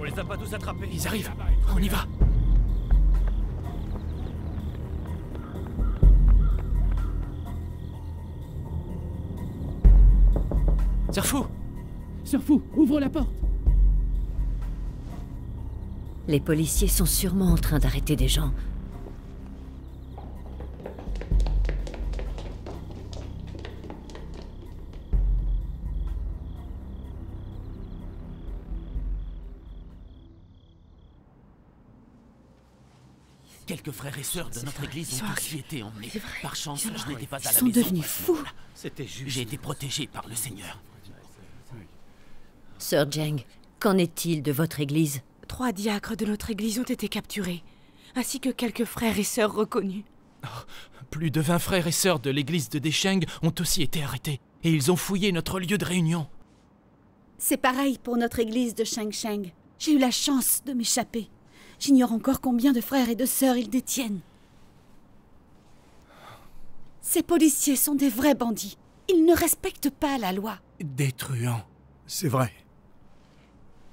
On les a pas tous attrapés. Ils arrivent. On y va. Surfou Surfou, ouvre la porte Les policiers sont sûrement en train d'arrêter des gens. frères et sœurs de notre église ont été emmenés. Par chance, je n'étais pas à la sont devenus fous. J'ai été protégé par le Seigneur. Sœur Jeng, qu'en est-il de votre église Trois diacres de notre église ont été capturés, ainsi que quelques frères et sœurs reconnus. Oh, plus de vingt frères et sœurs de l'église de Desheng ont aussi été arrêtés, et ils ont fouillé notre lieu de réunion. C'est pareil pour notre église de Shengsheng. J'ai eu la chance de m'échapper. J'ignore encore combien de frères et de sœurs ils détiennent. Ces policiers sont des vrais bandits. Ils ne respectent pas la loi. Des truands, c'est vrai.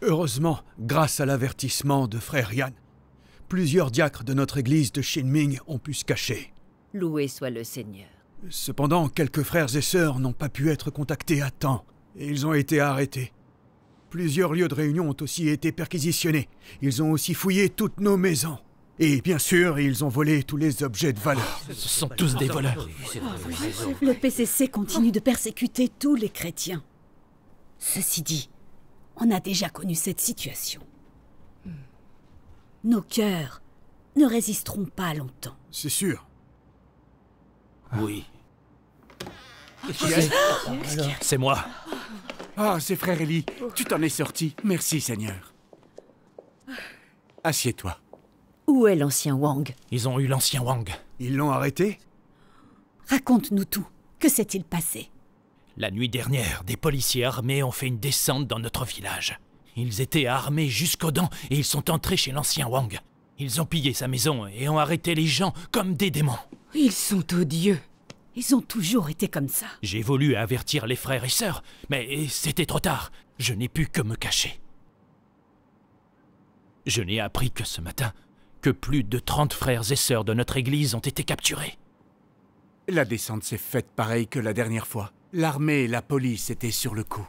Heureusement, grâce à l'avertissement de frère Yan, plusieurs diacres de notre église de Xinming ont pu se cacher. Loué soit le Seigneur. Cependant, quelques frères et sœurs n'ont pas pu être contactés à temps, et ils ont été arrêtés. Plusieurs lieux de réunion ont aussi été perquisitionnés. Ils ont aussi fouillé toutes nos maisons. Et bien sûr, ils ont volé tous les objets de valeur. Oh, ce sont tous des voleurs. Le PCC continue de persécuter tous les chrétiens. Ceci dit, on a déjà connu cette situation. Nos cœurs ne résisteront pas longtemps. C'est sûr. Oui. C'est moi. Ah, c'est frère Ellie. Tu t'en es sorti. Merci, Seigneur. Assieds-toi. Où est l'ancien Wang Ils ont eu l'ancien Wang. Ils l'ont arrêté Raconte-nous tout. Que s'est-il passé La nuit dernière, des policiers armés ont fait une descente dans notre village. Ils étaient armés jusqu'aux dents et ils sont entrés chez l'ancien Wang. Ils ont pillé sa maison et ont arrêté les gens comme des démons. Ils sont odieux. Ils ont toujours été comme ça. J'ai voulu avertir les frères et sœurs, mais c'était trop tard. Je n'ai pu que me cacher. Je n'ai appris que ce matin que plus de 30 frères et sœurs de notre église ont été capturés. La descente s'est faite pareil que la dernière fois. L'armée et la police étaient sur le coup.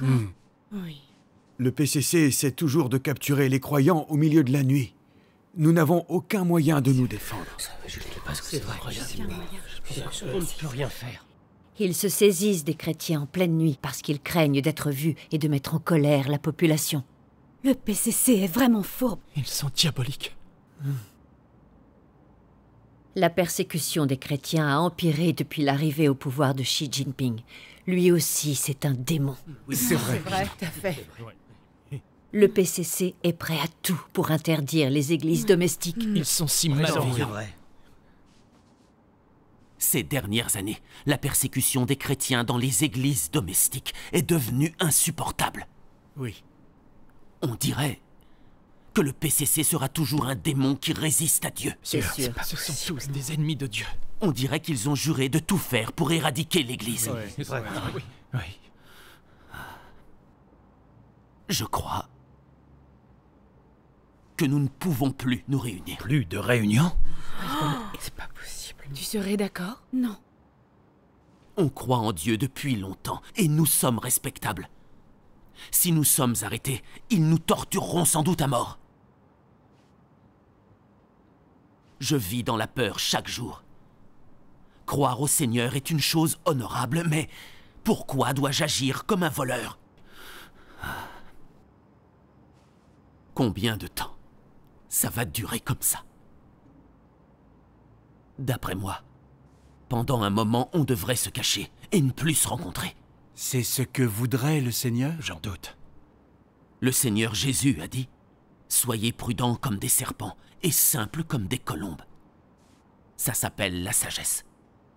Hmm. Oui. Le PCC essaie toujours de capturer les croyants au milieu de la nuit. Nous n'avons aucun moyen de nous défendre. c'est vrai. On ne peut rien faire. Ils se saisissent des chrétiens en pleine nuit parce qu'ils craignent d'être vus et de mettre en colère la population. Le PCC est vraiment fourbe. Ils sont diaboliques. La persécution des chrétiens a empiré depuis l'arrivée au pouvoir de Xi Jinping. Lui aussi, c'est un démon. c'est vrai. vrai tout à fait. Le PCC est prêt à tout pour interdire les églises domestiques. Ils sont si malveillants. Ces dernières années, la persécution des chrétiens dans les églises domestiques est devenue insupportable. Oui. On dirait que le PCC sera toujours un démon qui résiste à Dieu. C'est sûr. Ce sont tous des ennemis de Dieu. On dirait qu'ils ont juré de tout faire pour éradiquer l'Église. oui. Je crois que nous ne pouvons plus nous réunir. Plus de réunion C'est pas possible. Tu serais d'accord Non. On croit en Dieu depuis longtemps, et nous sommes respectables. Si nous sommes arrêtés, ils nous tortureront sans doute à mort. Je vis dans la peur chaque jour. Croire au Seigneur est une chose honorable, mais pourquoi dois-je agir comme un voleur ah. Combien de temps ça va durer comme ça. D'après moi, pendant un moment, on devrait se cacher et ne plus se rencontrer. C'est ce que voudrait le Seigneur J'en doute. Le Seigneur Jésus a dit Soyez prudents comme des serpents et simples comme des colombes. Ça s'appelle la sagesse.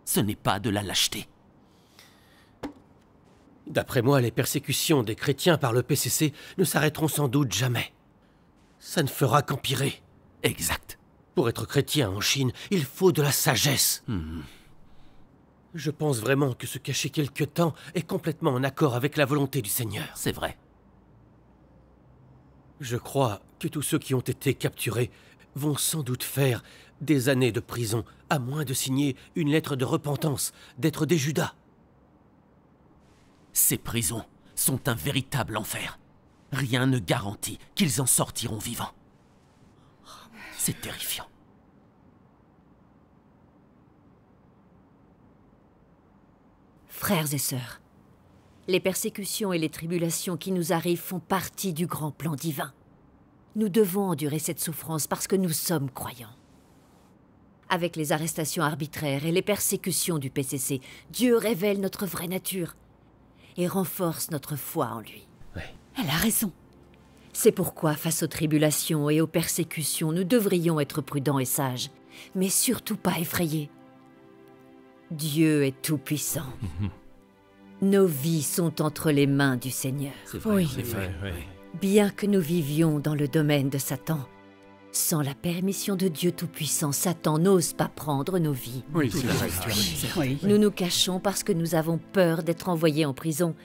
Ce n'est pas de la lâcheté. D'après moi, les persécutions des chrétiens par le PCC ne s'arrêteront sans doute jamais ça ne fera qu'empirer. Exact. Pour être chrétien en Chine, il faut de la sagesse. Hmm. Je pense vraiment que se cacher quelque temps est complètement en accord avec la volonté du Seigneur. C'est vrai. Je crois que tous ceux qui ont été capturés vont sans doute faire des années de prison, à moins de signer une lettre de repentance, d'être des Judas. Ces prisons sont un véritable enfer rien ne garantit qu'ils en sortiront vivants. C'est terrifiant. Frères et sœurs, les persécutions et les tribulations qui nous arrivent font partie du grand plan divin. Nous devons endurer cette souffrance parce que nous sommes croyants. Avec les arrestations arbitraires et les persécutions du PCC, Dieu révèle notre vraie nature et renforce notre foi en lui. Elle a raison. C'est pourquoi, face aux tribulations et aux persécutions, nous devrions être prudents et sages, mais surtout pas effrayés. Dieu est tout-puissant. Nos vies sont entre les mains du Seigneur. Vrai, vrai, Bien que nous vivions dans le domaine de Satan, sans la permission de Dieu Tout-Puissant, Satan n'ose pas prendre nos vies. Oui, vrai, nous nous cachons parce que nous avons peur d'être envoyés en prison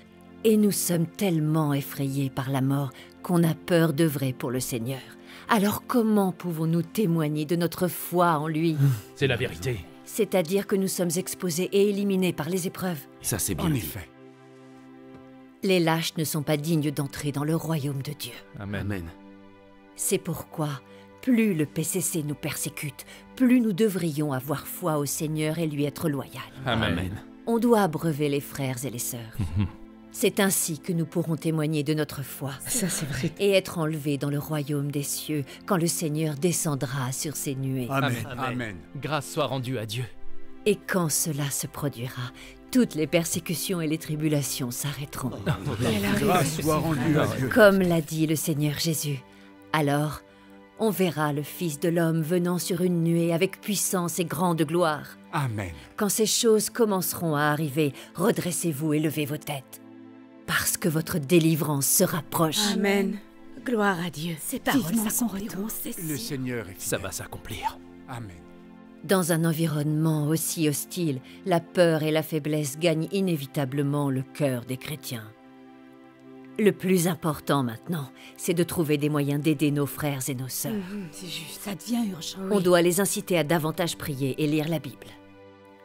et nous sommes tellement effrayés par la mort qu'on a peur de vrai pour le Seigneur. Alors comment pouvons-nous témoigner de notre foi en lui C'est la vérité. C'est-à-dire que nous sommes exposés et éliminés par les épreuves. Ça c'est bien en Les lâches ne sont pas dignes d'entrer dans le royaume de Dieu. Amen. C'est pourquoi plus le PCC nous persécute, plus nous devrions avoir foi au Seigneur et lui être loyal. Amen. On doit abreuver les frères et les sœurs. C'est ainsi que nous pourrons témoigner de notre foi. Et être enlevés dans le royaume des cieux quand le Seigneur descendra sur ces nuées. Amen. Grâce soit rendue à Dieu. Et quand cela se produira, toutes les persécutions et les tribulations s'arrêteront. Grâce soit rendue à Dieu. Comme l'a dit le Seigneur Jésus. Alors, on verra le Fils de l'homme venant sur une nuée avec puissance et grande gloire. Amen. Quand ces choses commenceront à arriver, redressez-vous et levez vos têtes parce que votre délivrance se rapproche. Amen. Gloire à Dieu. Ces paroles s'accompliront. Le Seigneur est Ça va s'accomplir. Amen. Dans un environnement aussi hostile, la peur et la faiblesse gagnent inévitablement le cœur des chrétiens. Le plus important maintenant, c'est de trouver des moyens d'aider nos frères et nos sœurs. Mhm, c'est juste, ça devient urgent. On doit les inciter à davantage prier et lire la Bible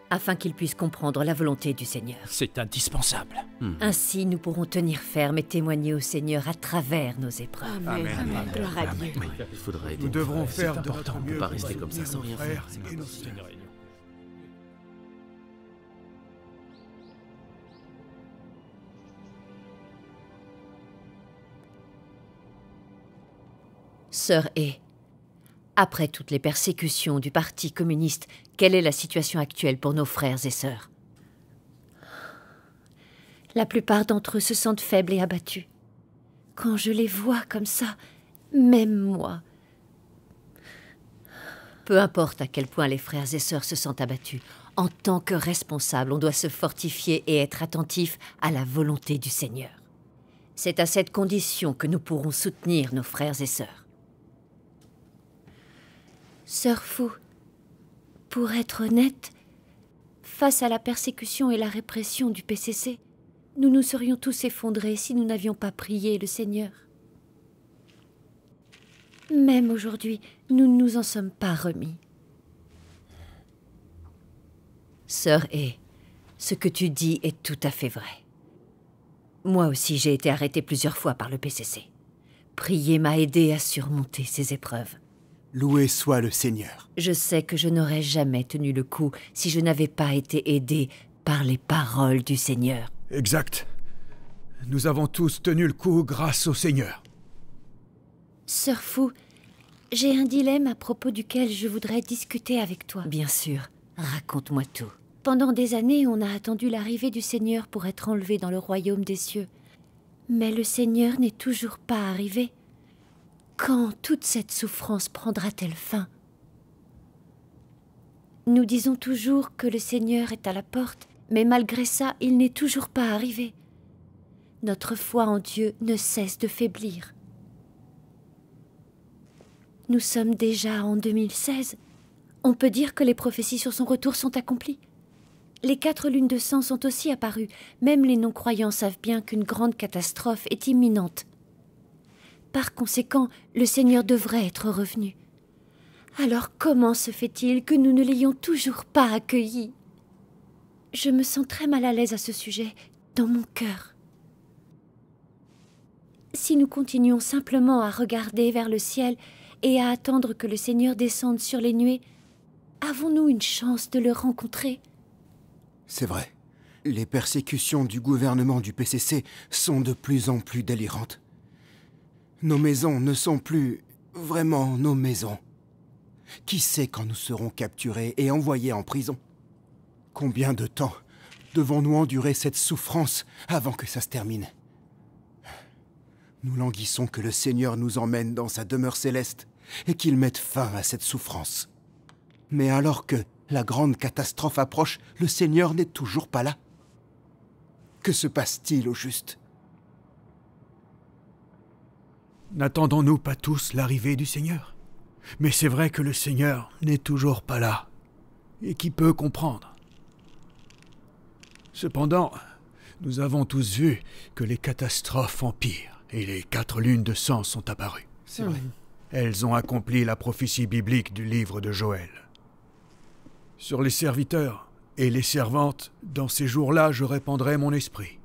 afin qu'ils puissent comprendre la volonté du Seigneur. C'est indispensable. Hmm. Ainsi, nous pourrons tenir ferme et témoigner au Seigneur à travers nos épreuves. Amen. Amen. Gloire à Dieu. Il nous devrons faire de notre Mieux ne pas rester comme ça sans rien faire. Sœur E, après toutes les persécutions du Parti communiste, quelle est la situation actuelle pour nos frères et sœurs La plupart d'entre eux se sentent faibles et abattus. Quand je les vois comme ça, même moi. Peu importe à quel point les frères et sœurs se sentent abattus, en tant que responsable, on doit se fortifier et être attentif à la volonté du Seigneur. C'est à cette condition que nous pourrons soutenir nos frères et sœurs. Sœur Fou, pour être honnête, face à la persécution et la répression du PCC, nous nous serions tous effondrés si nous n'avions pas prié le Seigneur. Même aujourd'hui, nous ne nous en sommes pas remis. Sœur E, ce que tu dis est tout à fait vrai. Moi aussi, j'ai été arrêtée plusieurs fois par le PCC. Prier m'a aidé à surmonter ces épreuves. Loué soit le Seigneur. Je sais que je n'aurais jamais tenu le coup si je n'avais pas été aidé par les paroles du Seigneur. Exact. Nous avons tous tenu le coup grâce au Seigneur. Sœur Fou, j'ai un dilemme à propos duquel je voudrais discuter avec toi. Bien sûr, raconte-moi tout. Pendant des années, on a attendu l'arrivée du Seigneur pour être enlevé dans le royaume des cieux. Mais le Seigneur n'est toujours pas arrivé. Quand toute cette souffrance prendra-t-elle fin Nous disons toujours que le Seigneur est à la porte, mais malgré ça, il n'est toujours pas arrivé. Notre foi en Dieu ne cesse de faiblir. Nous sommes déjà en 2016. On peut dire que les prophéties sur son retour sont accomplies. Les quatre lunes de sang sont aussi apparues. Même les non-croyants savent bien qu'une grande catastrophe est imminente. Par conséquent, le Seigneur devrait être revenu. Alors comment se fait-il que nous ne l'ayons toujours pas accueilli Je me sens très mal à l'aise à ce sujet, dans mon cœur. Si nous continuons simplement à regarder vers le ciel et à attendre que le Seigneur descende sur les nuées, avons-nous une chance de le rencontrer C'est vrai. Les persécutions du gouvernement du PCC sont de plus en plus délirantes. Nos maisons ne sont plus vraiment nos maisons. Qui sait quand nous serons capturés et envoyés en prison Combien de temps devons-nous endurer cette souffrance avant que ça se termine Nous languissons que le Seigneur nous emmène dans sa demeure céleste et qu'il mette fin à cette souffrance. Mais alors que la grande catastrophe approche, le Seigneur n'est toujours pas là. Que se passe-t-il au juste N'attendons-nous pas tous l'arrivée du Seigneur Mais c'est vrai que le Seigneur n'est toujours pas là. Et qui peut comprendre Cependant, nous avons tous vu que les catastrophes empirent et les quatre lunes de sang sont apparues. C'est vrai. Elles ont accompli la prophétie biblique du livre de Joël. Sur les serviteurs et les servantes, dans ces jours-là, je répandrai mon esprit.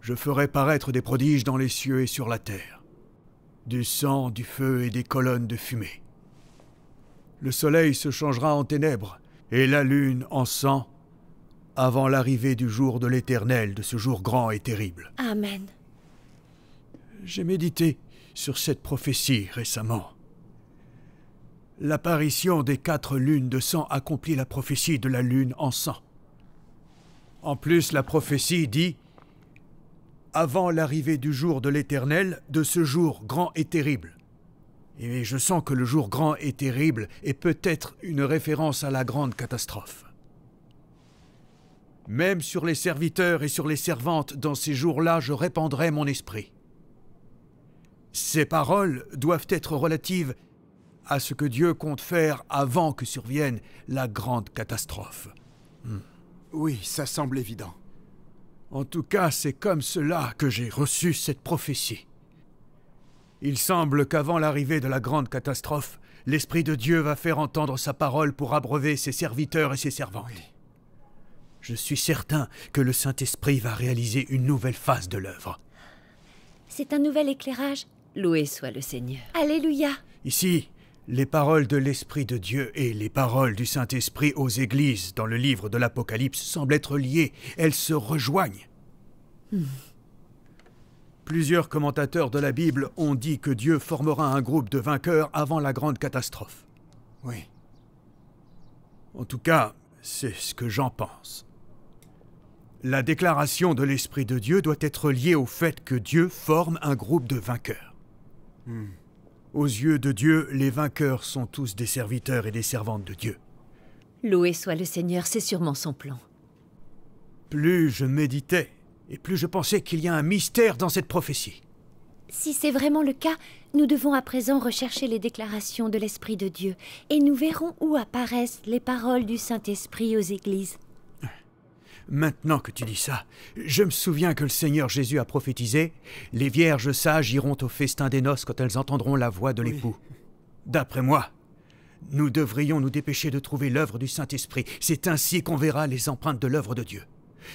Je ferai paraître des prodiges dans les cieux et sur la terre du sang, du feu et des colonnes de fumée. Le soleil se changera en ténèbres, et la lune en sang, avant l'arrivée du jour de l'Éternel, de ce jour grand et terrible. Amen. J'ai médité sur cette prophétie récemment. L'apparition des quatre lunes de sang accomplit la prophétie de la lune en sang. En plus, la prophétie dit avant l'arrivée du jour de l'Éternel, de ce jour grand et terrible. Et je sens que le jour grand et terrible est peut-être une référence à la grande catastrophe. Même sur les serviteurs et sur les servantes, dans ces jours-là, je répandrai mon esprit. Ces paroles doivent être relatives à ce que Dieu compte faire avant que survienne la grande catastrophe. Hmm. Oui, ça semble évident. En tout cas, c'est comme cela que j'ai reçu cette prophétie. Il semble qu'avant l'arrivée de la grande catastrophe, l'Esprit de Dieu va faire entendre sa parole pour abreuver ses serviteurs et ses servants. Je suis certain que le Saint-Esprit va réaliser une nouvelle phase de l'œuvre. C'est un nouvel éclairage. Loué soit le Seigneur. Alléluia. Ici, les paroles de l'Esprit de Dieu et les paroles du Saint-Esprit aux églises dans le livre de l'Apocalypse semblent être liées, elles se rejoignent. Hmm. Plusieurs commentateurs de la Bible ont dit que Dieu formera un groupe de vainqueurs avant la grande catastrophe. Oui. En tout cas, c'est ce que j'en pense. La déclaration de l'Esprit de Dieu doit être liée au fait que Dieu forme un groupe de vainqueurs. Hmm. Aux yeux de Dieu, les vainqueurs sont tous des serviteurs et des servantes de Dieu. Loué soit le Seigneur, c'est sûrement son plan. Plus je méditais, et plus je pensais qu'il y a un mystère dans cette prophétie. Si c'est vraiment le cas, nous devons à présent rechercher les déclarations de l'Esprit de Dieu, et nous verrons où apparaissent les paroles du Saint-Esprit aux églises. Maintenant que tu dis ça, je me souviens que le Seigneur Jésus a prophétisé Les vierges sages iront au festin des noces quand elles entendront la voix de l'époux. D'après moi, nous devrions nous dépêcher de trouver l'œuvre du Saint-Esprit. C'est ainsi qu'on verra les empreintes de l'œuvre de Dieu.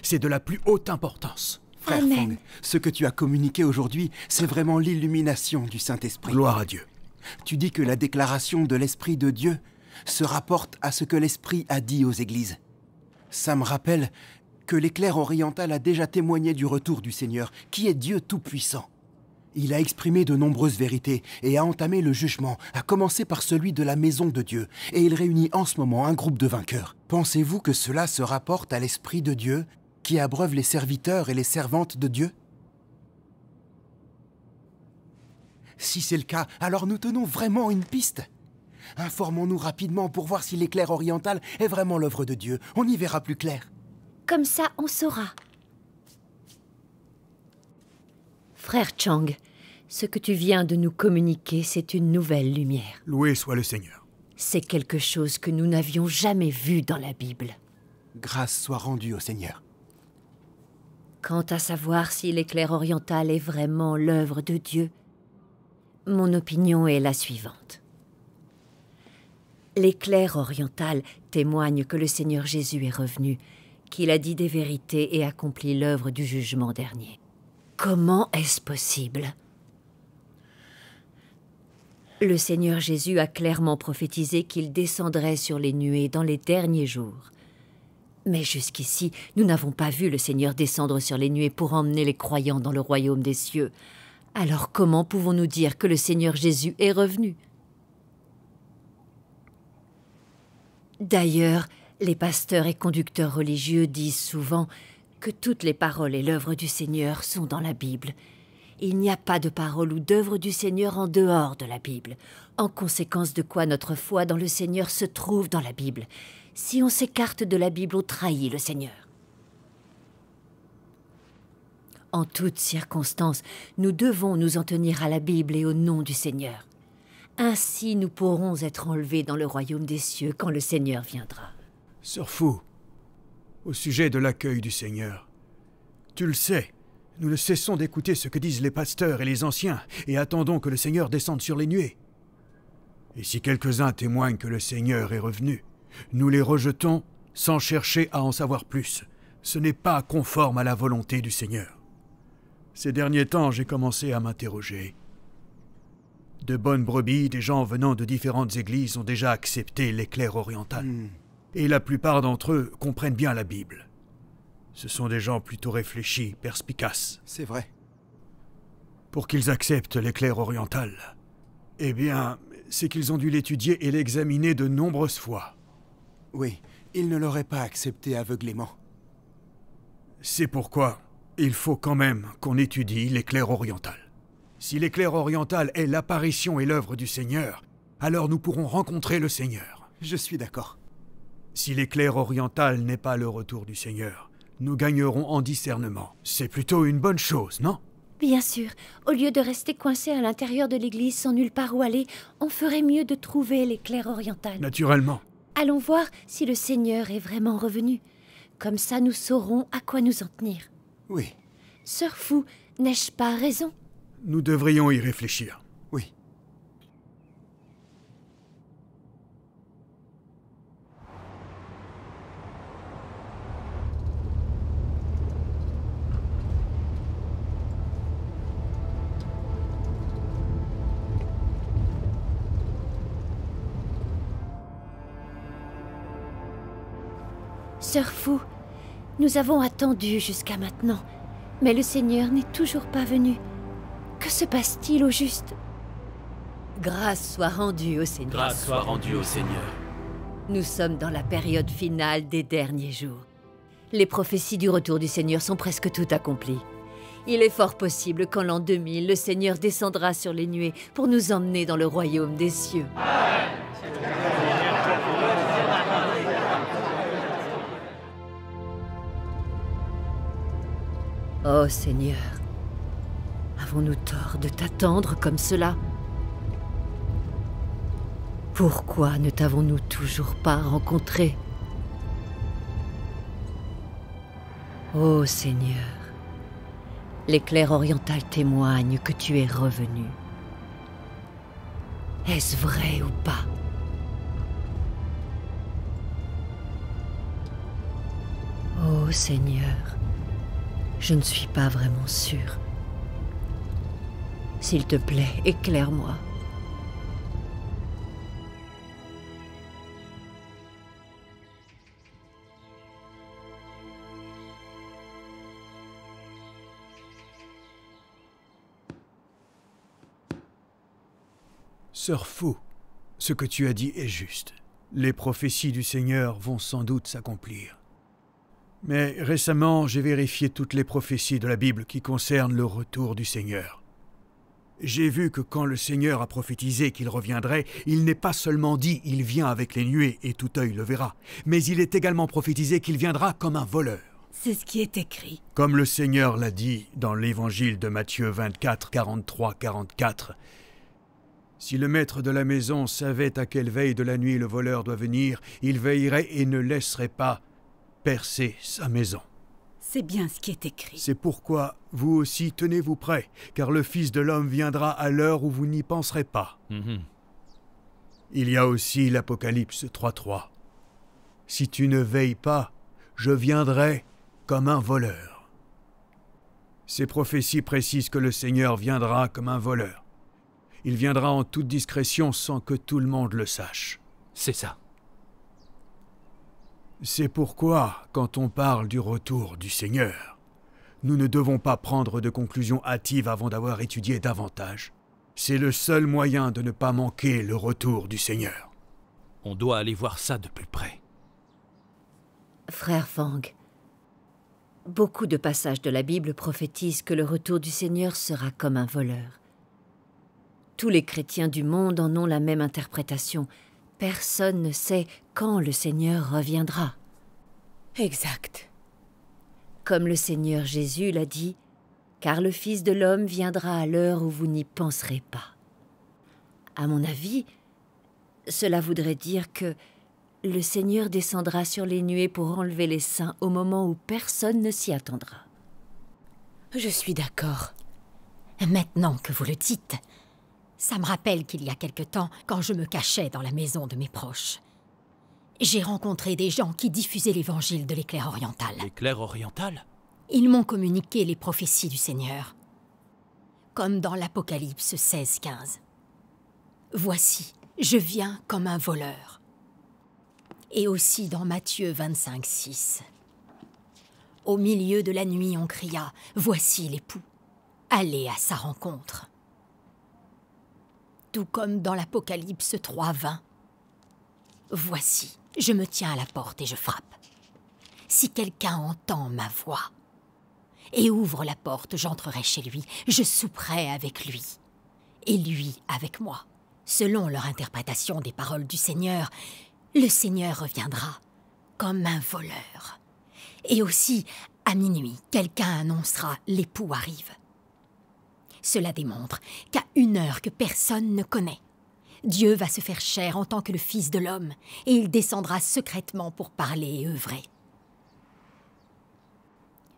C'est de la plus haute importance. Frère Amen. ce que tu as communiqué aujourd'hui, c'est vraiment l'illumination du Saint-Esprit. Gloire à Dieu. Tu dis que la déclaration de l'Esprit de Dieu se rapporte à ce que l'Esprit a dit aux églises. Ça me rappelle que l'éclair oriental a déjà témoigné du retour du Seigneur, qui est Dieu Tout-Puissant. Il a exprimé de nombreuses vérités et a entamé le jugement, à commencer par celui de la maison de Dieu, et il réunit en ce moment un groupe de vainqueurs. Pensez-vous que cela se rapporte à l'Esprit de Dieu qui abreuve les serviteurs et les servantes de Dieu Si c'est le cas, alors nous tenons vraiment une piste. Informons-nous rapidement pour voir si l'éclair oriental est vraiment l'œuvre de Dieu. On y verra plus clair. Comme ça, on saura. Frère Chang, ce que tu viens de nous communiquer, c'est une nouvelle lumière. Loué soit le Seigneur. C'est quelque chose que nous n'avions jamais vu dans la Bible. Grâce soit rendue au Seigneur. Quant à savoir si l'éclair oriental est vraiment l'œuvre de Dieu, mon opinion est la suivante. L'éclair oriental témoigne que le Seigneur Jésus est revenu qu'il a dit des vérités et accompli l'œuvre du jugement dernier. Comment est-ce possible Le Seigneur Jésus a clairement prophétisé qu'il descendrait sur les nuées dans les derniers jours. Mais jusqu'ici, nous n'avons pas vu le Seigneur descendre sur les nuées pour emmener les croyants dans le royaume des cieux. Alors comment pouvons-nous dire que le Seigneur Jésus est revenu D'ailleurs, les pasteurs et conducteurs religieux disent souvent que toutes les paroles et l'œuvre du Seigneur sont dans la Bible. Il n'y a pas de parole ou d'œuvre du Seigneur en dehors de la Bible, en conséquence de quoi notre foi dans le Seigneur se trouve dans la Bible. Si on s'écarte de la Bible, on trahit le Seigneur. En toutes circonstances, nous devons nous en tenir à la Bible et au nom du Seigneur. Ainsi nous pourrons être enlevés dans le royaume des cieux quand le Seigneur viendra. Sœur Fou, au sujet de l'accueil du Seigneur, tu le sais, nous ne cessons d'écouter ce que disent les pasteurs et les anciens, et attendons que le Seigneur descende sur les nuées. Et si quelques-uns témoignent que le Seigneur est revenu, nous les rejetons sans chercher à en savoir plus. Ce n'est pas conforme à la volonté du Seigneur. Ces derniers temps, j'ai commencé à m'interroger. De bonnes brebis, des gens venant de différentes églises ont déjà accepté l'éclair oriental. Hmm et la plupart d'entre eux comprennent bien la Bible. Ce sont des gens plutôt réfléchis, perspicaces. C'est vrai. Pour qu'ils acceptent l'éclair oriental, eh bien, c'est qu'ils ont dû l'étudier et l'examiner de nombreuses fois. Oui, ils ne l'auraient pas accepté aveuglément. C'est pourquoi il faut quand même qu'on étudie l'éclair oriental. Si l'éclair oriental est l'apparition et l'œuvre du Seigneur, alors nous pourrons rencontrer le Seigneur. Je suis d'accord. Si l'éclair oriental n'est pas le retour du Seigneur, nous gagnerons en discernement. C'est plutôt une bonne chose, non Bien sûr. Au lieu de rester coincé à l'intérieur de l'église sans nulle part où aller, on ferait mieux de trouver l'éclair oriental. Naturellement. Allons voir si le Seigneur est vraiment revenu. Comme ça, nous saurons à quoi nous en tenir. Oui. Sœur Fou, n'ai-je pas raison Nous devrions y réfléchir. sœur fou, nous avons attendu jusqu'à maintenant, mais le Seigneur n'est toujours pas venu. Que se passe-t-il au juste Grâce soit rendue au Seigneur. Grâce soit rendue au Seigneur. Nous sommes dans la période finale des derniers jours. Les prophéties du retour du Seigneur sont presque toutes accomplies. Il est fort possible qu'en l'an 2000, le Seigneur descendra sur les nuées pour nous emmener dans le royaume des cieux. oh Seigneur, avons-nous tort de t'attendre comme cela Pourquoi ne t'avons-nous toujours pas rencontré Ô oh Seigneur, l'éclair oriental témoigne que tu es revenu. Est-ce vrai ou pas Ô oh Seigneur, je ne suis pas vraiment sûr. S'il te plaît, éclaire-moi. Sœur Fou, ce que tu as dit est juste. Les prophéties du Seigneur vont sans doute s'accomplir. Mais récemment, j'ai vérifié toutes les prophéties de la Bible qui concernent le retour du Seigneur. J'ai vu que quand le Seigneur a prophétisé qu'il reviendrait, il n'est pas seulement dit il vient avec les nuées et tout œil le verra, mais il est également prophétisé qu'il viendra comme un voleur. C'est ce qui est écrit. Comme le Seigneur l'a dit dans l'évangile de Matthieu 24, 43, 44. Si le maître de la maison savait à quelle veille de la nuit le voleur doit venir, il veillerait et ne laisserait pas sa maison. C'est bien ce qui est écrit. C'est pourquoi, vous aussi, tenez-vous prêts, car le Fils de l'homme viendra à l'heure où vous n'y penserez pas. Mhm. Il y a aussi l'Apocalypse 3.3. Si tu ne veilles pas, je viendrai comme un voleur. Ces prophéties précisent que le Seigneur viendra comme un voleur. Il viendra en toute discrétion sans que tout le monde le sache. C'est ça. C'est pourquoi, quand on parle du retour du Seigneur, nous ne devons pas prendre de conclusions hâtives avant d'avoir étudié davantage. C'est le seul moyen de ne pas manquer le retour du Seigneur. On doit aller voir ça de plus près. Frère Fang, beaucoup de passages de la Bible prophétisent que le retour du Seigneur sera comme un voleur. Tous les chrétiens du monde en ont la même interprétation, Personne ne sait quand le Seigneur reviendra. Exact. Comme le Seigneur Jésus l'a dit, car le Fils de l'homme viendra à l'heure où vous n'y penserez pas. À mon avis, cela voudrait dire que le Seigneur descendra sur les nuées pour enlever les saints au moment où personne ne s'y attendra. Je suis d'accord. Maintenant que vous le dites, ça me rappelle qu'il y a quelque temps, quand je me cachais dans la maison de mes proches, j'ai rencontré des gens qui diffusaient l'évangile de l'éclair oriental. L'éclair oriental Ils m'ont communiqué les prophéties du Seigneur, comme dans l'Apocalypse 16-15. Voici, je viens comme un voleur. Et aussi dans Matthieu 25-6. Au milieu de la nuit, on cria, Voici l'époux, allez à sa rencontre tout comme dans l'Apocalypse 3.20. Voici, je me tiens à la porte et je frappe. Si quelqu'un entend ma voix et ouvre la porte, j'entrerai chez lui, je souperai avec lui, et lui avec moi. Selon leur interprétation des paroles du Seigneur, le Seigneur reviendra comme un voleur. Et aussi, à minuit, quelqu'un annoncera l'époux arrive. Cela démontre qu'à une heure que personne ne connaît, Dieu va se faire chair en tant que le Fils de l'homme, et il descendra secrètement pour parler et œuvrer.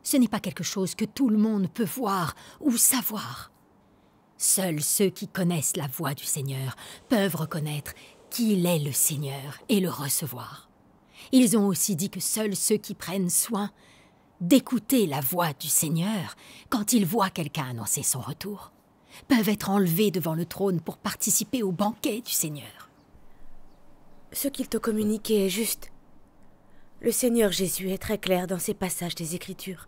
Ce n'est pas quelque chose que tout le monde peut voir ou savoir. Seuls ceux qui connaissent la voix du Seigneur peuvent reconnaître qu'il est le Seigneur et le recevoir. Ils ont aussi dit que seuls ceux qui prennent soin d'écouter la voix du Seigneur quand il voit quelqu'un annoncer son retour, peuvent être enlevés devant le trône pour participer au banquet du Seigneur. Ce qu'il te communiquait est juste. Le Seigneur Jésus est très clair dans Ses passages des Écritures.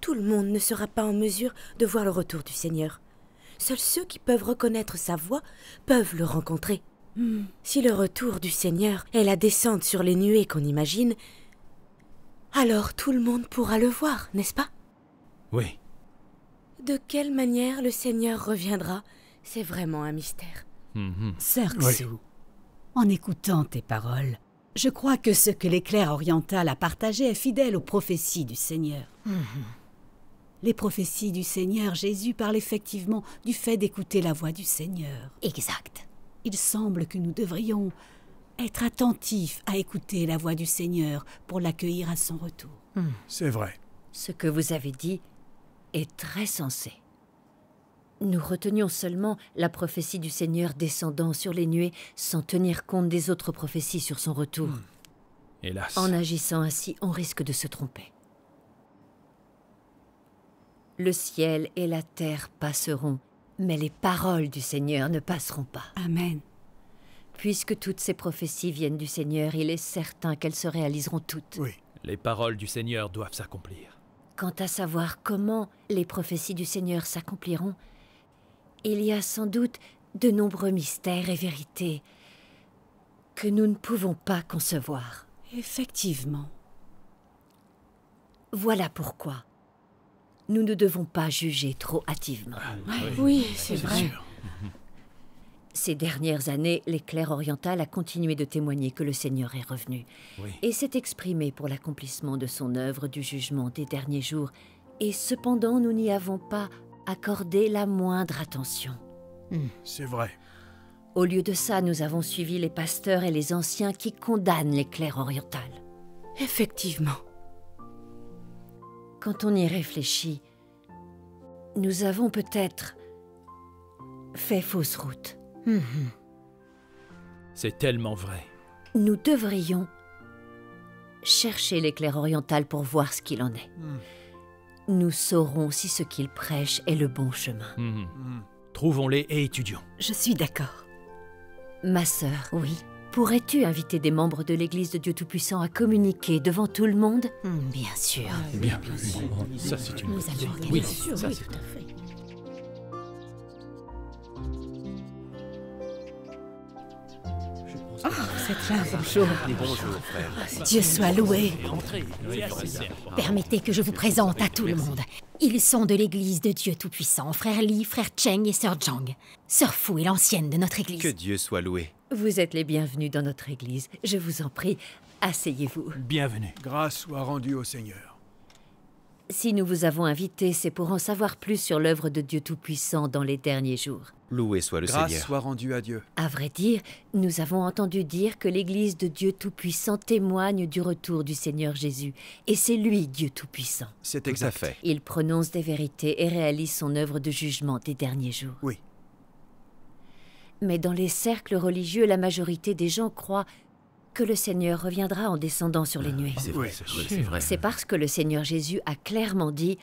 Tout le monde ne sera pas en mesure de voir le retour du Seigneur. Seuls ceux qui peuvent reconnaître sa voix peuvent le rencontrer. Hmm. Si le retour du Seigneur est la descente sur les nuées qu'on imagine, alors tout le monde pourra le voir, n'est-ce pas Oui. De quelle manière le Seigneur reviendra, c'est vraiment un mystère. Mhm. certes en écoutant tes paroles, je crois que ce que l'éclair oriental a partagé est fidèle aux prophéties du Seigneur. Mhm. Les prophéties du Seigneur Jésus parlent effectivement du fait d'écouter la voix du Seigneur. Exact. Il semble que nous devrions être attentif à écouter la voix du Seigneur pour l'accueillir à son retour. Hmm. C'est vrai. Ce que vous avez dit est très sensé. Nous retenions seulement la prophétie du Seigneur descendant sur les nuées sans tenir compte des autres prophéties sur son retour. Hmm. Hélas. En agissant ainsi, on risque de se tromper. Le ciel et la terre passeront, mais les paroles du Seigneur ne passeront pas. Amen. Puisque toutes ces prophéties viennent du Seigneur, il est certain qu'elles se réaliseront toutes. Oui. Les paroles du Seigneur doivent s'accomplir. Quant à savoir comment les prophéties du Seigneur s'accompliront, il y a sans doute de nombreux mystères et vérités que nous ne pouvons pas concevoir. Effectivement. Voilà pourquoi nous ne devons pas juger trop hâtivement. Ah, oui, c'est vrai. Ces dernières années, l'éclair oriental a continué de témoigner que le Seigneur est revenu et s'est exprimé pour l'accomplissement de son œuvre du jugement des derniers jours, et cependant nous n'y avons pas accordé la moindre attention. Hmm. C'est vrai. Au lieu de ça, nous avons suivi les pasteurs et les anciens qui condamnent l'éclair oriental. Effectivement. Quand on y réfléchit, nous avons peut-être fait fausse route. Mhm. C'est tellement vrai. Nous devrions chercher l'éclair oriental pour voir ce qu'il en est. Hmm. Nous saurons si ce qu'il prêche est le bon chemin. Hmm. Trouvons-les et étudions. Je suis d'accord. Ma sœur, oui. Pourrais-tu inviter des membres de l'Église de Dieu Tout-Puissant à communiquer devant tout le monde hmm, Bien sûr. Bien, Ça, c'est une... tout à fait. Oh, cette là, bonjour. Bonjour, frère. Ah, Dieu soit loué. Permettez que je vous présente à tout le monde. Ils sont de l'église de Dieu Tout-Puissant, frère Li, frère Cheng et sœur Zhang. Sœur Fou est l'ancienne de notre église. Que Dieu soit loué. Vous êtes les bienvenus dans notre église. Je vous en prie, asseyez-vous. Bienvenue. Grâce soit rendue au Seigneur. Si nous vous avons invité, c'est pour en savoir plus sur l'œuvre de Dieu Tout-Puissant dans les derniers jours. Loué soit le Seigneur. soit rendu à Dieu. À vrai dire, nous avons entendu dire que l'Église de Dieu Tout-Puissant témoigne du retour du Seigneur Jésus, et c'est lui Dieu Tout-Puissant. C'est exact. Il prononce des vérités et réalise son œuvre de jugement des derniers jours. Oui. Mais dans les cercles religieux, la majorité des gens croient que le Seigneur reviendra en descendant sur les ah, nuées. C'est vrai. C'est parce que le Seigneur Jésus a clairement dit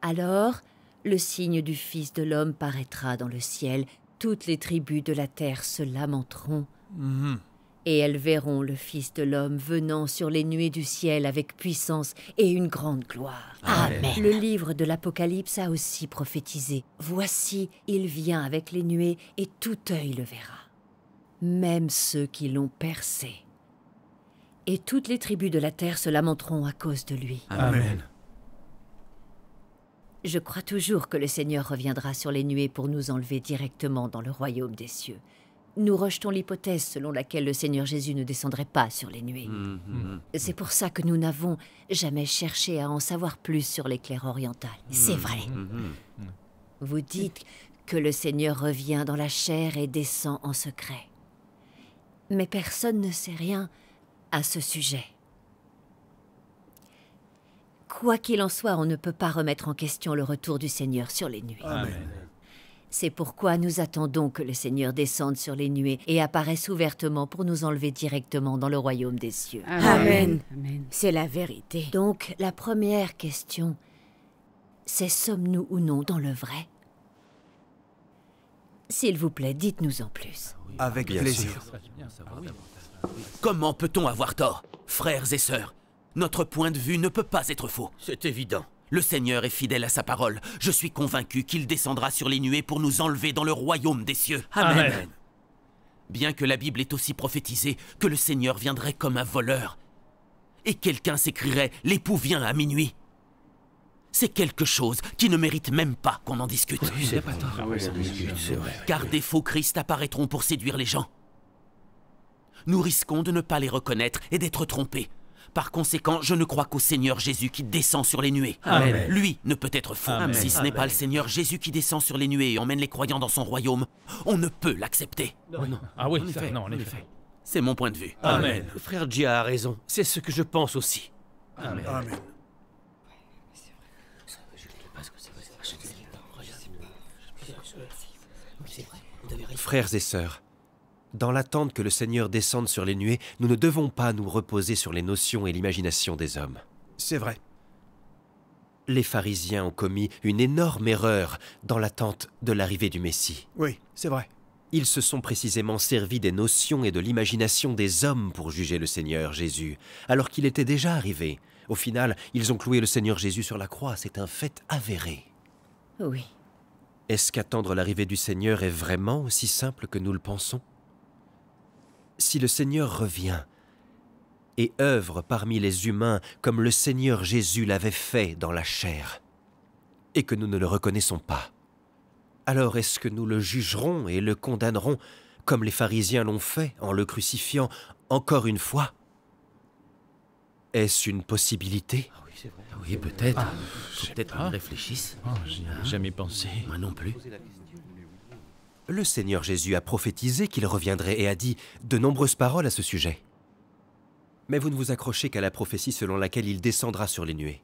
Alors, le signe du Fils de l'homme paraîtra dans le ciel, toutes les tribus de la terre se lamenteront. Mhm. Et elles verront le Fils de l'homme venant sur les nuées du ciel avec puissance et une grande gloire. Amen. Le livre de l'Apocalypse a aussi prophétisé. Voici, il vient avec les nuées et tout œil le verra, même ceux qui l'ont percé. Et toutes les tribus de la terre se lamenteront à cause de lui. Amen. Je crois toujours que le Seigneur reviendra sur les nuées pour nous enlever directement dans le royaume des cieux. Nous rejetons l'hypothèse selon laquelle le Seigneur Jésus ne descendrait pas sur les nuées. Mm-hmm. C'est pour ça que nous n'avons jamais cherché à en savoir plus sur l'éclair oriental. C'est vrai. Mm-hmm. Vous dites que le Seigneur revient dans la chair et descend en secret. Mais personne ne sait rien à ce sujet. Quoi qu'il en soit, on ne peut pas remettre en question le retour du Seigneur sur les nuées. Amen. C'est pourquoi nous attendons que le Seigneur descende sur les nuées et apparaisse ouvertement pour nous enlever directement dans le royaume des cieux. Amen. C'est la vérité. Donc, la première question, c'est sommes-nous ou non dans le vrai S'il vous plaît, dites-nous en plus. Ah Avec plaisir. Comment peut-on avoir tort, frères et sœurs notre point de vue ne peut pas être faux. C'est évident. Le Seigneur est fidèle à sa parole. Je suis convaincu qu'il descendra sur les nuées pour nous enlever dans le royaume des cieux. Amen. Bien que la Bible ait aussi prophétisé que le Seigneur viendrait comme un voleur, et quelqu'un s'écrirait « L'époux vient à minuit », c'est quelque chose qui ne mérite même pas qu'on en discute. c'est pas ah Car des faux Christ apparaîtront pour séduire les gens. Nous risquons de ne pas les reconnaître et d'être trompés. Par conséquent, je ne crois qu'au Seigneur Jésus qui descend sur les nuées. Amen. Lui ne peut être faux. Si ce n'est pas le Seigneur Jésus qui descend sur les nuées et emmène les croyants dans son royaume, on ne peut l'accepter. Oh, ah oui, non, C'est mon point de vue. Amen. Frère Jia a raison. C'est ce que je pense aussi. Amen. Frères et sœurs, dans l'attente que le Seigneur descende sur les nuées, nous ne devons pas nous reposer sur les notions et l'imagination des hommes. C'est vrai. Les pharisiens ont commis une énorme erreur dans l'attente de l'arrivée du Messie. Oui, c'est vrai. Ils se sont précisément servis des notions et de l'imagination des hommes pour juger le Seigneur Jésus, alors qu'il était déjà arrivé. Au final, ils ont cloué le Seigneur Jésus sur la croix, c'est un fait avéré. Oui. Est-ce qu'attendre l'arrivée du Seigneur est vraiment aussi simple que nous le pensons si le Seigneur revient et œuvre parmi les humains comme le Seigneur Jésus l'avait fait dans la chair, et que nous ne le reconnaissons pas, alors est-ce que nous le jugerons et le condamnerons comme les pharisiens l'ont fait en le crucifiant encore une fois Est-ce une possibilité ah Oui, peut-être. Ah, peut-être qu'ils réfléchisse. Ah, jamais pensé. Moi non plus le Seigneur Jésus a prophétisé qu'il reviendrait et a dit de nombreuses paroles à ce sujet. Mais vous ne vous accrochez qu'à la prophétie selon laquelle il descendra sur les nuées.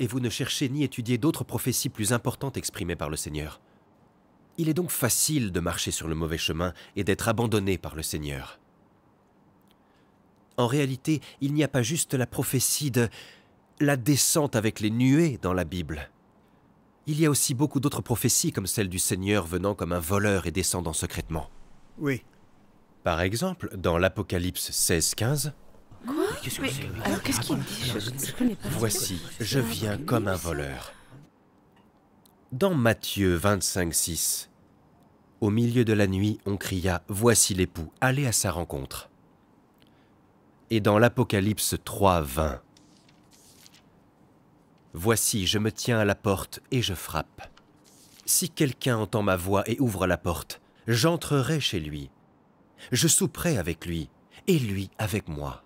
Et vous ne cherchez ni étudiez d'autres prophéties plus importantes exprimées par le Seigneur. Il est donc facile de marcher sur le mauvais chemin et d'être abandonné par le Seigneur. En réalité, il n'y a pas juste la prophétie de la descente avec les nuées dans la Bible il y a aussi beaucoup d'autres prophéties comme celle du Seigneur venant comme un voleur et descendant secrètement. Oui. Par exemple, dans l'Apocalypse 16-15... Quoi Alors qu'est-ce qu'il dit Voici, je viens comme un voleur. Dans Matthieu 25-6, au milieu de la nuit, on cria « Voici l'époux, allez à sa rencontre ». Et dans l'Apocalypse 3, 20, Voici, je me tiens à la porte et je frappe. Si quelqu'un entend ma voix et ouvre la porte, j'entrerai chez lui. Je souperai avec lui, et lui avec moi.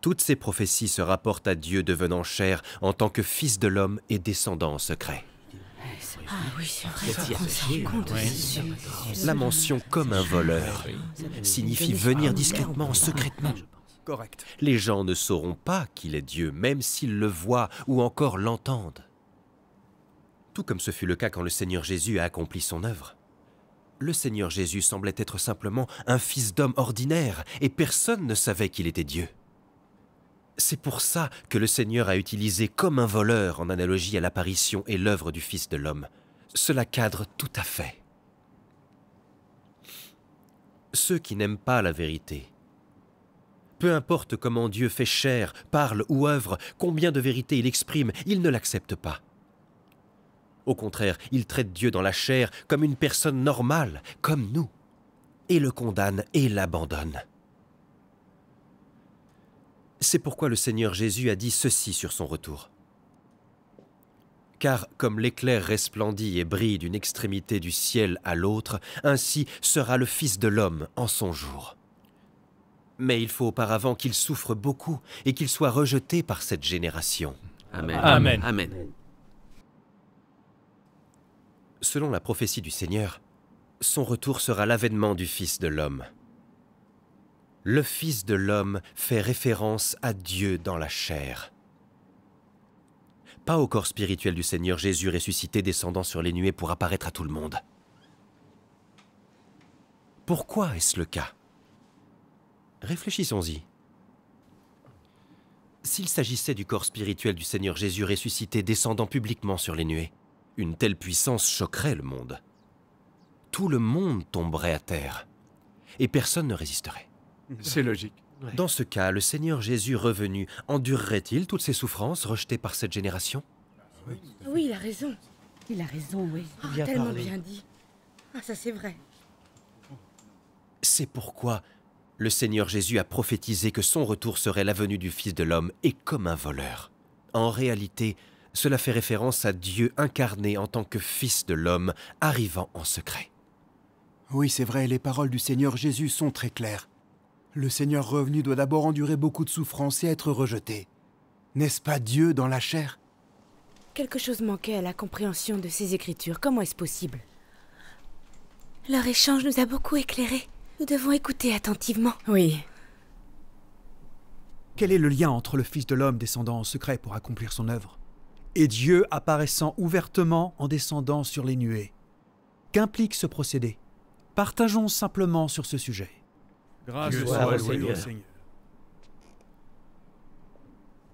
Toutes ces prophéties se rapportent à Dieu devenant cher en tant que Fils de l'homme et descendant en secret. Ah oui, c'est vrai. la mention comme un voleur signifie venir ah discrètement, secrètement. Correct. Les gens ne sauront pas qu'il est Dieu, même s'ils le voient ou encore l'entendent. Tout comme ce fut le cas quand le Seigneur Jésus a accompli son œuvre. Le Seigneur Jésus semblait être simplement un fils d'homme ordinaire, et personne ne savait qu'il était Dieu. C'est pour ça que le Seigneur a utilisé comme un voleur en analogie à l'apparition et l'œuvre du Fils de l'homme. Cela cadre tout à fait. Ceux qui n'aiment pas la vérité peu importe comment Dieu fait chair, parle ou œuvre, combien de vérités il exprime, il ne l'accepte pas. Au contraire, il traite Dieu dans la chair comme une personne normale, comme nous, et le condamne et l'abandonne. C'est pourquoi le Seigneur Jésus a dit ceci sur son retour. Car comme l'éclair resplendit et brille d'une extrémité du ciel à l'autre, ainsi sera le Fils de l'homme en son jour. Mais il faut auparavant qu'il souffre beaucoup et qu'il soit rejeté par cette génération. Amen. Amen. Amen. Selon la prophétie du Seigneur, son retour sera l'avènement du Fils de l'homme. Le Fils de l'homme fait référence à Dieu dans la chair. Pas au corps spirituel du Seigneur Jésus ressuscité descendant sur les nuées pour apparaître à tout le monde. Pourquoi est-ce le cas Réfléchissons-y. S'il s'agissait du corps spirituel du Seigneur Jésus ressuscité descendant publiquement sur les nuées, une telle puissance choquerait le monde. Tout le monde tomberait à terre et personne ne résisterait. C'est logique. Dans ce cas, le Seigneur Jésus revenu endurerait-il toutes ces souffrances rejetées par cette génération Oui, il a raison. Il a raison, oui. Ah, il a tellement bien dit. Ah, ça c'est vrai. C'est pourquoi le Seigneur Jésus a prophétisé que son retour serait la venue du Fils de l'homme et comme un voleur. En réalité, cela fait référence à Dieu incarné en tant que Fils de l'homme, arrivant en secret. Oui, c'est vrai, les paroles du Seigneur Jésus sont très claires. Le Seigneur revenu doit d'abord endurer beaucoup de souffrances et être rejeté. N'est-ce pas Dieu dans la chair Quelque chose manquait à la compréhension de ces écritures. Comment est-ce possible Leur échange nous a beaucoup éclairés. Nous devons écouter attentivement. Oui. Quel est le lien entre le Fils de l'homme descendant en secret pour accomplir son œuvre et Dieu apparaissant ouvertement en descendant sur les nuées Qu'implique ce procédé Partageons simplement sur ce sujet. Grâce soit au Seigneur.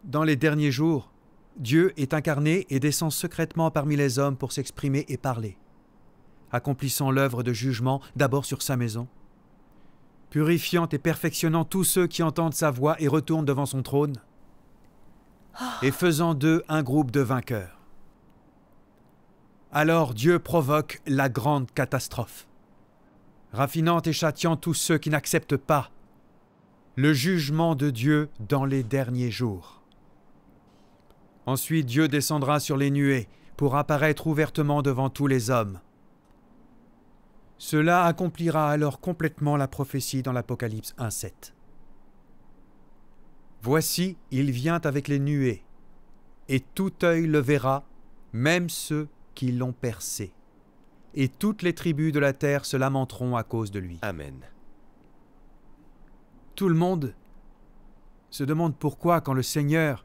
Dans les derniers jours, Dieu est incarné et descend secrètement parmi les hommes pour s'exprimer et parler, accomplissant l'œuvre de jugement d'abord sur sa maison, purifiant et perfectionnant tous ceux qui entendent sa voix et retournent devant son trône, ah. et faisant d'eux un groupe de vainqueurs. Alors Dieu provoque la grande catastrophe, raffinant et châtiant tous ceux qui n'acceptent pas le jugement de Dieu dans les derniers jours. Ensuite Dieu descendra sur les nuées pour apparaître ouvertement devant tous les hommes, cela accomplira alors complètement la prophétie dans l'Apocalypse 1.7. Voici, il vient avec les nuées, et tout œil le verra, même ceux qui l'ont percé. Et toutes les tribus de la terre se lamenteront à cause de lui. Amen. Tout le monde se demande pourquoi, quand le Seigneur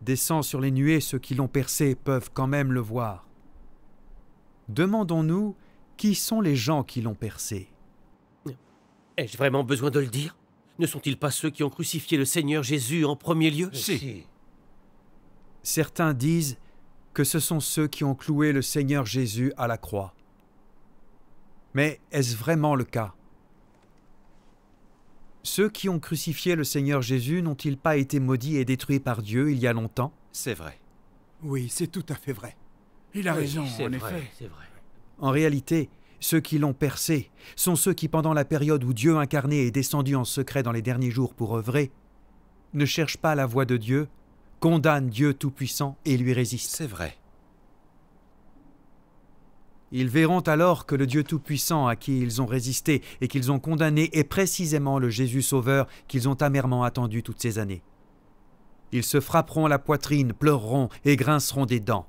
descend sur les nuées, ceux qui l'ont percé peuvent quand même le voir. Demandons-nous qui sont les gens qui l'ont percé Ai-je vraiment besoin de le dire Ne sont-ils pas ceux qui ont crucifié le Seigneur Jésus en premier lieu Si. Certains disent que ce sont ceux qui ont cloué le Seigneur Jésus à la croix. Mais est-ce vraiment le cas Ceux qui ont crucifié le Seigneur Jésus n'ont-ils pas été maudits et détruits par Dieu il y a longtemps C'est vrai. Oui, c'est tout à fait vrai. Il a raison, en effet. C'est vrai. En réalité, ceux qui l'ont percé sont ceux qui, pendant la période où Dieu incarné est descendu en secret dans les derniers jours pour œuvrer, ne cherchent pas la voie de Dieu, condamnent Dieu Tout-Puissant et lui résistent. C'est vrai. Ils verront alors que le Dieu Tout-Puissant à qui ils ont résisté et qu'ils ont condamné est précisément le Jésus Sauveur qu'ils ont amèrement attendu toutes ces années. Ils se frapperont la poitrine, pleureront et grinceront des dents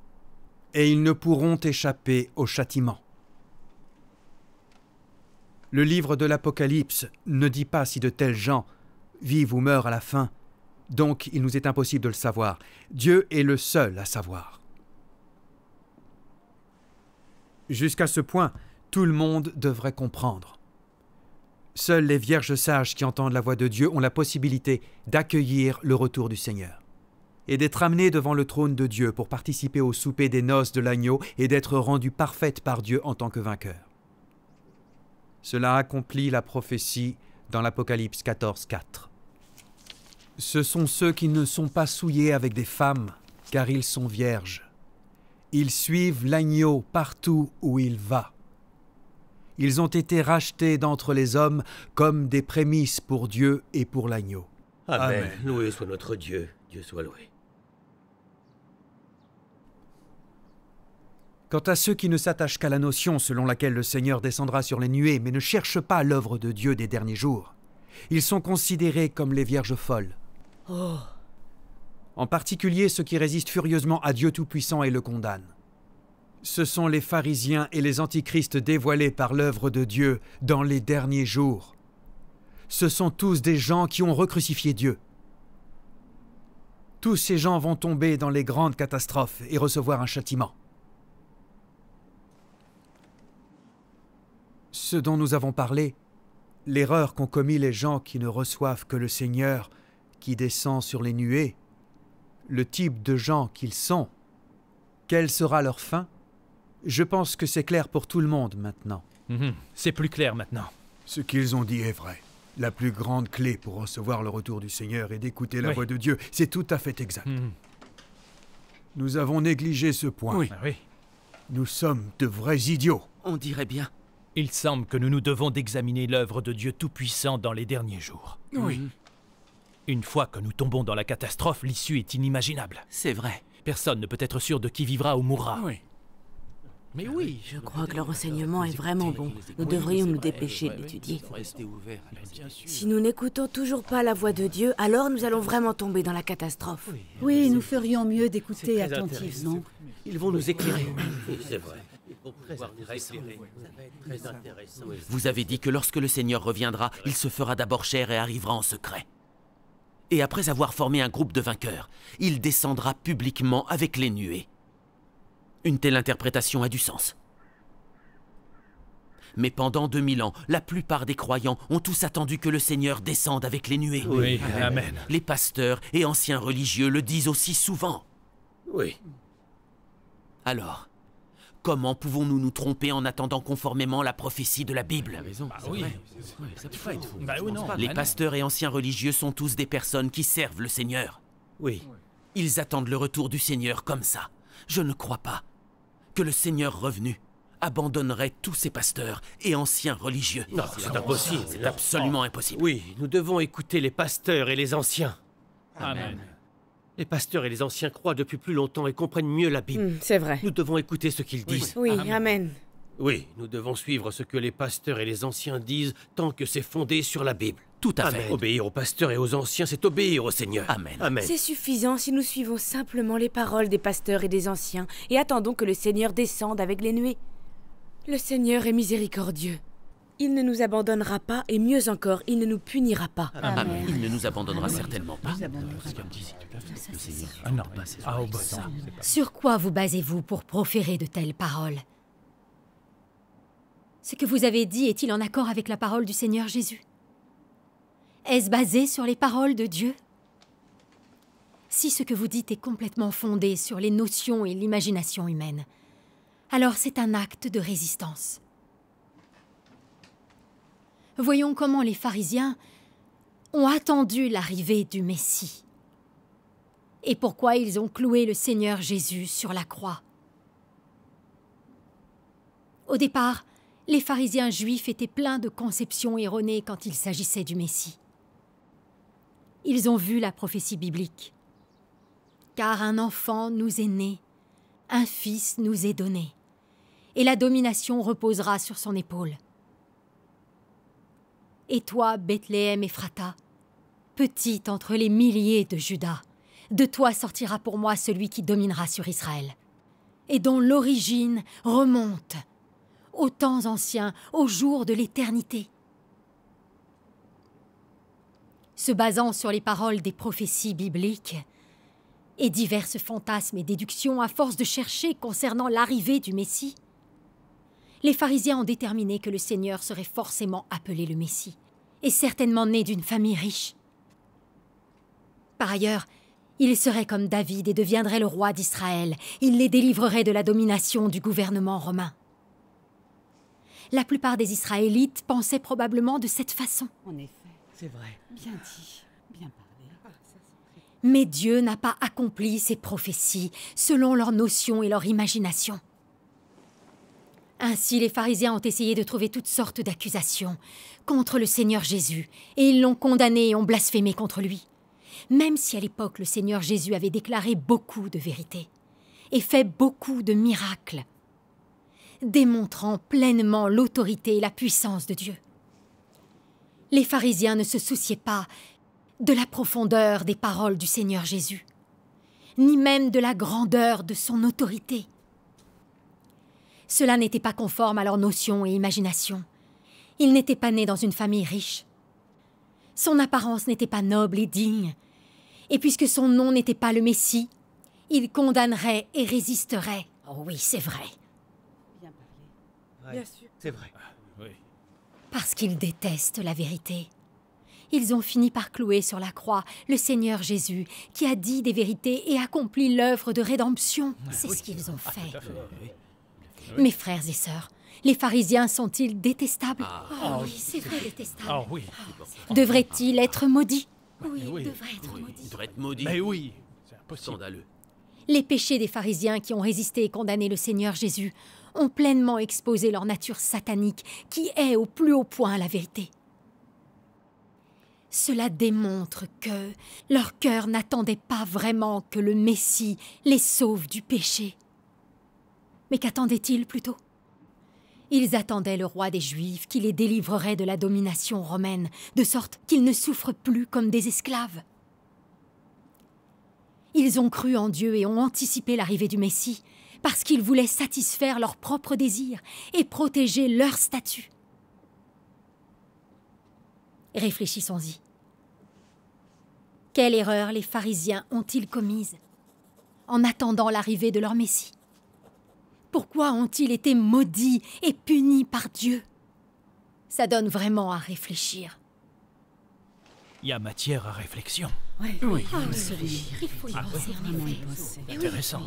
et ils ne pourront échapper au châtiment. Le livre de l'Apocalypse ne dit pas si de tels gens vivent ou meurent à la fin, donc il nous est impossible de le savoir. Dieu est le seul à savoir. Jusqu'à ce point, tout le monde devrait comprendre. Seules les vierges sages qui entendent la voix de Dieu ont la possibilité d'accueillir le retour du Seigneur et d'être amenée devant le trône de Dieu pour participer au souper des noces de l'agneau et d'être rendue parfaite par Dieu en tant que vainqueur. Cela accomplit la prophétie dans l'Apocalypse 14, 4. Ce sont ceux qui ne sont pas souillés avec des femmes, car ils sont vierges. Ils suivent l'agneau partout où il va. Ils ont été rachetés d'entre les hommes comme des prémices pour Dieu et pour l'agneau. Amen. Loué soit notre Dieu. Dieu soit loué. Quant à ceux qui ne s'attachent qu'à la notion selon laquelle le Seigneur descendra sur les nuées, mais ne cherchent pas l'œuvre de Dieu des derniers jours, ils sont considérés comme les vierges folles. En particulier ceux qui résistent furieusement à Dieu Tout-Puissant et le condamnent. Ce sont les pharisiens et les antichrists dévoilés par l'œuvre de Dieu dans les derniers jours. Ce sont tous des gens qui ont recrucifié Dieu. Tous ces gens vont tomber dans les grandes catastrophes et recevoir un châtiment. ce dont nous avons parlé, l'erreur qu'ont commis les gens qui ne reçoivent que le Seigneur qui descend sur les nuées, le type de gens qu'ils sont, quelle sera leur fin Je pense que c'est clair pour tout le monde maintenant. Mhm, c'est plus clair maintenant. Ce qu'ils ont dit est vrai. La plus grande clé pour recevoir le retour du Seigneur est d'écouter la voix de Dieu. C'est tout à fait exact. Mhm. Nous avons négligé ce point. Oui. Ah oui. Nous sommes de vrais idiots. On dirait bien. Il semble que nous nous devons d'examiner l'œuvre de Dieu Tout-Puissant dans les derniers jours. Oui. Une fois que nous tombons dans la catastrophe, l'issue est inimaginable. C'est vrai. Personne ne peut être sûr de qui vivra ou mourra. Oui. Mais oui. Je crois que le renseignement est vraiment bon. Nous devrions nous dépêcher d'étudier. Si nous n'écoutons toujours pas la voix de Dieu, alors nous allons vraiment tomber dans la catastrophe. Oui, nous ferions mieux d'écouter attentivement. Ils vont nous éclairer. C'est vrai. Vous avez dit que lorsque le Seigneur reviendra, il se fera d'abord cher et arrivera en secret. Et après avoir formé un groupe de vainqueurs, il descendra publiquement avec les nuées. Une telle interprétation a du sens. Mais pendant 2000 ans, la plupart des croyants ont tous attendu que le Seigneur descende avec les nuées. Oui, Amen. Les pasteurs et anciens religieux le disent aussi souvent. Oui. Alors, Comment pouvons-nous nous tromper en attendant conformément la prophétie de la Bible oui, Les bah pasteurs et anciens religieux sont tous des personnes qui servent le Seigneur. Oui. Ils attendent le retour du Seigneur comme ça. Je ne crois pas que le Seigneur revenu abandonnerait tous ses pasteurs et anciens religieux. Non, c'est impossible. C'est absolument impossible. Oui, nous devons écouter les pasteurs et les anciens. Amen. Les pasteurs et les anciens croient depuis plus longtemps et comprennent mieux la Bible. Hmm, c'est vrai. Nous devons écouter ce qu'ils disent. Oui, amen. Oui, nous devons suivre ce que les pasteurs et les anciens disent tant que c'est fondé sur la Bible. Tout à fait. Obéir aux pasteurs et aux anciens, c'est obéir au Seigneur. amen. C'est suffisant si nous suivons simplement les paroles des pasteurs et des anciens et attendons que le Seigneur descende avec les nuées. Le Seigneur est miséricordieux. Il ne nous abandonnera pas et mieux encore, il ne nous punira pas. Ah, il ne nous abandonnera certainement pas. Ah, bah, sur quoi vous basez-vous pour proférer de telles paroles Ce que vous avez dit est-il en accord avec la parole du Seigneur Jésus Est-ce basé sur les paroles de Dieu si ce que vous dites est complètement fondé sur les notions et l'imagination humaine, alors c'est un acte de résistance voyons comment les pharisiens ont attendu l'arrivée du Messie et pourquoi ils ont cloué le Seigneur Jésus sur la croix. Au départ, les pharisiens juifs étaient pleins de conceptions erronées quand il s'agissait du Messie. Ils ont vu la prophétie biblique. Car un enfant nous est né, un fils nous est donné, et la domination reposera sur son épaule. Et toi, Bethléem Ephrata, petite entre les milliers de Judas, de toi sortira pour moi celui qui dominera sur Israël, et dont l'origine remonte aux temps anciens, aux jours de l'éternité. Se basant sur les paroles des prophéties bibliques et diverses fantasmes et déductions à force de chercher concernant l'arrivée du Messie, les pharisiens ont déterminé que le Seigneur serait forcément appelé le Messie, et certainement né d'une famille riche. Par ailleurs, il serait comme David et deviendrait le roi d'Israël. Il les délivrerait de la domination du gouvernement romain. La plupart des Israélites pensaient probablement de cette façon. En effet, c'est vrai. Bien dit, bien parlé. Mais Dieu n'a pas accompli ses prophéties selon leurs notions et leur imagination. Ainsi, les pharisiens ont essayé de trouver toutes sortes d'accusations contre le Seigneur Jésus, et ils l'ont condamné et ont blasphémé contre lui. Même si à l'époque le Seigneur Jésus avait déclaré beaucoup de vérités et fait beaucoup de miracles, démontrant pleinement l'autorité et la puissance de Dieu. Les pharisiens ne se souciaient pas de la profondeur des paroles du Seigneur Jésus, ni même de la grandeur de son autorité. Cela n'était pas conforme à leurs notions et imaginations. Il n'était pas né dans une famille riche. Son apparence n'était pas noble et digne. Et puisque son nom n'était pas le Messie, il condamnerait et résisterait. Oh oui, c'est vrai. Bien sûr. C'est vrai. Ah, Parce qu'ils détestent la vérité. Ils ont fini par clouer sur la croix le Seigneur Jésus, qui a dit des vérités et accompli l'œuvre de rédemption. Ah, c'est ce qu'ils ont ah, fait. Mes frères et sœurs, les pharisiens sont-ils détestables oh, oui, c'est vrai, détestable. Oh, oui. devrait être maudits oui, eh ils devraient être maudits. Ils être maudits. Mais oui, c'est Scandaleux. Les péchés des pharisiens qui ont résisté et condamné le Seigneur Jésus ont pleinement exposé leur nature satanique qui est au plus haut point la vérité. Cela démontre que leur cœur n'attendait pas vraiment que le Messie les sauve du péché. Mais qu'attendaient-ils plutôt Ils attendaient le roi des Juifs qui les délivrerait de la domination romaine, de sorte qu'ils ne souffrent plus comme des esclaves. Ils ont cru en Dieu et ont anticipé l'arrivée du Messie, parce qu'ils voulaient satisfaire leurs propres désirs et protéger leur statut. Réfléchissons-y. Quelle erreur les pharisiens ont-ils commise en attendant l'arrivée de leur Messie pourquoi ont-ils été maudits et punis par Dieu Ça donne vraiment à réfléchir. Il y a matière à réflexion. oui, ah, il faut y ah, penser. Intéressant.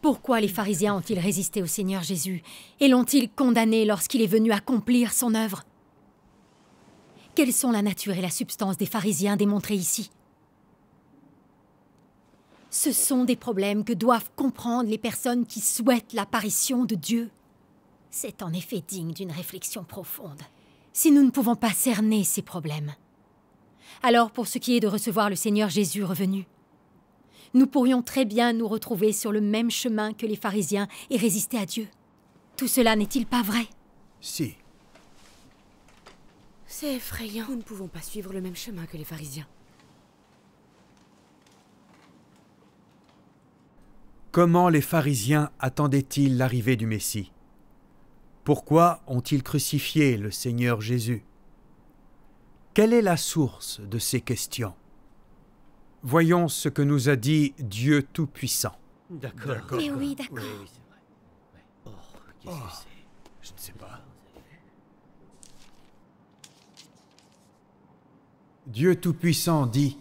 Pourquoi les pharisiens ont-ils résisté au Seigneur Jésus et l'ont-ils condamné lorsqu'il est venu accomplir son œuvre Quelles sont la nature et la substance des pharisiens démontrés ici ce sont des problèmes que doivent comprendre les personnes qui souhaitent l'apparition de Dieu. C'est en effet digne d'une réflexion profonde, si nous ne pouvons pas cerner ces problèmes. Alors pour ce qui est de recevoir le Seigneur Jésus revenu, nous pourrions très bien nous retrouver sur le même chemin que les pharisiens et résister à Dieu. Tout cela n'est-il pas vrai Si. C'est effrayant. Nous ne pouvons pas suivre le même chemin que les pharisiens. Comment les pharisiens attendaient-ils l'arrivée du Messie Pourquoi ont-ils crucifié le Seigneur Jésus Quelle est la source de ces questions Voyons ce que nous a dit Dieu Tout-Puissant. D'accord. Mais eh oui, d'accord. Oh, oh. je ne sais pas. Dieu Tout-Puissant dit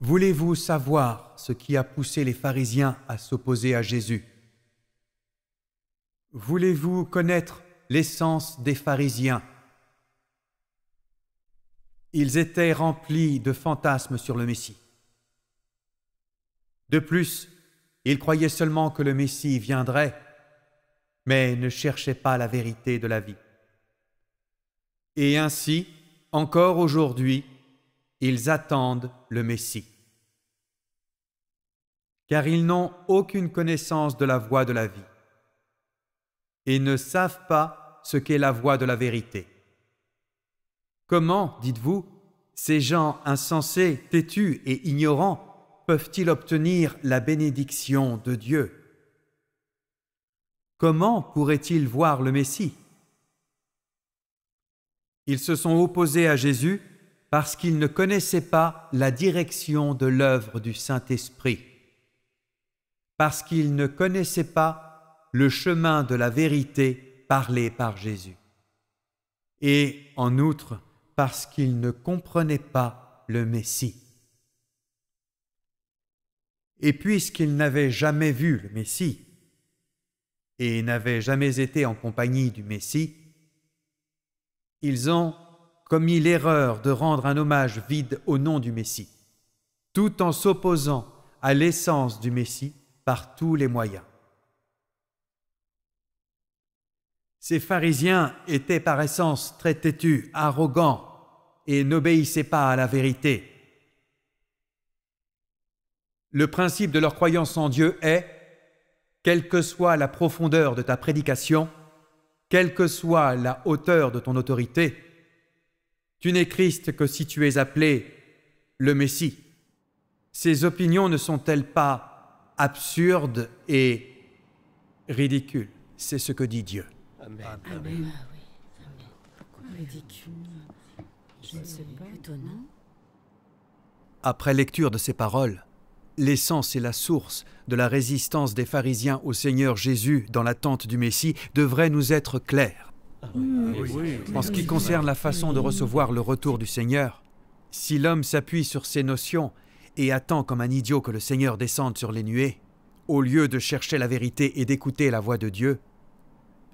Voulez-vous savoir ce qui a poussé les pharisiens à s'opposer à Jésus Voulez-vous connaître l'essence des pharisiens Ils étaient remplis de fantasmes sur le Messie. De plus, ils croyaient seulement que le Messie viendrait, mais ne cherchaient pas la vérité de la vie. Et ainsi, encore aujourd'hui, ils attendent le Messie. Car ils n'ont aucune connaissance de la voie de la vie et ne savent pas ce qu'est la voie de la vérité. Comment, dites-vous, ces gens insensés, têtus et ignorants peuvent-ils obtenir la bénédiction de Dieu Comment pourraient-ils voir le Messie Ils se sont opposés à Jésus parce qu'ils ne connaissaient pas la direction de l'œuvre du Saint-Esprit, parce qu'ils ne connaissaient pas le chemin de la vérité parlé par Jésus, et en outre parce qu'ils ne comprenaient pas le Messie. Et puisqu'ils n'avaient jamais vu le Messie, et n'avaient jamais été en compagnie du Messie, ils ont commis l'erreur de rendre un hommage vide au nom du Messie, tout en s'opposant à l'essence du Messie par tous les moyens. Ces pharisiens étaient par essence très têtus, arrogants et n'obéissaient pas à la vérité. Le principe de leur croyance en Dieu est, quelle que soit la profondeur de ta prédication, quelle que soit la hauteur de ton autorité, tu n'es Christ que si tu es appelé le Messie. Ces opinions ne sont-elles pas absurdes et ridicules C'est ce que dit Dieu. Amen. Après lecture de ces paroles, l'essence et la source de la résistance des pharisiens au Seigneur Jésus dans l'attente du Messie devrait nous être claire. Ah hmm. ah en ce qui concerne la façon de recevoir le retour du Seigneur, si l'homme s'appuie sur ses notions et attend comme un idiot que le Seigneur descende sur les nuées, au lieu de chercher la vérité et d'écouter la voix de Dieu,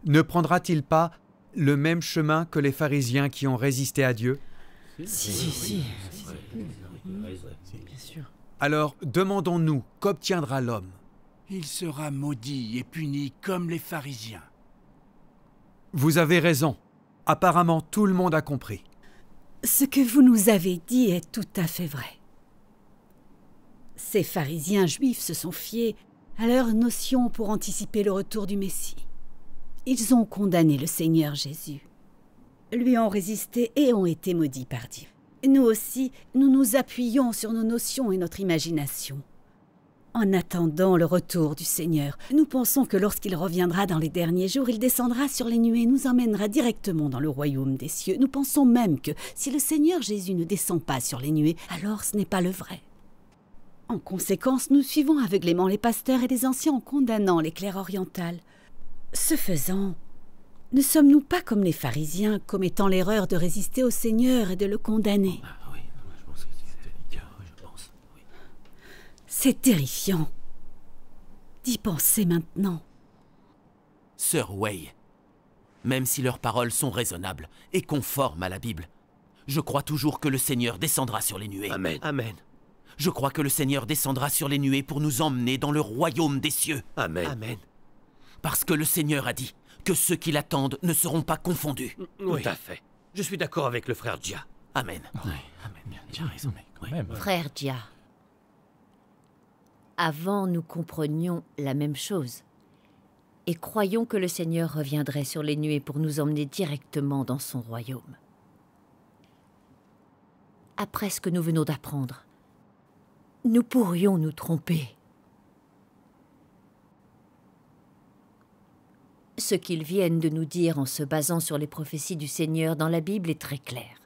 ne prendra-t-il pas le même chemin que les pharisiens qui ont résisté à Dieu Si, si, Alors demandons-nous, qu'obtiendra l'homme Il sera maudit et puni comme les pharisiens. Vous avez raison. Apparemment, tout le monde a compris. Ce que vous nous avez dit est tout à fait vrai. Ces pharisiens juifs se sont fiés à leurs notions pour anticiper le retour du Messie. Ils ont condamné le Seigneur Jésus, lui ont résisté et ont été maudits par Dieu. Nous aussi, nous nous appuyons sur nos notions et notre imagination en attendant le retour du Seigneur. Nous pensons que lorsqu'il reviendra dans les derniers jours, il descendra sur les nuées et nous emmènera directement dans le royaume des cieux. Nous pensons même que si le Seigneur Jésus ne descend pas sur les nuées, alors ce n'est pas le vrai. En conséquence, nous suivons aveuglément les pasteurs et les anciens en condamnant l'éclair oriental. Ce faisant, ne sommes-nous pas comme les pharisiens commettant l'erreur de résister au Seigneur et de le condamner C'est terrifiant. D'y penser maintenant. Sœur Wei, même si leurs paroles sont raisonnables et conformes à la Bible, je crois toujours que le Seigneur descendra sur les nuées. Amen. Amen. Je crois que le Seigneur descendra sur les nuées pour nous emmener dans le royaume des cieux. Amen. Amen. Parce que le Seigneur a dit que ceux qui l'attendent ne seront pas confondus. Mm, mm, oui. Tout à fait. Je suis d'accord avec le frère Dia. Amen. Amen. Frère Dia avant nous comprenions la même chose et croyons que le Seigneur reviendrait sur les nuées pour nous emmener directement dans son royaume. Après ce que nous venons d'apprendre, nous pourrions nous tromper. Ce qu'ils viennent de nous dire en se basant sur les prophéties du Seigneur dans la Bible est très clair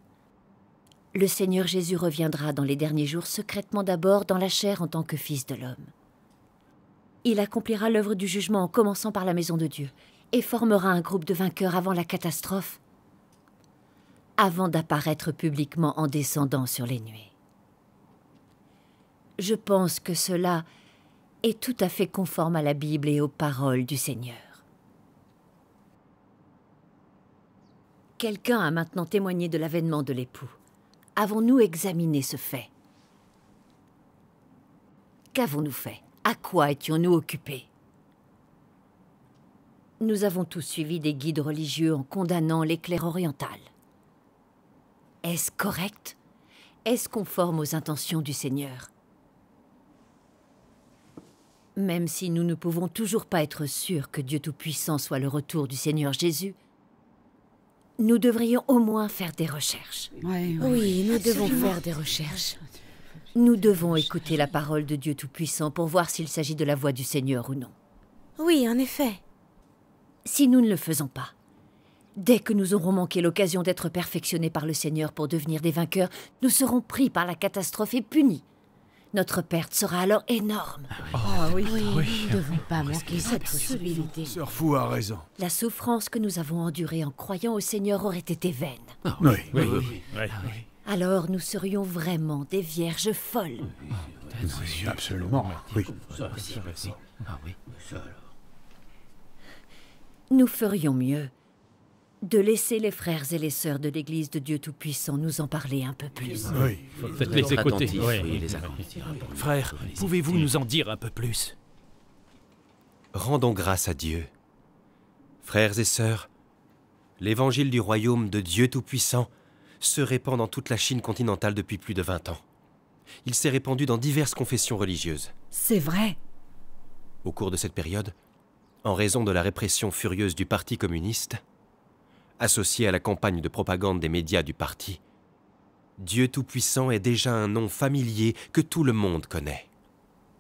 le Seigneur Jésus reviendra dans les derniers jours secrètement d'abord dans la chair en tant que Fils de l'homme. Il accomplira l'œuvre du jugement en commençant par la maison de Dieu et formera un groupe de vainqueurs avant la catastrophe, avant d'apparaître publiquement en descendant sur les nuées. Je pense que cela est tout à fait conforme à la Bible et aux paroles du Seigneur. Quelqu'un a maintenant témoigné de l'avènement de l'époux avons-nous examiné ce fait Qu'avons-nous fait À quoi étions-nous occupés Nous avons tous suivi des guides religieux en condamnant l'éclair oriental. Est-ce correct Est-ce conforme aux intentions du Seigneur Même si nous ne pouvons toujours pas être sûrs que Dieu Tout-Puissant soit le retour du Seigneur Jésus, nous devrions au moins faire des recherches. oui, nous devons faire des recherches. Nous devons écouter la parole de Dieu Tout-Puissant pour voir s'il s'agit de la voix du Seigneur ou non. Oui, en effet. Si nous ne le faisons pas, dès que nous aurons manqué l'occasion d'être perfectionnés par le Seigneur pour devenir des vainqueurs, nous serons pris par la catastrophe et punis. Notre perte sera alors énorme. oui, oh, oui. oui, nous ne devons pas manquer cette possibilité. Sœur Fou a raison. La souffrance que nous avons endurée en croyant au Seigneur aurait été vaine. oui, oui, oui, oui, Alors nous serions vraiment des vierges folles. absolument, oui. Nous ferions mieux de laisser les frères et les sœurs de l'Église de Dieu Tout-Puissant nous en parler un peu plus. Oui, les écouter. Frères, pouvez-vous nous en dire un peu plus Rendons grâce à Dieu. Frères et sœurs, l'évangile du royaume de Dieu Tout-Puissant se répand dans toute la Chine continentale depuis plus de 20 ans. Il s'est répandu dans diverses confessions religieuses. C'est vrai. Au cours de cette période, en raison de la répression furieuse du Parti communiste, associé à la campagne de propagande des médias du parti, Dieu Tout-Puissant est déjà un nom familier que tout le monde connaît.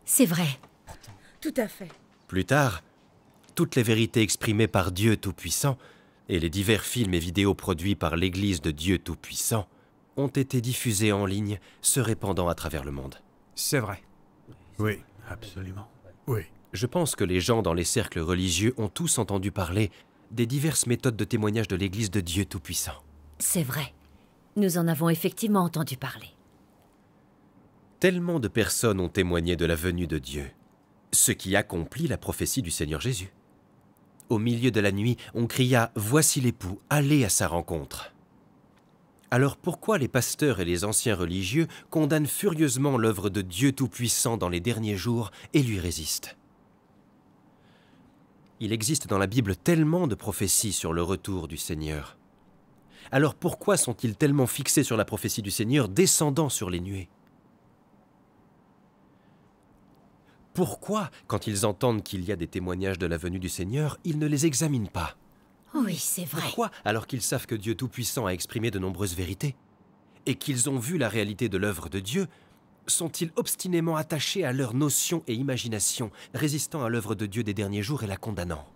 C'est vrai. Tout à fait. Plus tard, toutes les vérités exprimées par Dieu Tout-Puissant et les divers films et vidéos produits par l'Église de Dieu Tout-Puissant ont été diffusés en ligne, se répandant à travers le monde. C'est vrai. Oui, absolument. Oui. Je pense que les gens dans les cercles religieux ont tous entendu parler des diverses méthodes de témoignage de l'Église de Dieu Tout-Puissant. C'est vrai. Nous en avons effectivement entendu parler. Tellement de personnes ont témoigné de la venue de Dieu, ce qui accomplit la prophétie du Seigneur Jésus. Au milieu de la nuit, on cria ⁇ Voici l'époux, allez à sa rencontre !⁇ Alors pourquoi les pasteurs et les anciens religieux condamnent furieusement l'œuvre de Dieu Tout-Puissant dans les derniers jours et lui résistent il existe dans la Bible tellement de prophéties sur le retour du Seigneur. Alors pourquoi sont-ils tellement fixés sur la prophétie du Seigneur descendant sur les nuées Pourquoi, quand ils entendent qu'il y a des témoignages de la venue du Seigneur, ils ne les examinent pas Oui, c'est vrai. Pourquoi, alors qu'ils savent que Dieu Tout-Puissant a exprimé de nombreuses vérités et qu'ils ont vu la réalité de l'œuvre de Dieu, sont-ils obstinément attachés à leurs notions et imaginations, résistant à l'œuvre de Dieu des derniers jours et la condamnant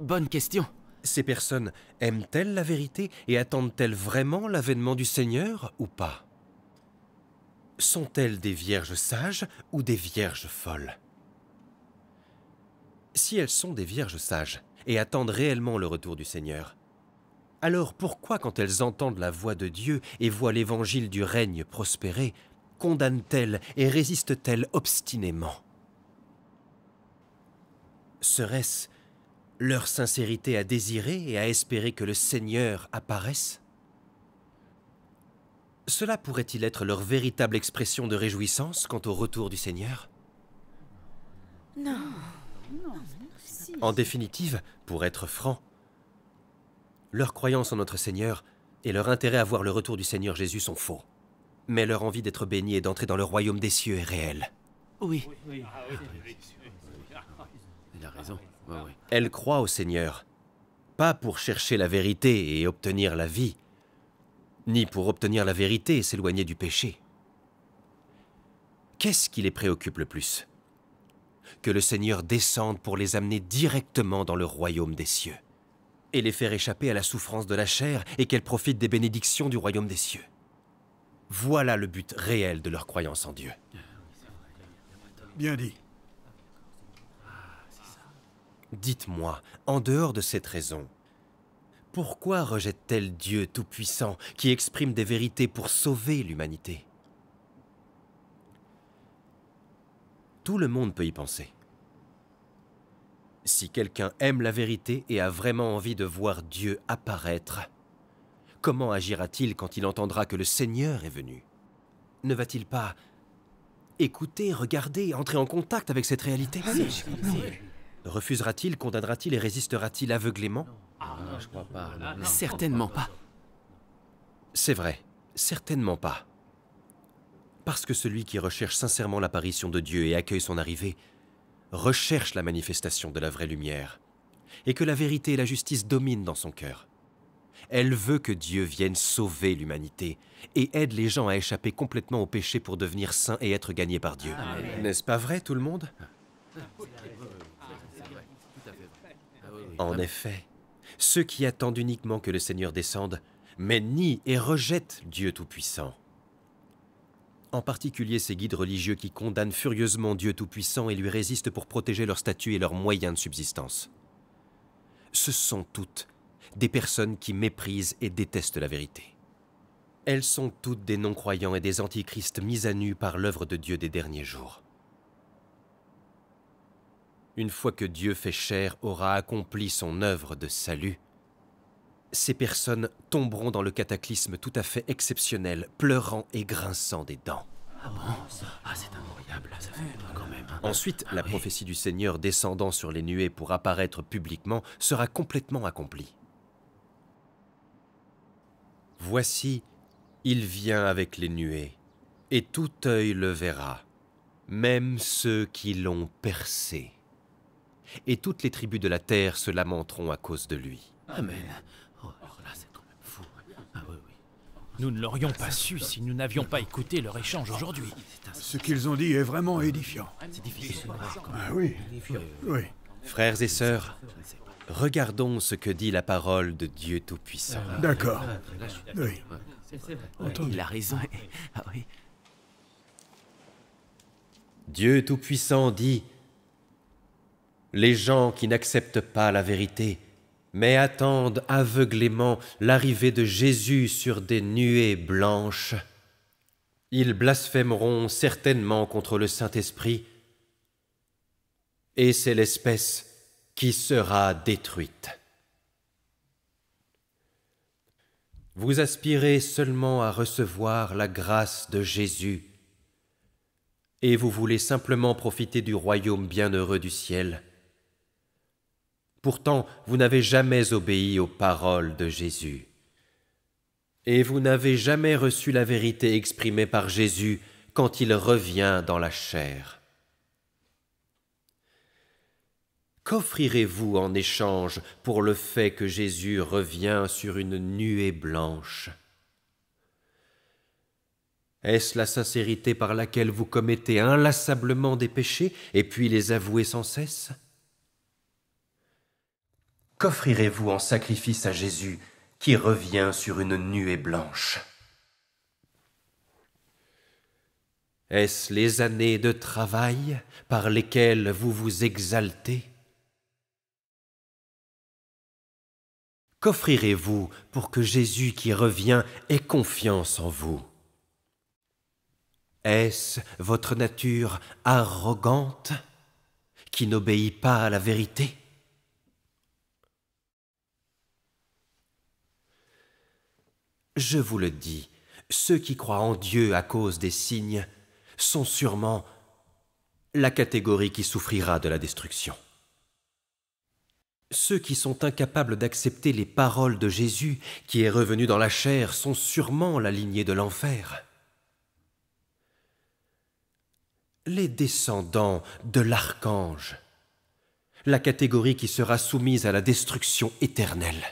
Bonne question. Ces personnes aiment-elles la vérité et attendent-elles vraiment l'avènement du Seigneur ou pas Sont-elles des vierges sages ou des vierges folles Si elles sont des vierges sages et attendent réellement le retour du Seigneur, alors pourquoi quand elles entendent la voix de Dieu et voient l'évangile du règne prospérer, condamne-t-elle et résistent-elles elle obstinément Serait-ce leur sincérité à désirer et à espérer que le Seigneur apparaisse Cela pourrait-il être leur véritable expression de réjouissance quant au retour du Seigneur Non. En définitive, pour être franc, leur croyance en notre Seigneur et leur intérêt à voir le retour du Seigneur Jésus sont faux. Mais leur envie d'être bénie et d'entrer dans le royaume des cieux est réelle. Oui. Elle a raison. Elle croit au Seigneur, pas pour chercher la vérité et obtenir la vie, ni pour obtenir la vérité et s'éloigner du péché. Qu'est-ce qui les préoccupe le plus Que le Seigneur descende pour les amener directement dans le royaume des cieux, et les faire échapper à la souffrance de la chair, et qu'elles profitent des bénédictions du royaume des cieux. Voilà le but réel de leur croyance en Dieu. Bien dit. Dites-moi, en dehors de cette raison, pourquoi rejette-t-elle Dieu Tout-Puissant qui exprime des vérités pour sauver l'humanité Tout le monde peut y penser. Si quelqu'un aime la vérité et a vraiment envie de voir Dieu apparaître, Comment agira-t-il quand il entendra que le Seigneur est venu Ne va-t-il pas écouter, regarder, entrer en contact avec cette réalité ah, Refusera-t-il, condamnera-t-il et résistera-t-il aveuglément ah, je crois pas. Certainement pas. C'est vrai, certainement pas. Parce que celui qui recherche sincèrement l'apparition de Dieu et accueille son arrivée, recherche la manifestation de la vraie lumière, et que la vérité et la justice dominent dans son cœur. Elle veut que Dieu vienne sauver l'humanité et aide les gens à échapper complètement au péché pour devenir saints et être gagnés par Dieu. N'est-ce pas vrai, tout le monde En effet, ceux qui attendent uniquement que le Seigneur descende, mais nient et rejettent Dieu Tout-Puissant. En particulier ces guides religieux qui condamnent furieusement Dieu Tout-Puissant et lui résistent pour protéger leur statut et leurs moyens de subsistance. Ce sont toutes des personnes qui méprisent et détestent la vérité. Elles sont toutes des non-croyants et des antichrists mis à nu par l'œuvre de Dieu des derniers jours. Une fois que Dieu fait chair aura accompli son œuvre de salut, ces personnes tomberont dans le cataclysme tout à fait exceptionnel, pleurant et grinçant des dents. Ah bon ah, c'est incroyable, ça fait quand même. Hein. Ensuite, ah la prophétie du Seigneur descendant sur les nuées pour apparaître publiquement sera complètement accomplie. Voici, il vient avec les nuées, et tout œil le verra, même ceux qui l'ont percé. Et toutes les tribus de la terre se lamenteront à cause de lui. Amen. Oh, alors là, c'est quand même fou. Ah oui, oui. Nous ne l'aurions pas su si nous n'avions pas écouté leur échange aujourd'hui. Ce qu'ils ont dit est vraiment édifiant. C'est difficile. Ah oui. Oui. Frères et sœurs, Regardons ce que dit la parole de Dieu Tout-Puissant. Ah, d'accord. Ah, oui. Il a raison. Ah Dieu Tout-Puissant dit Les gens qui n'acceptent pas la vérité, mais attendent aveuglément l'arrivée de Jésus sur des nuées blanches, ils blasphémeront certainement contre le Saint-Esprit, et c'est l'espèce qui sera détruite. Vous aspirez seulement à recevoir la grâce de Jésus, et vous voulez simplement profiter du royaume bienheureux du ciel. Pourtant, vous n'avez jamais obéi aux paroles de Jésus, et vous n'avez jamais reçu la vérité exprimée par Jésus quand il revient dans la chair. Qu'offrirez-vous en échange pour le fait que Jésus revient sur une nuée blanche Est-ce la sincérité par laquelle vous commettez inlassablement des péchés et puis les avouez sans cesse Qu'offrirez-vous en sacrifice à Jésus qui revient sur une nuée blanche Est-ce les années de travail par lesquelles vous vous exaltez Qu'offrirez-vous pour que Jésus qui revient ait confiance en vous Est-ce votre nature arrogante qui n'obéit pas à la vérité Je vous le dis, ceux qui croient en Dieu à cause des signes sont sûrement la catégorie qui souffrira de la destruction. Ceux qui sont incapables d'accepter les paroles de Jésus qui est revenu dans la chair sont sûrement la lignée de l'enfer. Les descendants de l'archange, la catégorie qui sera soumise à la destruction éternelle.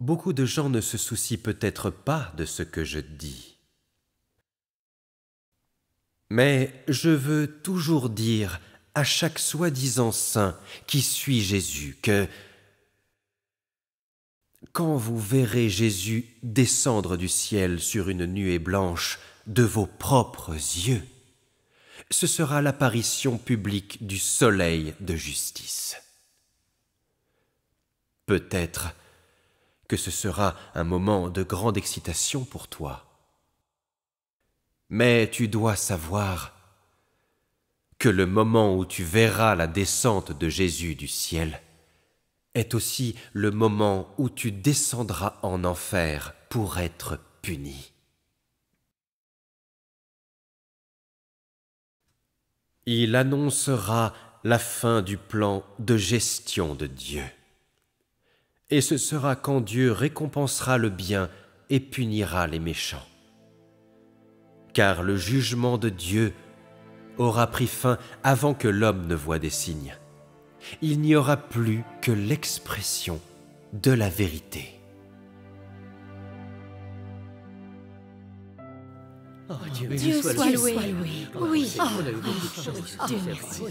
Beaucoup de gens ne se soucient peut-être pas de ce que je dis. Mais je veux toujours dire à chaque soi-disant saint qui suit Jésus que quand vous verrez Jésus descendre du ciel sur une nuée blanche de vos propres yeux, ce sera l'apparition publique du soleil de justice. Peut-être que ce sera un moment de grande excitation pour toi. Mais tu dois savoir que le moment où tu verras la descente de Jésus du ciel est aussi le moment où tu descendras en enfer pour être puni. Il annoncera la fin du plan de gestion de Dieu. Et ce sera quand Dieu récompensera le bien et punira les méchants. Car le jugement de Dieu aura pris fin avant que l'homme ne voie des signes. Il n'y aura plus que l'expression de la vérité. Oh, oh, Dieu, soit loué. Oui, oh, merci. Oh,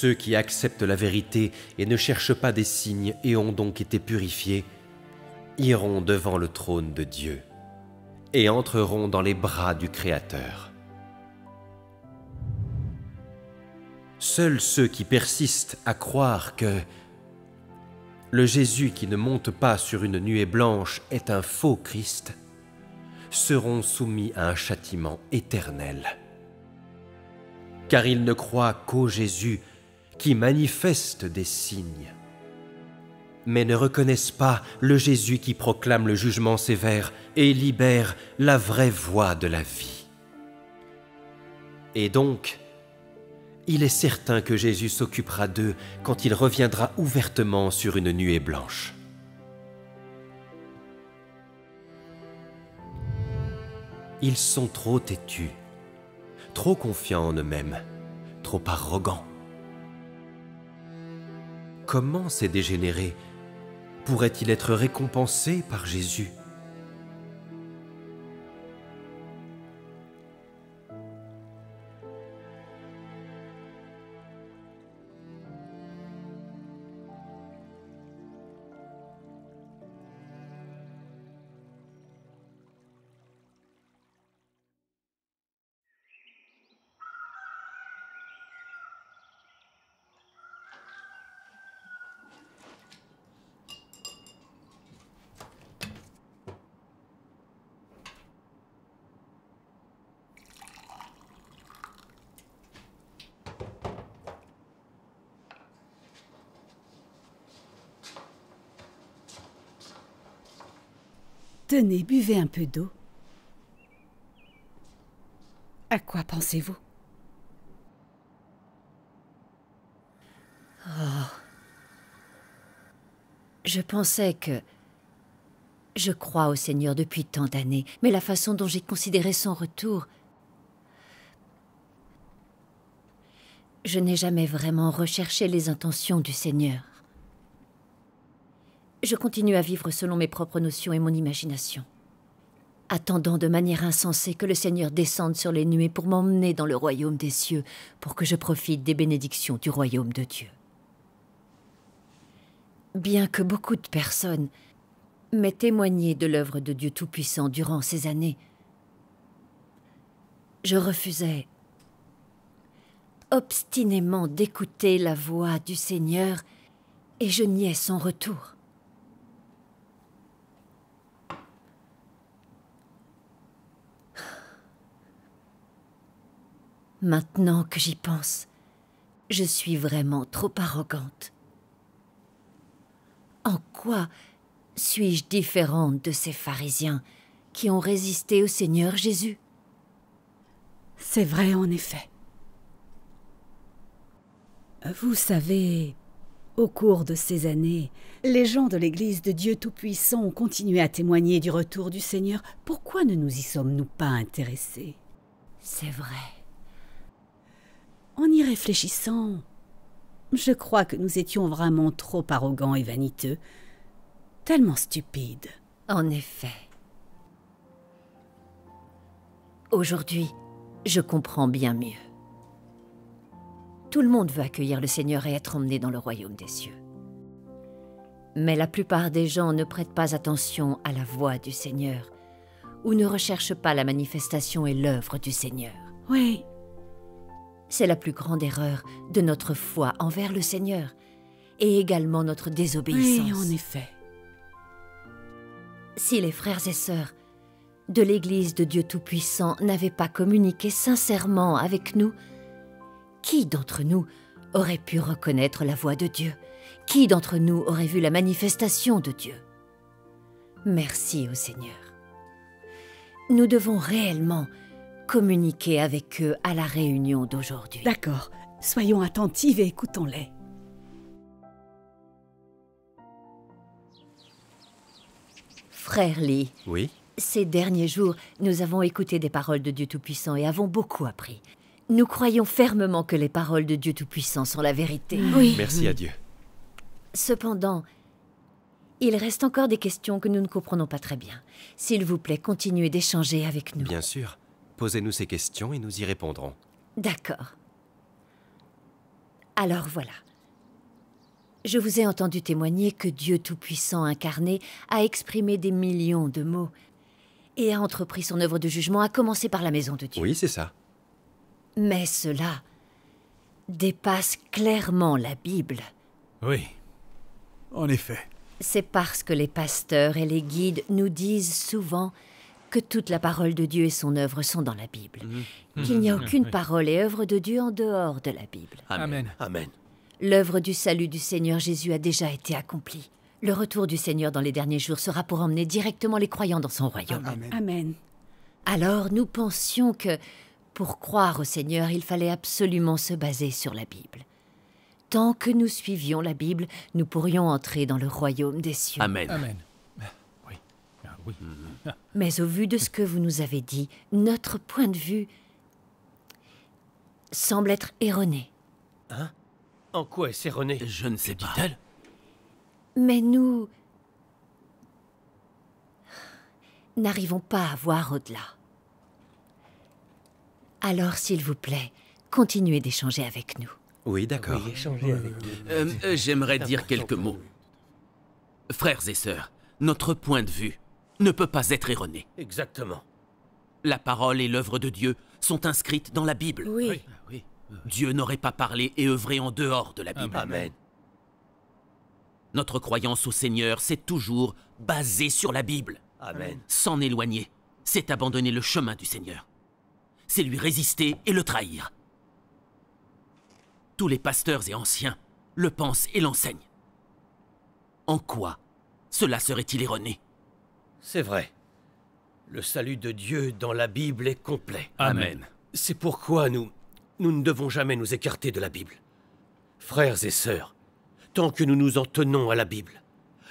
Ceux qui acceptent la vérité et ne cherchent pas des signes et ont donc été purifiés, iront devant le trône de Dieu et entreront dans les bras du Créateur. Seuls ceux qui persistent à croire que le Jésus qui ne monte pas sur une nuée blanche est un faux Christ seront soumis à un châtiment éternel. Car ils ne croient qu'au Jésus qui manifestent des signes, mais ne reconnaissent pas le Jésus qui proclame le jugement sévère et libère la vraie voie de la vie. Et donc, il est certain que Jésus s'occupera d'eux quand il reviendra ouvertement sur une nuée blanche. Ils sont trop têtus, trop confiants en eux-mêmes, trop arrogants. Comment ces dégénérés pourraient-ils être récompensés par Jésus Tenez, buvez un peu d'eau. À quoi pensez-vous oh. Je pensais que... Je crois au Seigneur depuis tant d'années, mais la façon dont j'ai considéré son retour... Je n'ai jamais vraiment recherché les intentions du Seigneur. Je continue à vivre selon mes propres notions et mon imagination, attendant de manière insensée que le Seigneur descende sur les nuées pour m'emmener dans le royaume des cieux, pour que je profite des bénédictions du royaume de Dieu. Bien que beaucoup de personnes m'aient témoigné de l'œuvre de Dieu Tout-Puissant durant ces années, je refusais obstinément d'écouter la voix du Seigneur et je niais son retour. Maintenant que j'y pense, je suis vraiment trop arrogante. En quoi suis-je différente de ces pharisiens qui ont résisté au Seigneur Jésus C'est vrai en effet. Vous savez, au cours de ces années, les gens de l'Église de Dieu Tout-Puissant ont continué à témoigner du retour du Seigneur. Pourquoi ne nous y sommes-nous pas intéressés C'est vrai. En y réfléchissant, je crois que nous étions vraiment trop arrogants et vaniteux, tellement stupides. En effet. Aujourd'hui, je comprends bien mieux. Tout le monde veut accueillir le Seigneur et être emmené dans le royaume des cieux. Mais la plupart des gens ne prêtent pas attention à la voix du Seigneur ou ne recherchent pas la manifestation et l'œuvre du Seigneur. Oui, c'est la plus grande erreur de notre foi envers le Seigneur et également notre désobéissance. Oui, en effet. Si les frères et sœurs de l'Église de Dieu Tout-Puissant n'avaient pas communiqué sincèrement avec nous, qui d'entre nous aurait pu reconnaître la voix de Dieu Qui d'entre nous aurait vu la manifestation de Dieu Merci au Seigneur. Nous devons réellement communiquer avec eux à la réunion d'aujourd'hui. D'accord. Soyons attentifs et écoutons-les. Frère Lee. Oui. Ces derniers jours, nous avons écouté des paroles de Dieu Tout-Puissant et avons beaucoup appris. Nous croyons fermement que les paroles de Dieu Tout-Puissant sont la vérité. Oui. Merci à Dieu. Cependant, il reste encore des questions que nous ne comprenons pas très bien. S'il vous plaît, continuez d'échanger avec nous. Bien sûr. Posez-nous ces questions et nous y répondrons. D'accord. Alors voilà. Je vous ai entendu témoigner que Dieu Tout-Puissant incarné a exprimé des millions de mots et a entrepris son œuvre de jugement, à commencer par la maison de Dieu. Oui, c'est ça. Mais cela dépasse clairement la Bible. Oui, en effet. C'est parce que les pasteurs et les guides nous disent souvent que toute la parole de Dieu et son œuvre sont dans la Bible. Mhm. Mhm. Qu'il n'y a mhm. aucune parole et œuvre de Dieu en dehors de la Bible. Amen. Amen. L'œuvre du salut du Seigneur Jésus a déjà été accomplie. Le retour du Seigneur dans les derniers jours sera pour emmener directement les croyants dans son royaume. Amen. Alors nous pensions que pour croire au Seigneur, il fallait absolument se baser sur la Bible. Tant que nous suivions la Bible, nous pourrions entrer dans le royaume des cieux. Amen. Amen. Ah, oui. Ah, oui. Mais au vu de ce que vous nous avez dit, notre point de vue semble être erroné. Hein En quoi est-ce erroné Je ne sais pas. Mais nous... n'arrivons pas à voir au-delà. Alors, s'il vous plaît, continuez d'échanger avec nous. Oui, d'accord. Euh, euh, j'aimerais dire quelques mots. Frères et sœurs, notre point de vue ne peut pas être erroné. Exactement. La parole et l'œuvre de Dieu sont inscrites dans la Bible. Oui. Ah Dieu n'aurait pas parlé et œuvré en dehors de la Bible. Amen. Notre croyance au Seigneur, s'est toujours basée sur la Bible. Amen. S'en éloigner, c'est abandonner le chemin du Seigneur. C'est lui résister et le trahir. Tous les pasteurs et anciens le pensent et l'enseignent. En quoi cela serait-il erroné c'est vrai. Le salut de Dieu dans la Bible est complet. Amen. C'est pourquoi nous, nous ne devons jamais nous écarter de la Bible. Frères et sœurs, tant que nous nous en tenons à la Bible,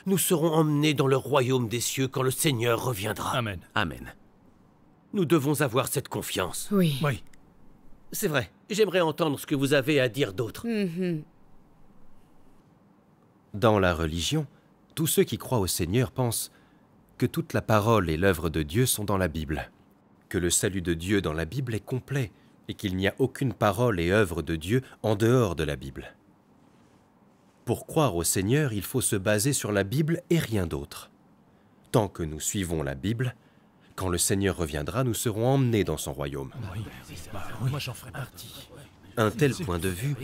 nous serons emmenés dans le royaume des cieux quand le Seigneur reviendra. Amen. Amen. Nous devons avoir cette confiance. Oui. Oui. C'est vrai. J'aimerais entendre ce que vous avez à dire d'autre. Mm-hmm. Dans la religion, tous ceux qui croient au Seigneur pensent que toute la parole et l'œuvre de Dieu sont dans la Bible, que le salut de Dieu dans la Bible est complet et qu'il n'y a aucune parole et œuvre de Dieu en dehors de la Bible. Pour croire au Seigneur, il faut se baser sur la Bible et rien d'autre. Tant que nous suivons la Bible, quand le Seigneur reviendra, nous serons emmenés dans son royaume. Bah, Un tel point de vue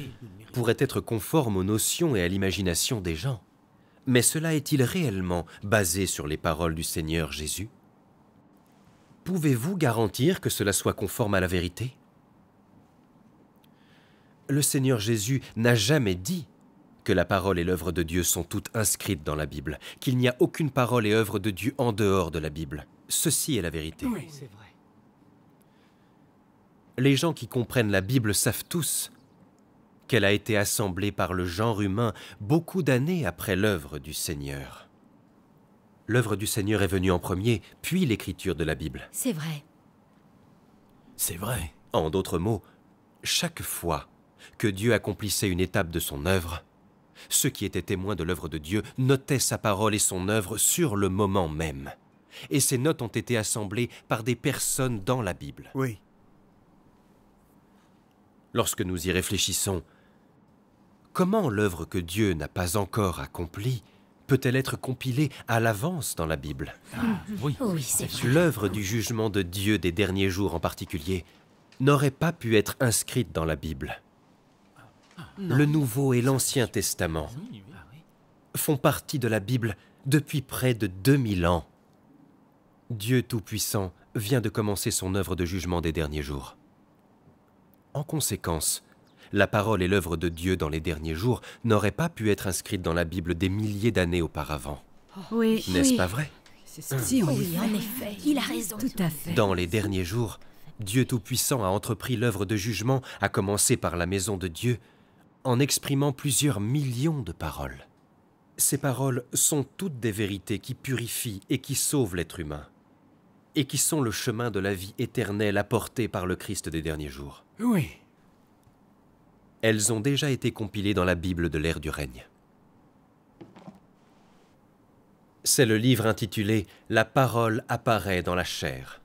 pourrait être conforme aux notions et à l'imagination des gens. Mais cela est-il réellement basé sur les paroles du Seigneur Jésus Pouvez-vous garantir que cela soit conforme à la vérité Le Seigneur Jésus n'a jamais dit que la parole et l'œuvre de Dieu sont toutes inscrites dans la Bible, qu'il n'y a aucune parole et œuvre de Dieu en dehors de la Bible. Ceci est la vérité. Oui, c'est vrai. Les gens qui comprennent la Bible savent tous qu'elle a été assemblée par le genre humain beaucoup d'années après l'œuvre du Seigneur. L'œuvre du Seigneur est venue en premier, puis l'écriture de la Bible. C'est vrai. C'est vrai. En d'autres mots, chaque fois que Dieu accomplissait une étape de son œuvre, ceux qui étaient témoins de l'œuvre de Dieu notaient sa parole et son œuvre sur le moment même. Et ces notes ont été assemblées par des personnes dans la Bible. Oui. Lorsque nous y réfléchissons, Comment l'œuvre que Dieu n'a pas encore accomplie peut-elle être compilée à l'avance dans la Bible ah, Oui, oh, L'œuvre du jugement de Dieu des derniers jours en particulier n'aurait pas pu être inscrite dans la Bible. Le Nouveau et l'Ancien Testament ah, font partie de la Bible depuis près de 2000 ans. Dieu Tout-Puissant vient de commencer son œuvre de jugement des derniers jours. En conséquence, la parole et l'œuvre de Dieu dans les derniers jours n'auraient pas pu être inscrites dans la Bible des milliers d'années auparavant. Oh. Oui. N'est-ce pas vrai si, oui, en effet. Il a raison. Tout à fait. Dans les derniers jours, Dieu Tout-Puissant a entrepris l'œuvre de jugement, à commencer par la maison de Dieu, en exprimant plusieurs millions de paroles. Ces paroles sont toutes des vérités qui purifient et qui sauvent l'être humain, et qui sont le chemin de la vie éternelle apportée par le Christ des derniers jours. Oui. Elles ont déjà été compilées dans la Bible de l'ère du règne. C'est le livre intitulé La parole apparaît dans la chair.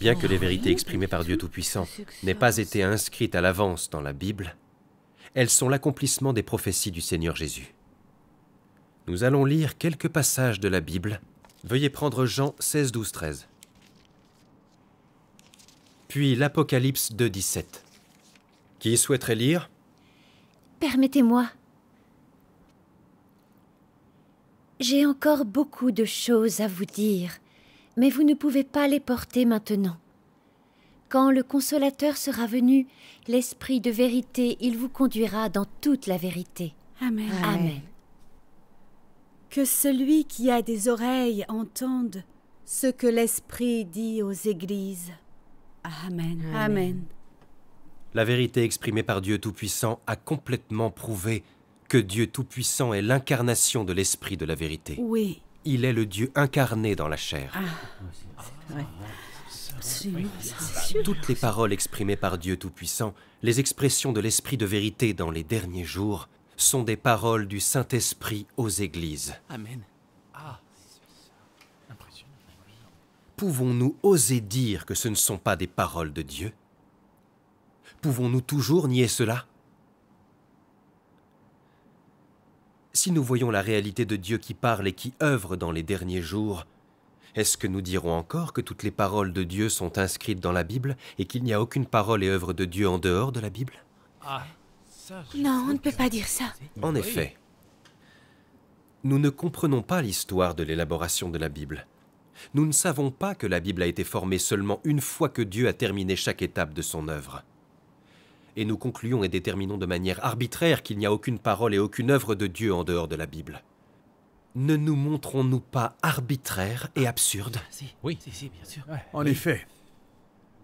Bien que les vérités exprimées par Dieu Tout-Puissant n'aient pas été inscrites à l'avance dans la Bible, elles sont l'accomplissement des prophéties du Seigneur Jésus. Nous allons lire quelques passages de la Bible. Veuillez prendre Jean 16, 12, 13 puis l'Apocalypse 2.17. Qui souhaiterait lire Permettez-moi. J'ai encore beaucoup de choses à vous dire, mais vous ne pouvez pas les porter maintenant. Quand le consolateur sera venu, l'Esprit de vérité, il vous conduira dans toute la vérité. Amen. Amen. Que celui qui a des oreilles entende ce que l'Esprit dit aux églises. Amen. La vérité exprimée par Dieu Tout-Puissant a complètement prouvé que Dieu Tout-Puissant est l'incarnation de l'Esprit de la vérité. Oui. Il est le Dieu incarné dans la chair. Toutes les paroles exprimées par Dieu Tout-Puissant, les expressions de l'Esprit de vérité dans les derniers jours, sont des paroles du Saint-Esprit aux églises. Amen. Pouvons-nous oser dire que ce ne sont pas des paroles de Dieu Pouvons-nous toujours nier cela Si nous voyons la réalité de Dieu qui parle et qui œuvre dans les derniers jours, est-ce que nous dirons encore que toutes les paroles de Dieu sont inscrites dans la Bible et qu'il n'y a aucune parole et œuvre de Dieu en dehors de la Bible Non, on ne peut pas dire ça. En effet, nous ne comprenons pas l'histoire de l'élaboration de la Bible. Nous ne savons pas que la Bible a été formée seulement une fois que Dieu a terminé chaque étape de son œuvre. Et nous concluons et déterminons de manière arbitraire qu'il n'y a aucune parole et aucune œuvre de Dieu en dehors de la Bible. Ne nous montrons-nous pas arbitraires et absurdes ah, Oui, bien sûr. en effet,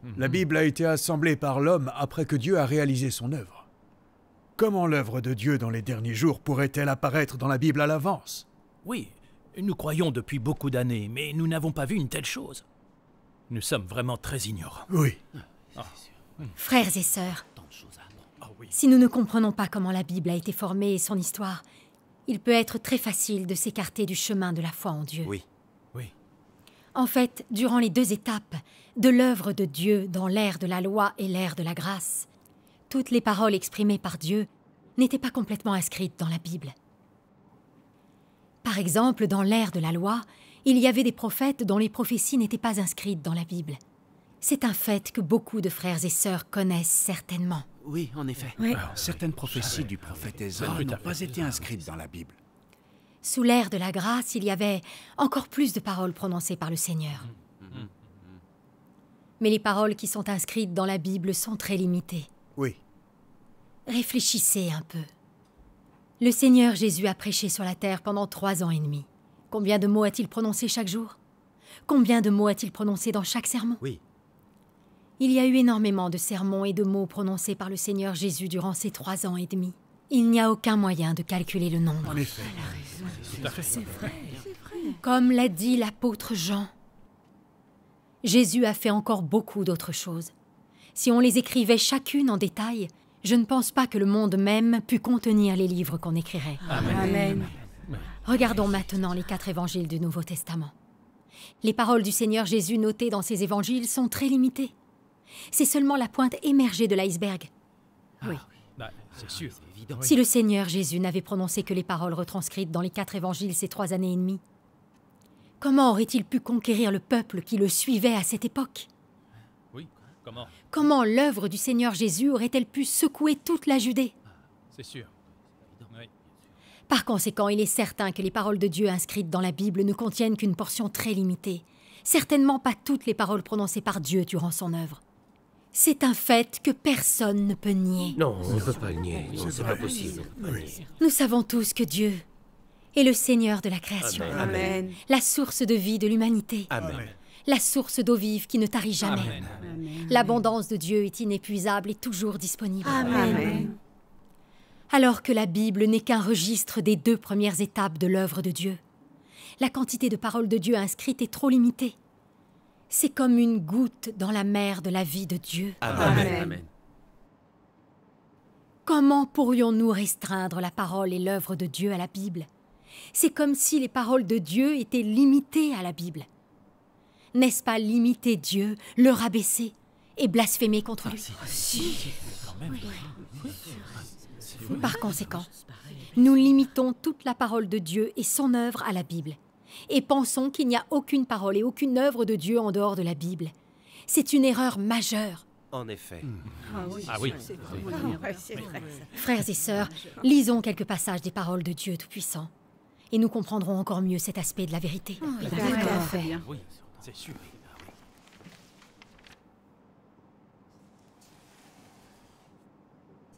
mhm. la Bible a été assemblée par l'homme après que Dieu a réalisé son œuvre. Comment l'œuvre de Dieu dans les derniers jours pourrait-elle apparaître dans la Bible à l'avance Oui, nous croyons depuis beaucoup d'années, mais nous n'avons pas vu une telle chose. Nous sommes vraiment très ignorants. Oui. Ah. Frères et sœurs, ah si nous ne comprenons pas comment la Bible a été formée et son histoire, il peut être très facile de s'écarter du chemin de la foi en Dieu. Oui, oui. En fait, durant les deux étapes de l'œuvre de Dieu dans l'ère de la loi et l'ère de la grâce, toutes les paroles exprimées par Dieu n'étaient pas complètement inscrites dans la Bible. Par exemple, dans l'ère de la loi, il y avait des prophètes dont les prophéties n'étaient pas inscrites dans la Bible. C'est un fait que beaucoup de frères et sœurs connaissent certainement. Oui, en effet. Certaines prophéties du prophète Ezra n'ont pas été inscrites dans la Bible. Sous l'ère de la grâce, il y avait encore plus de paroles prononcées par le Seigneur. Mais les paroles qui sont inscrites dans la Bible sont très limitées. Oui. Réfléchissez un peu. Le Seigneur Jésus a prêché sur la terre pendant trois ans et demi. Combien de mots a-t-il prononcé chaque jour Combien de mots a-t-il prononcé dans chaque sermon Oui. Il y a eu énormément de sermons et de mots prononcés par le Seigneur Jésus durant ces trois ans et demi. Il n'y a aucun moyen de calculer le nombre. En C'est vrai. Comme l'a dit l'apôtre Jean, Jésus a fait encore beaucoup d'autres choses. Si on les écrivait chacune en détail, je ne pense pas que le monde même pût contenir les livres qu'on écrirait. Amen. Regardons maintenant les quatre évangiles du Nouveau Testament. Les paroles du Seigneur Jésus notées dans ces évangiles sont très limitées. C'est seulement la pointe émergée de l'iceberg. Ah, oui. Bah, c'est sûr, ah, Si le Seigneur Jésus n'avait prononcé que les paroles retranscrites dans les quatre évangiles ces trois années et demie, comment aurait-il pu conquérir le peuple qui le suivait à cette époque Comment l'œuvre du Seigneur Jésus aurait-elle pu secouer toute la Judée ah, C'est sûr. Par conséquent, il est certain que les paroles de Dieu inscrites dans la Bible ne contiennent qu'une portion très limitée, certainement pas toutes les paroles prononcées par Dieu durant son œuvre. C'est un fait que personne ne peut nier. Non, on ne peut pas le nier. C'est pas possible. Nous savons tous que Dieu est le Seigneur de la création. Amen. La source de vie de l'humanité. Amen la source d'eau vive qui ne tarit jamais. L'abondance de Dieu est inépuisable et toujours disponible. Alors que la Bible n'est qu'un registre des deux premières étapes de l'œuvre de Dieu, la quantité de paroles de Dieu inscrites est trop limitée. C'est comme une goutte dans la mer de la vie de Dieu. Comment pourrions-nous restreindre la parole et l'œuvre de Dieu à la Bible C'est comme si les paroles de Dieu étaient limitées à la Bible. N'est-ce pas limiter Dieu, le rabaisser et blasphémer contre lui Par conséquent, nous limitons toute la parole de Dieu et son œuvre à la Bible, et pensons qu'il n'y a aucune parole et aucune œuvre de Dieu en dehors de la Bible. C'est une erreur majeure. En effet. Hmm. Ah oui. Frères et sœurs, lisons quelques passages des paroles de Dieu Tout-Puissant, et nous comprendrons encore mieux cet aspect de la vérité. Ah, c'est sûr.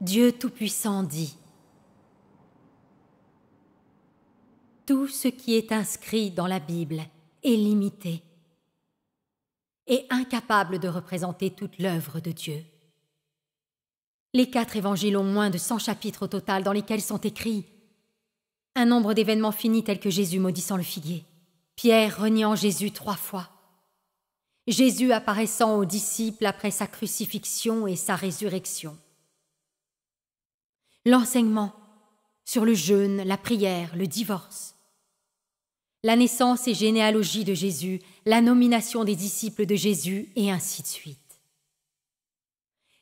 Dieu Tout-Puissant dit Tout ce qui est inscrit dans la Bible est limité et incapable de représenter toute l'œuvre de Dieu. Les quatre évangiles ont moins de 100 chapitres au total dans lesquels sont écrits un nombre d'événements finis tels que Jésus maudissant le figuier, Pierre reniant Jésus trois fois, Jésus apparaissant aux disciples après sa crucifixion et sa résurrection. L'enseignement sur le jeûne, la prière, le divorce. La naissance et généalogie de Jésus, la nomination des disciples de Jésus et ainsi de suite.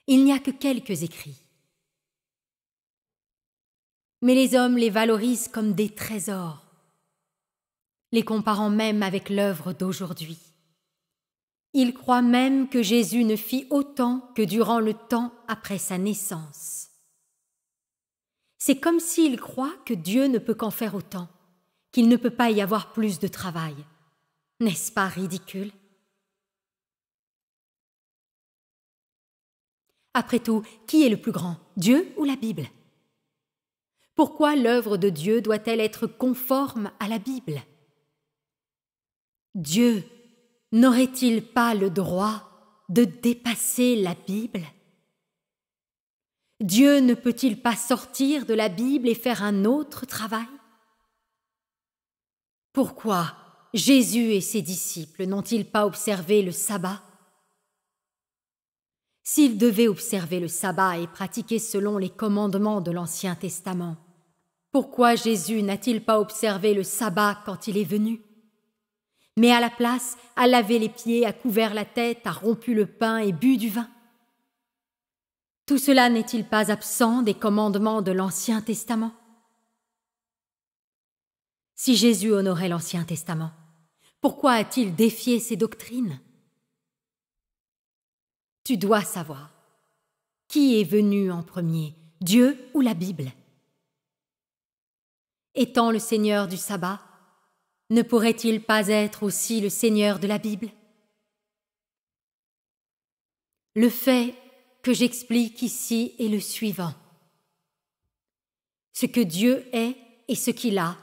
Il n'y a que quelques écrits. Mais les hommes les valorisent comme des trésors, les comparant même avec l'œuvre d'aujourd'hui. Il croit même que Jésus ne fit autant que durant le temps après sa naissance. C'est comme s'il croit que Dieu ne peut qu'en faire autant, qu'il ne peut pas y avoir plus de travail. N'est-ce pas ridicule Après tout, qui est le plus grand, Dieu ou la Bible Pourquoi l'œuvre de Dieu doit-elle être conforme à la Bible Dieu n'aurait-il pas le droit de dépasser la Bible Dieu ne peut-il pas sortir de la Bible et faire un autre travail Pourquoi Jésus et ses disciples n'ont-ils pas observé le sabbat S'ils devaient observer le sabbat et pratiquer selon les commandements de l'Ancien Testament, pourquoi Jésus n'a-t-il pas observé le sabbat quand il est venu mais à la place a lavé les pieds, a couvert la tête, a rompu le pain et bu du vin. Tout cela n'est-il pas absent des commandements de l'Ancien Testament Si Jésus honorait l'Ancien Testament, pourquoi a-t-il défié ses doctrines Tu dois savoir qui est venu en premier, Dieu ou la Bible Étant le Seigneur du sabbat, ne pourrait-il pas être aussi le Seigneur de la Bible Le fait que j'explique ici est le suivant. Ce que Dieu est et ce qu'il a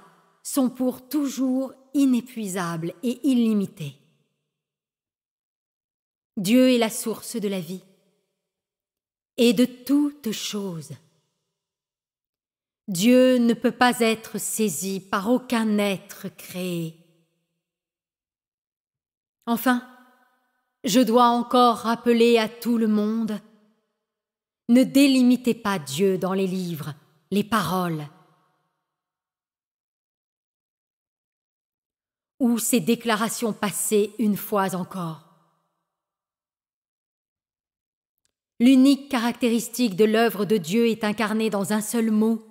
sont pour toujours inépuisables et illimités. Dieu est la source de la vie et de toutes choses. Dieu ne peut pas être saisi par aucun être créé. Enfin, je dois encore rappeler à tout le monde, ne délimitez pas Dieu dans les livres, les paroles, ou ses déclarations passées une fois encore. L'unique caractéristique de l'œuvre de Dieu est incarnée dans un seul mot,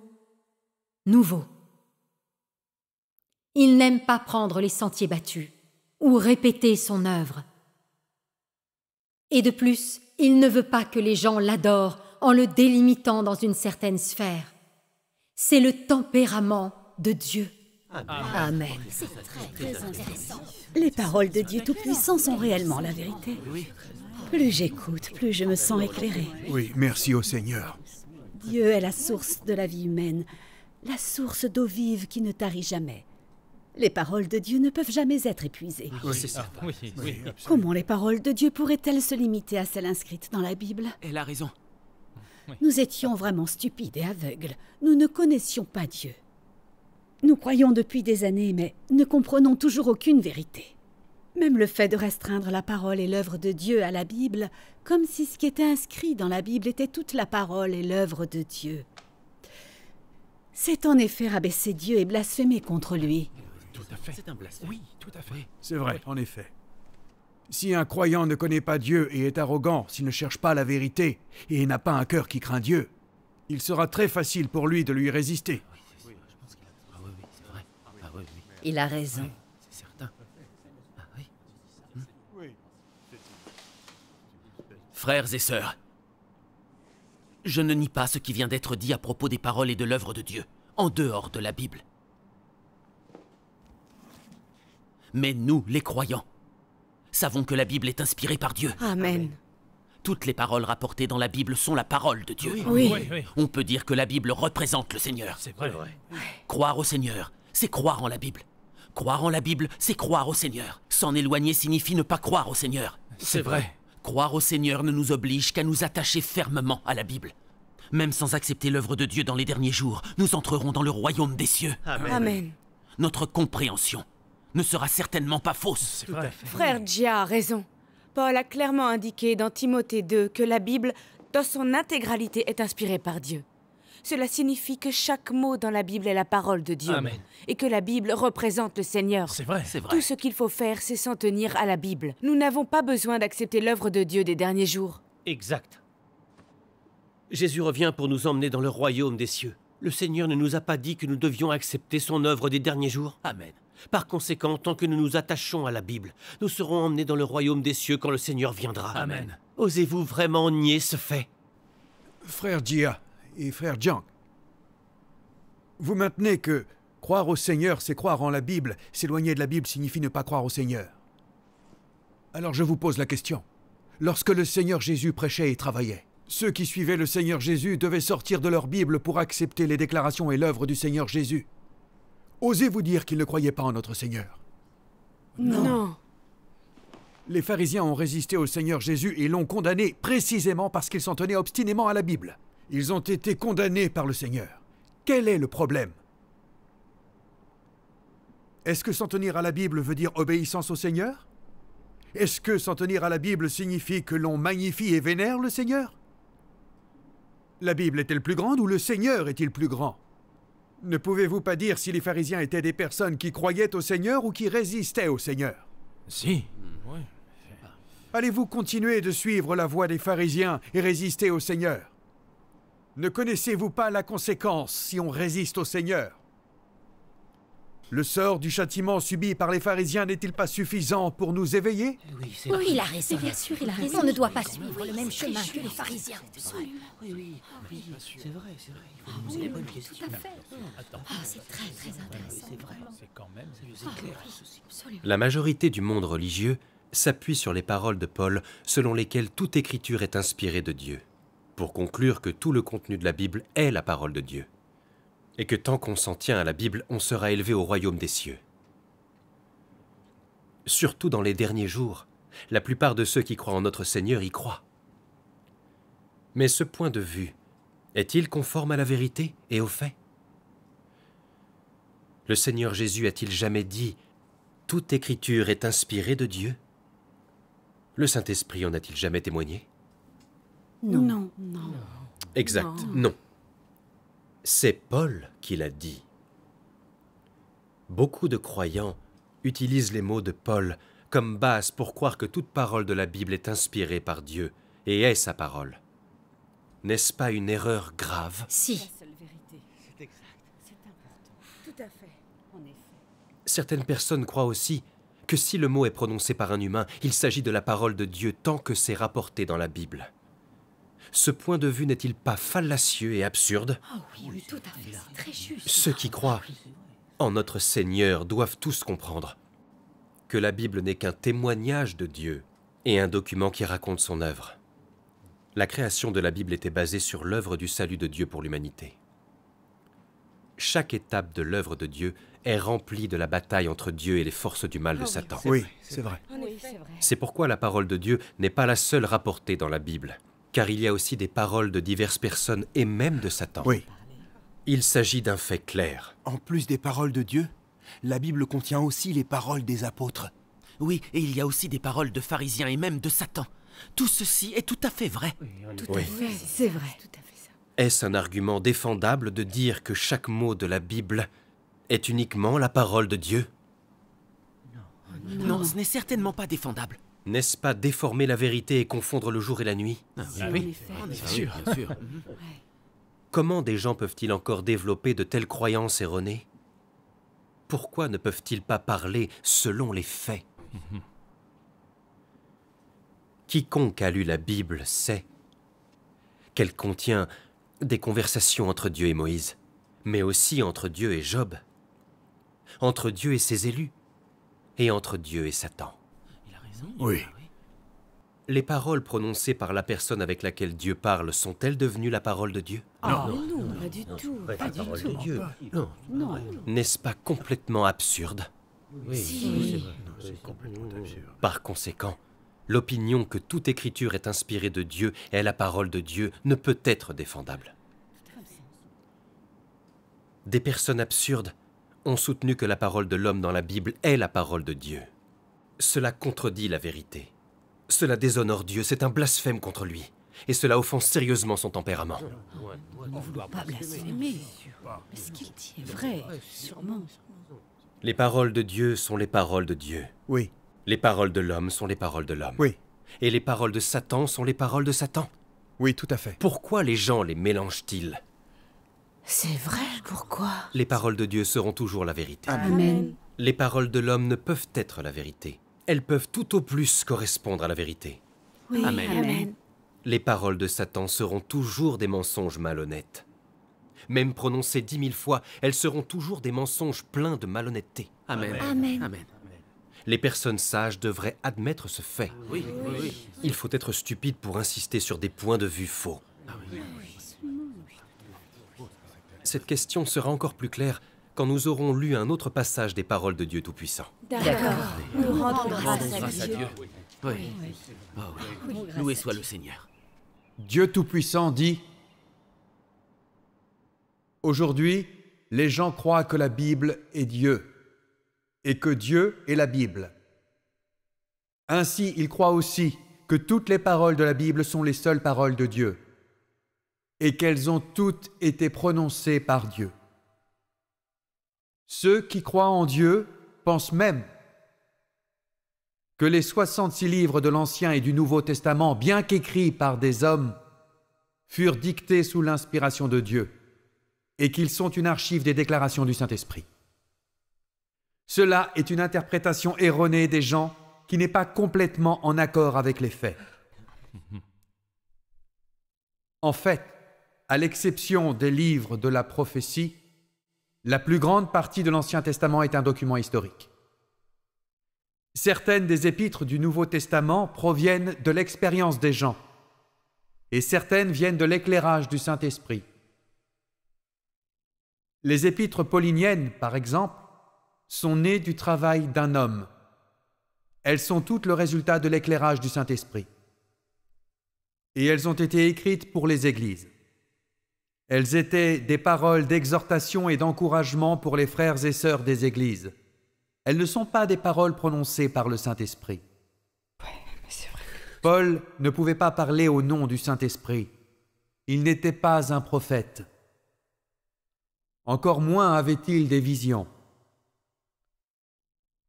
nouveau. Il n'aime pas prendre les sentiers battus ou répéter son œuvre. Et de plus, il ne veut pas que les gens l'adorent en le délimitant dans une certaine sphère. C'est le tempérament de Dieu. Amen. C'est très, intéressant. Les paroles de Dieu Tout-Puissant sont réellement la vérité. Plus j'écoute, plus je me sens éclairé. Oui, merci au Seigneur. Dieu est la source de la vie humaine la source d'eau vive qui ne tarit jamais. Les paroles de Dieu ne peuvent jamais être épuisées. Oui, c'est ça. Comment les paroles de Dieu pourraient-elles se limiter à celles inscrites dans la Bible Elle a raison. Nous étions vraiment stupides et aveugles. Nous ne connaissions pas Dieu. Nous croyons depuis des années, mais ne comprenons toujours aucune vérité. Même le fait de restreindre la parole et l'œuvre de Dieu à la Bible, comme si ce qui était inscrit dans la Bible était toute la parole et l'œuvre de Dieu, c'est en effet rabaisser Dieu et blasphémer contre lui. Tout à fait. C'est un blasphème. Oui, tout à fait. C'est vrai, en effet. Si un croyant ne connaît pas Dieu et est arrogant, s'il ne cherche pas la vérité et n'a pas un cœur qui craint Dieu, il sera très facile pour lui de lui résister. Il a raison. Ah c'est certain. Ah, oui. Frères et sœurs, je ne nie pas ce qui vient d'être dit à propos des paroles et de l'œuvre de Dieu, en dehors de la Bible. Mais nous, les croyants, savons que la Bible est inspirée par Dieu. Amen. Toutes les paroles rapportées dans la Bible sont la parole de Dieu. Oui. On peut dire que la Bible représente le Seigneur. C'est vrai. Croire au Seigneur, c'est croire en la Bible. Croire en la Bible, c'est croire au Seigneur. S'en éloigner signifie ne pas croire au Seigneur. C'est vrai. Croire au Seigneur ne nous oblige qu'à nous attacher fermement à la Bible. Même sans accepter l'œuvre de Dieu dans les derniers jours, nous entrerons dans le royaume des cieux. Amen. Notre compréhension ne sera certainement pas fausse. Frère Gia a raison. Paul a clairement indiqué dans Timothée 2 que la Bible, dans son intégralité, est inspirée par Dieu. Cela signifie que chaque mot dans la Bible est la parole de Dieu. Amen. Et que la Bible représente le Seigneur. C'est vrai, c'est vrai. Tout ce qu'il faut faire, c'est s'en tenir à la Bible. Nous n'avons pas besoin d'accepter l'œuvre de Dieu des derniers jours. Exact. Jésus revient pour nous emmener dans le royaume des cieux. Le Seigneur ne nous a pas dit que nous devions accepter son œuvre des derniers jours. Amen. Par conséquent, tant que nous nous attachons à la Bible, nous serons emmenés dans le royaume des cieux quand le Seigneur viendra. Amen. Osez-vous vraiment nier ce fait Frère Dia, et frère Jiang. Vous maintenez que croire au Seigneur, c'est croire en la Bible. S'éloigner de la Bible signifie ne pas croire au Seigneur. Alors je vous pose la question. Lorsque le Seigneur Jésus prêchait et travaillait, ceux qui suivaient le Seigneur Jésus devaient sortir de leur Bible pour accepter les déclarations et l'œuvre du Seigneur Jésus. Osez-vous dire qu'ils ne croyaient pas en notre Seigneur non. Les pharisiens ont résisté au Seigneur Jésus et l'ont condamné précisément parce qu'ils s'en tenaient obstinément à la Bible. Ils ont été condamnés par le Seigneur. Quel est le problème Est-ce que s'en tenir à la Bible veut dire obéissance au Seigneur Est-ce que s'en tenir à la Bible signifie que l'on magnifie et vénère le Seigneur La Bible est-elle plus grande ou le Seigneur est-il plus grand Ne pouvez-vous pas dire si les pharisiens étaient des personnes qui croyaient au Seigneur ou qui résistaient au Seigneur Si, Allez-vous continuer de suivre la voie des pharisiens et résister au Seigneur ne connaissez-vous pas la conséquence si on résiste au Seigneur Le sort du châtiment subi par les pharisiens n'est-il pas suffisant pour nous éveiller Oui, il a raison. Bien sûr, il a raison. On ne doit pas suivre le même chemin que les pharisiens. Oui, oui, oui. C'est vrai, c'est vrai. c'est très, très intéressant. C'est vrai. quand même ah, La majorité du monde religieux s'appuie sur les paroles de Paul selon lesquelles toute écriture est inspirée de Dieu pour conclure que tout le contenu de la Bible est la parole de Dieu, et que tant qu'on s'en tient à la Bible, on sera élevé au royaume des cieux. Surtout dans les derniers jours, la plupart de ceux qui croient en notre Seigneur y croient. Mais ce point de vue est-il conforme à la vérité et aux faits Le Seigneur Jésus a-t-il jamais dit ⁇ Toute écriture est inspirée de Dieu ?⁇ Le Saint-Esprit en a-t-il jamais témoigné non. Non. Exact, non. C'est Paul qui l'a dit. Beaucoup de croyants utilisent les mots de Paul comme base pour croire que toute parole de la Bible est inspirée par Dieu et est sa parole. N'est-ce pas une erreur grave Si. Certaines personnes croient aussi que si le mot est prononcé par un humain, il s'agit de la parole de Dieu tant que c'est rapporté dans la Bible ce point de vue n'est-il pas fallacieux et absurde ah très juste. Ceux qui croient en notre Seigneur doivent tous comprendre que la Bible n'est qu'un témoignage de Dieu et un document qui raconte son œuvre. La création de la Bible était basée sur l'œuvre du salut de Dieu pour l'humanité. Chaque étape de l'œuvre de Dieu est remplie de la bataille entre Dieu et les forces du mal de ah Satan. Oui, c'est vrai. C'est pourquoi la parole de Dieu n'est pas la seule rapportée dans la Bible car il y a aussi des paroles de diverses personnes et même de Satan. Oui. Il s'agit d'un fait clair. En plus des paroles de Dieu, la Bible contient aussi les paroles des apôtres. Oui, et il y a aussi des paroles de pharisiens et même de Satan. Tout ceci est tout à fait vrai. Oui, tout c'est vrai. Est-ce un argument défendable de dire que chaque mot de la Bible est uniquement la parole de Dieu non, ce n'est certainement pas défendable. N'est-ce pas déformer la vérité et confondre le jour et la nuit ah Oui, ah, ah Bien sûr. Mhm. Mhm. Comment des gens peuvent-ils encore développer de telles croyances erronées Pourquoi ne peuvent-ils pas parler selon les faits mhm. Quiconque a lu la Bible sait qu'elle contient des conversations entre Dieu et Moïse, mais aussi entre Dieu et Job, entre Dieu et ses élus, et entre Dieu et Satan. Ah oui. Les paroles prononcées par la personne avec laquelle Dieu parle sont-elles devenues la parole de Dieu ah, non. Non, pas du tout. Pas, De Dieu. Non. N'est-ce pas complètement absurde Oui, c'est complètement absurde. Par conséquent, l'opinion que toute écriture est inspirée de Dieu et la parole de Dieu ne peut être défendable. Des personnes absurdes ont soutenu que la parole de l'homme dans la Bible est la parole de Dieu. Cela contredit la vérité. Cela déshonore Dieu, c'est un blasphème contre lui. Et cela offense sérieusement son tempérament. ne pas blasphémer. Mais ce qu'il dit est vrai, sûrement. Les paroles de Dieu sont les paroles de Dieu. Oui. Les paroles de l'homme sont les paroles de l'homme. Oui. Et les paroles de Satan sont les paroles de Satan. Oui, tout à fait. Pourquoi les gens les mélangent-ils C'est vrai, pourquoi Les paroles de Dieu seront toujours la vérité. Amen. Les paroles de l'homme ne peuvent être la vérité elles peuvent tout au plus correspondre à la vérité. Amen. Les paroles de Satan seront toujours des mensonges malhonnêtes. Même prononcées dix mille fois, elles seront toujours des mensonges pleins de malhonnêteté. Amen. Les personnes sages devraient admettre ce fait. Ah oui. Il faut être stupide pour insister sur des points de vue faux. Ah Cette question sera encore plus claire quand nous aurons lu un autre passage des paroles de Dieu Tout-Puissant. D'accord. Nous rendons grâce, à Dieu. Loué soit le Seigneur. Dieu Tout-Puissant dit Aujourd'hui, les gens croient que la Bible est Dieu et que Dieu est la Bible. Ainsi, ils croient aussi que toutes les paroles de la Bible sont les seules paroles de Dieu et qu'elles ont toutes été prononcées par Dieu. Ceux qui croient en Dieu pensent même que les 66 livres de l'Ancien et du Nouveau Testament, bien qu'écrits par des hommes, furent dictés sous l'inspiration de Dieu et qu'ils sont une archive des déclarations du Saint-Esprit. Cela est une interprétation erronée des gens qui n'est pas complètement en accord avec les faits. En fait, à l'exception des livres de la prophétie, la plus grande partie de l'Ancien Testament est un document historique. Certaines des épîtres du Nouveau Testament proviennent de l'expérience des gens, et certaines viennent de l'éclairage du Saint-Esprit. Les épîtres pauliniennes, par exemple, sont nées du travail d'un homme. Elles sont toutes le résultat de l'éclairage du Saint-Esprit. Et elles ont été écrites pour les églises. Elles étaient des paroles d'exhortation et d'encouragement pour les frères et sœurs des églises. Elles ne sont pas des paroles prononcées par le Saint-Esprit. Paul ne pouvait pas parler au nom du Saint-Esprit. Il n'était pas un prophète. Encore moins avait-il des visions.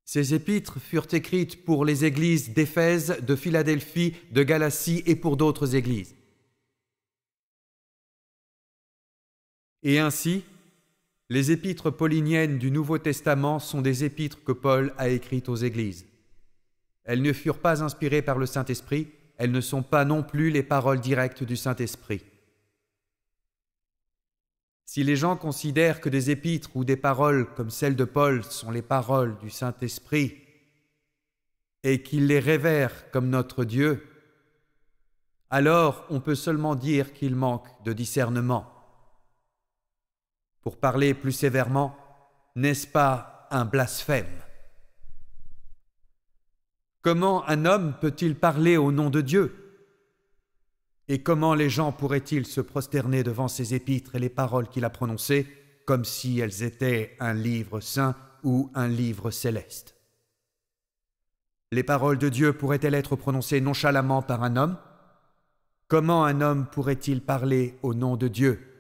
Ces épîtres furent écrites pour les églises d'Éphèse, de Philadelphie, de Galatie et pour d'autres églises. Et ainsi, les épîtres pauliniennes du Nouveau Testament sont des épîtres que Paul a écrites aux Églises. Elles ne furent pas inspirées par le Saint-Esprit, elles ne sont pas non plus les paroles directes du Saint-Esprit. Si les gens considèrent que des épîtres ou des paroles comme celles de Paul sont les paroles du Saint-Esprit et qu'ils les révèrent comme notre Dieu, alors on peut seulement dire qu'il manque de discernement. Pour parler plus sévèrement, n'est-ce pas un blasphème Comment un homme peut-il parler au nom de Dieu Et comment les gens pourraient-ils se prosterner devant ses épîtres et les paroles qu'il a prononcées, comme si elles étaient un livre saint ou un livre céleste Les paroles de Dieu pourraient-elles être prononcées nonchalamment par un homme Comment un homme pourrait-il parler au nom de Dieu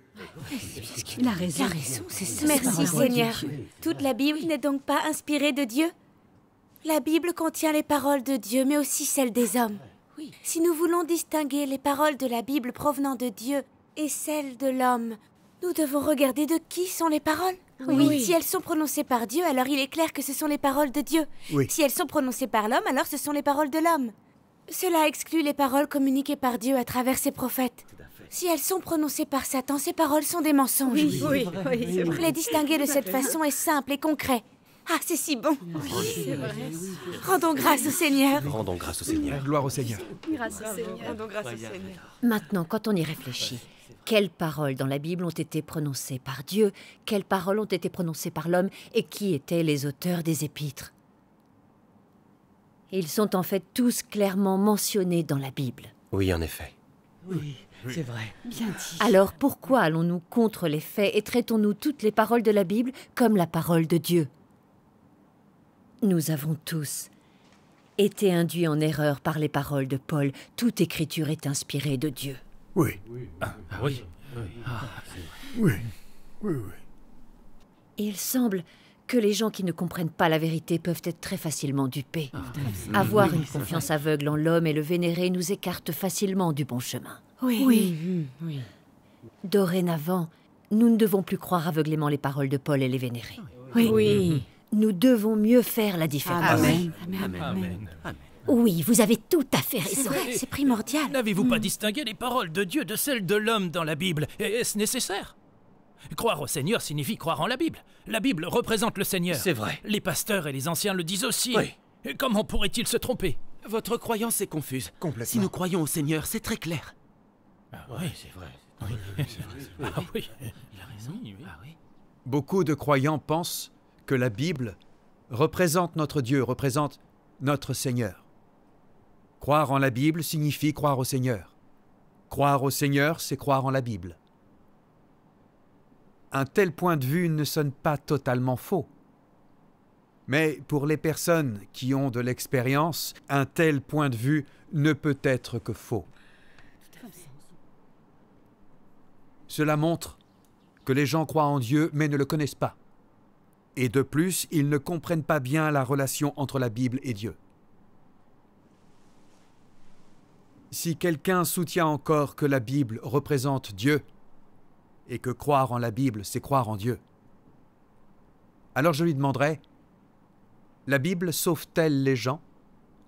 la raison. raison, c'est ça. Merci Seigneur. Toute la Bible n'est donc pas inspirée de Dieu La Bible contient les paroles de Dieu, mais aussi celles des hommes. Si nous voulons distinguer les paroles de la Bible provenant de Dieu et celles de l'homme, nous devons regarder de qui sont les paroles. Oui. Si elles sont prononcées par Dieu, alors il est clair que ce sont les paroles de Dieu. Si elles sont prononcées par l'homme, alors ce sont les paroles de l'homme. Cela exclut les paroles communiquées par Dieu à travers ses prophètes. Si elles sont prononcées par Satan, ces paroles sont des mensonges. Oui, oui, oui, Les distinguer de cette façon est simple et concret. Ah, c'est si bon. Oui, c'est vrai. Rendons grâce au Seigneur. Rendons grâce au Seigneur. Gloire au Seigneur. au Seigneur. Rendons grâce au Seigneur. Maintenant, quand on y réfléchit, quelles paroles dans la Bible ont été prononcées par Dieu, quelles paroles ont été prononcées par l'homme et qui étaient les auteurs des épîtres Ils sont en fait tous clairement mentionnés dans la Bible. Oui, en effet. Oui. C'est vrai. Alors pourquoi allons-nous contre les faits et traitons-nous toutes les paroles de la Bible comme la parole de Dieu Nous avons tous été induits en erreur par les paroles de Paul. Toute écriture est inspirée de Dieu. Oui. Oui. Ah. Ah, ah, oui. Oui. oui. Oui. il semble que les gens qui ne comprennent pas la vérité peuvent être très facilement dupés. Avoir une confiance aveugle en l'homme et le vénérer nous écarte facilement du bon chemin. Oui. Dorénavant, nous ne devons plus croire aveuglément les paroles de Paul et les vénérer. Oui. Nous devons mieux faire la différence. Amen. Oui, vous avez tout à fait raison. C'est primordial. N'avez-vous pas mm. distingué les paroles de Dieu de celles de l'homme dans la Bible Est-ce nécessaire Croire au Seigneur signifie croire en la Bible. La Bible représente le Seigneur. C'est vrai. Les pasteurs et les anciens le disent aussi. Oui. Comment pourrait-il se tromper Votre croyance est confuse. Complètement. Si nous croyons au Seigneur, c'est très clair. Ah oui, c'est vrai. Ah il a ah raison. Beaucoup de croyants pensent que la Bible représente notre Dieu, représente notre Seigneur. Croire en la Bible signifie croire au Seigneur. Croire au Seigneur, c'est croire en la Bible. Un tel point de vue ne sonne pas totalement faux. Mais pour les personnes qui ont de l'expérience, un tel point de vue ne peut être que faux. Cela montre que les gens croient en Dieu mais ne le connaissent pas. Et de plus, ils ne comprennent pas bien la relation entre la Bible et Dieu. Si quelqu'un soutient encore que la Bible représente Dieu, et que croire en la Bible, c'est croire en Dieu, alors je lui demanderai, la Bible sauve-t-elle les gens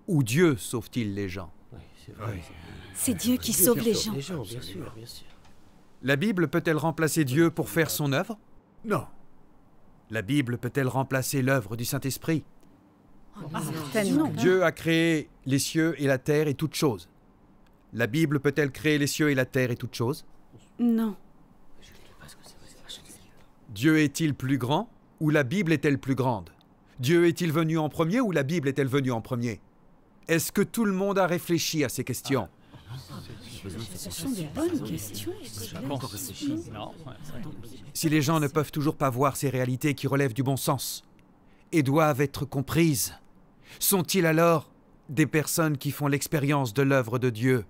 ou Dieu sauve-t-il les gens c'est, Dieu qui sauve, les, gens. La Bible peut-elle remplacer Dieu pour faire son œuvre Non. La Bible peut-elle remplacer l'œuvre du Saint-Esprit oh, ah, Certainement. Dieu a créé les cieux et la terre et toutes choses. La Bible peut-elle créer les cieux et la terre et toutes choses Non. Dieu est-il plus grand ou la Bible est-elle plus grande Dieu est-il venu en premier ou la Bible est-elle venue en premier Est-ce que tout le monde a réfléchi à ces questions ah, ce sont des bonnes questions. Si les gens ne peuvent toujours pas voir ces réalités qui relèvent du bon sens et doivent être comprises, sont-ils alors des personnes qui font l'expérience de l'œuvre de Dieu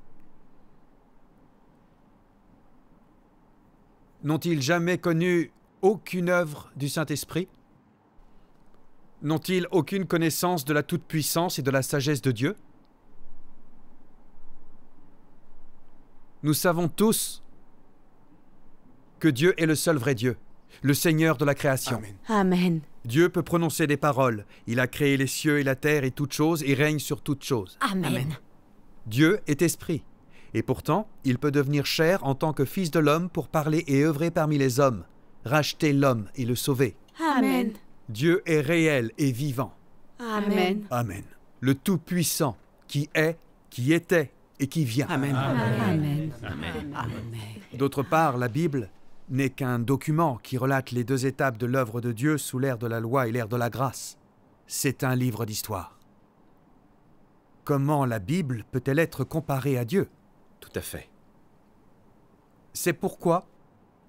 N'ont-ils jamais connu aucune œuvre du Saint-Esprit N'ont-ils aucune connaissance de la toute-puissance et de la sagesse de Dieu Nous savons tous que Dieu est le seul vrai Dieu, le Seigneur de la création. Amen. Dieu peut prononcer des paroles. Il a créé les cieux et la terre et toutes choses et règne sur toutes choses. Amen. Amen. Dieu est esprit. Et pourtant, il peut devenir chair en tant que fils de l'homme pour parler et œuvrer parmi les hommes, racheter l'homme et le sauver. Amen. Dieu est réel et vivant. Amen. Amen. Le Tout-Puissant qui est, qui était et qui vient. Amen. D'autre part, la Bible n'est qu'un document qui relate les deux étapes de l'œuvre de Dieu sous l'ère de la loi et l'ère de la grâce. C'est un livre d'histoire. Comment la Bible peut-elle être comparée à Dieu Tout à fait. C'est pourquoi,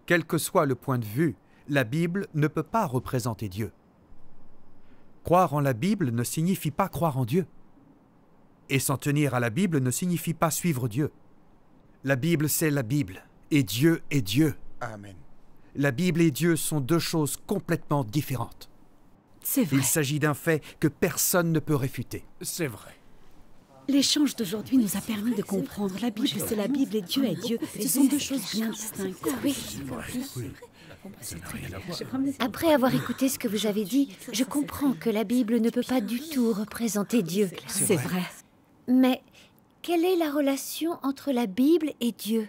quel que soit le point de vue, la Bible ne peut pas représenter Dieu. Croire en la Bible ne signifie pas croire en Dieu. Et s'en tenir à la Bible ne signifie pas suivre Dieu. La Bible, c'est la Bible, et Dieu est Dieu. Amen. La Bible et Dieu sont deux choses complètement différentes. C'est vrai. Il s'agit d'un fait que personne ne peut réfuter. C'est vrai. L'échange d'aujourd'hui nous a permis de comprendre la Bible, c'est la Bible et Dieu est Dieu. Ce sont deux choses bien distinctes. Ah oui. Après avoir écouté ce que vous avez dit, je comprends que la Bible ne peut pas du tout représenter Dieu. C'est vrai. Mais quelle est la relation entre la Bible et Dieu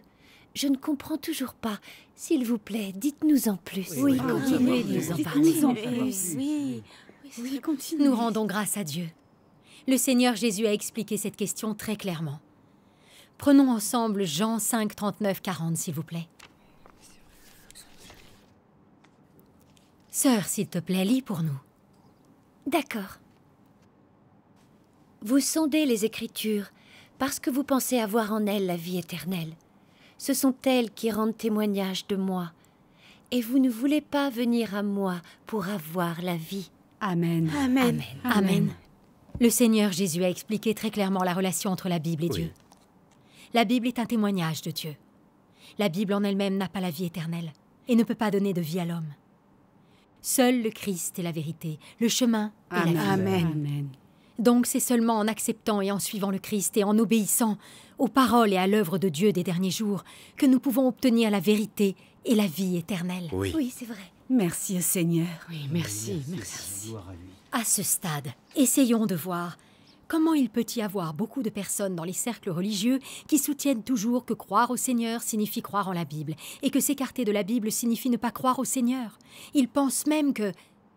Je ne comprends toujours pas. S'il vous plaît, dites-nous en plus. Oui, continuez nous en parler. Oui, oui, continuez. Nous rendons grâce à Dieu. Le Seigneur Jésus a expliqué cette question très clairement. Prenons ensemble Jean 5, 39, 40, s'il vous plaît. Sœur, s'il te plaît, lis pour nous. D'accord. Vous sondez les Écritures, parce que vous pensez avoir en elles la vie éternelle. Ce sont elles qui rendent témoignage de moi. Et vous ne voulez pas venir à moi pour avoir la vie. Amen. Amen. Amen. Le Seigneur Jésus a expliqué très clairement la relation entre la Bible et Dieu. La Bible est un témoignage de Dieu. La Bible en elle-même n'a pas la vie éternelle et ne peut pas donner de vie à l'homme. Seul le Christ est la vérité, le chemin et la vie. Amen. Donc c'est seulement en acceptant et en suivant le Christ et en obéissant aux paroles et à l'œuvre de Dieu des derniers jours que nous pouvons obtenir la vérité et la vie éternelle. Oui, c'est vrai. Merci au Seigneur. Oui, merci, oui, merci. merci. À ce stade, essayons de voir comment il peut y avoir beaucoup de personnes dans les cercles religieux qui soutiennent toujours que croire au Seigneur signifie croire en la Bible et que s'écarter de la Bible signifie ne pas croire au Seigneur. Ils pensent même que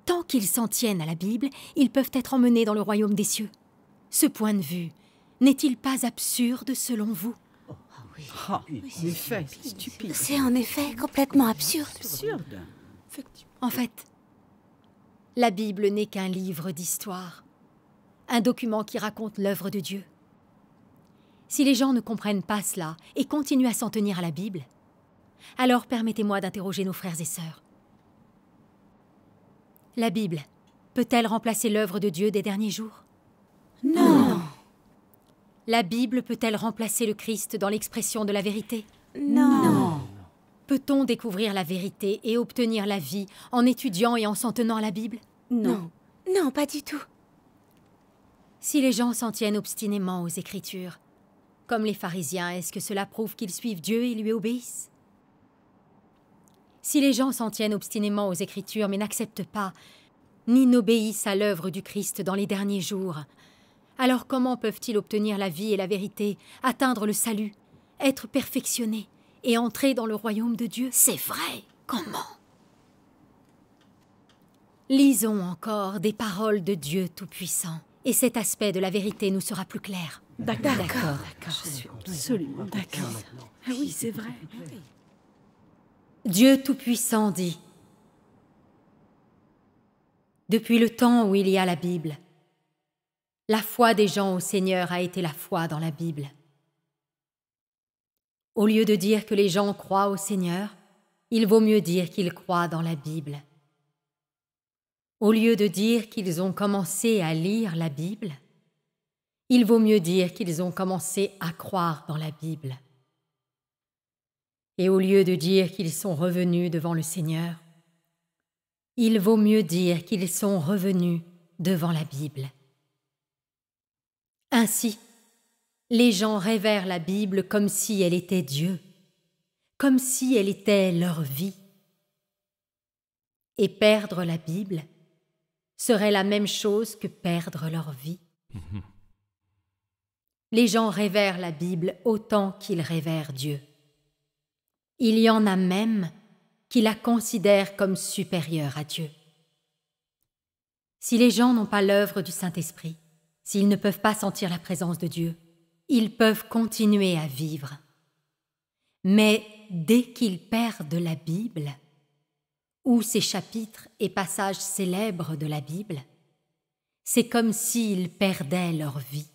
Tant qu'ils s'en tiennent à la Bible, ils peuvent être emmenés dans le royaume des cieux. Ce point de vue n'est-il pas absurde selon vous ah ah, C'est en effet complètement absurde. Absurde. En fait, la Bible n'est qu'un livre d'histoire, un document qui raconte l'œuvre de Dieu. Si les gens ne comprennent pas cela et continuent à s'en tenir à la Bible, alors permettez-moi d'interroger nos frères et sœurs. La Bible peut-elle remplacer l'œuvre de Dieu des derniers jours Non La Bible peut-elle remplacer le Christ dans l'expression de la vérité Non, Peut-on découvrir la vérité et obtenir la vie en étudiant et en s'en tenant à la Bible non. Non, pas du tout. Si les gens s'en tiennent obstinément aux Écritures, comme les pharisiens, est-ce que cela prouve qu'ils suivent Dieu et lui obéissent si les gens s'en tiennent obstinément aux Écritures mais n'acceptent pas, ni n'obéissent à l'œuvre du Christ dans les derniers jours, alors comment peuvent-ils obtenir la vie et la vérité, atteindre le salut, être perfectionnés et entrer dans le royaume de Dieu C'est vrai Comment Lisons encore des paroles de Dieu Tout-Puissant, et cet aspect de la vérité nous sera plus clair. D'accord, d'accord, je suis absolument d'accord. Ah oui, c'est vrai. Dieu Tout-Puissant dit, Depuis le temps où il y a la Bible, la foi des gens au Seigneur a été la foi dans la Bible. Au lieu de dire que les gens croient au Seigneur, il vaut mieux dire qu'ils croient dans la Bible. Au lieu de dire qu'ils ont commencé à lire la Bible, il vaut mieux dire qu'ils ont commencé à croire dans la Bible et au lieu de dire qu'ils sont revenus devant le Seigneur, il vaut mieux dire qu'ils sont revenus devant la Bible. Ainsi, les gens rêvèrent la Bible comme si elle était Dieu, comme si elle était leur vie. Et perdre la Bible serait la même chose que perdre leur vie. Mhm. Les gens rêvèrent la Bible autant qu'ils rêvèrent Dieu. Il y en a même qui la considèrent comme supérieure à Dieu. Si les gens n'ont pas l'œuvre du Saint-Esprit, s'ils ne peuvent pas sentir la présence de Dieu, ils peuvent continuer à vivre. Mais dès qu'ils perdent la Bible, ou ces chapitres et passages célèbres de la Bible, c'est comme s'ils perdaient leur vie.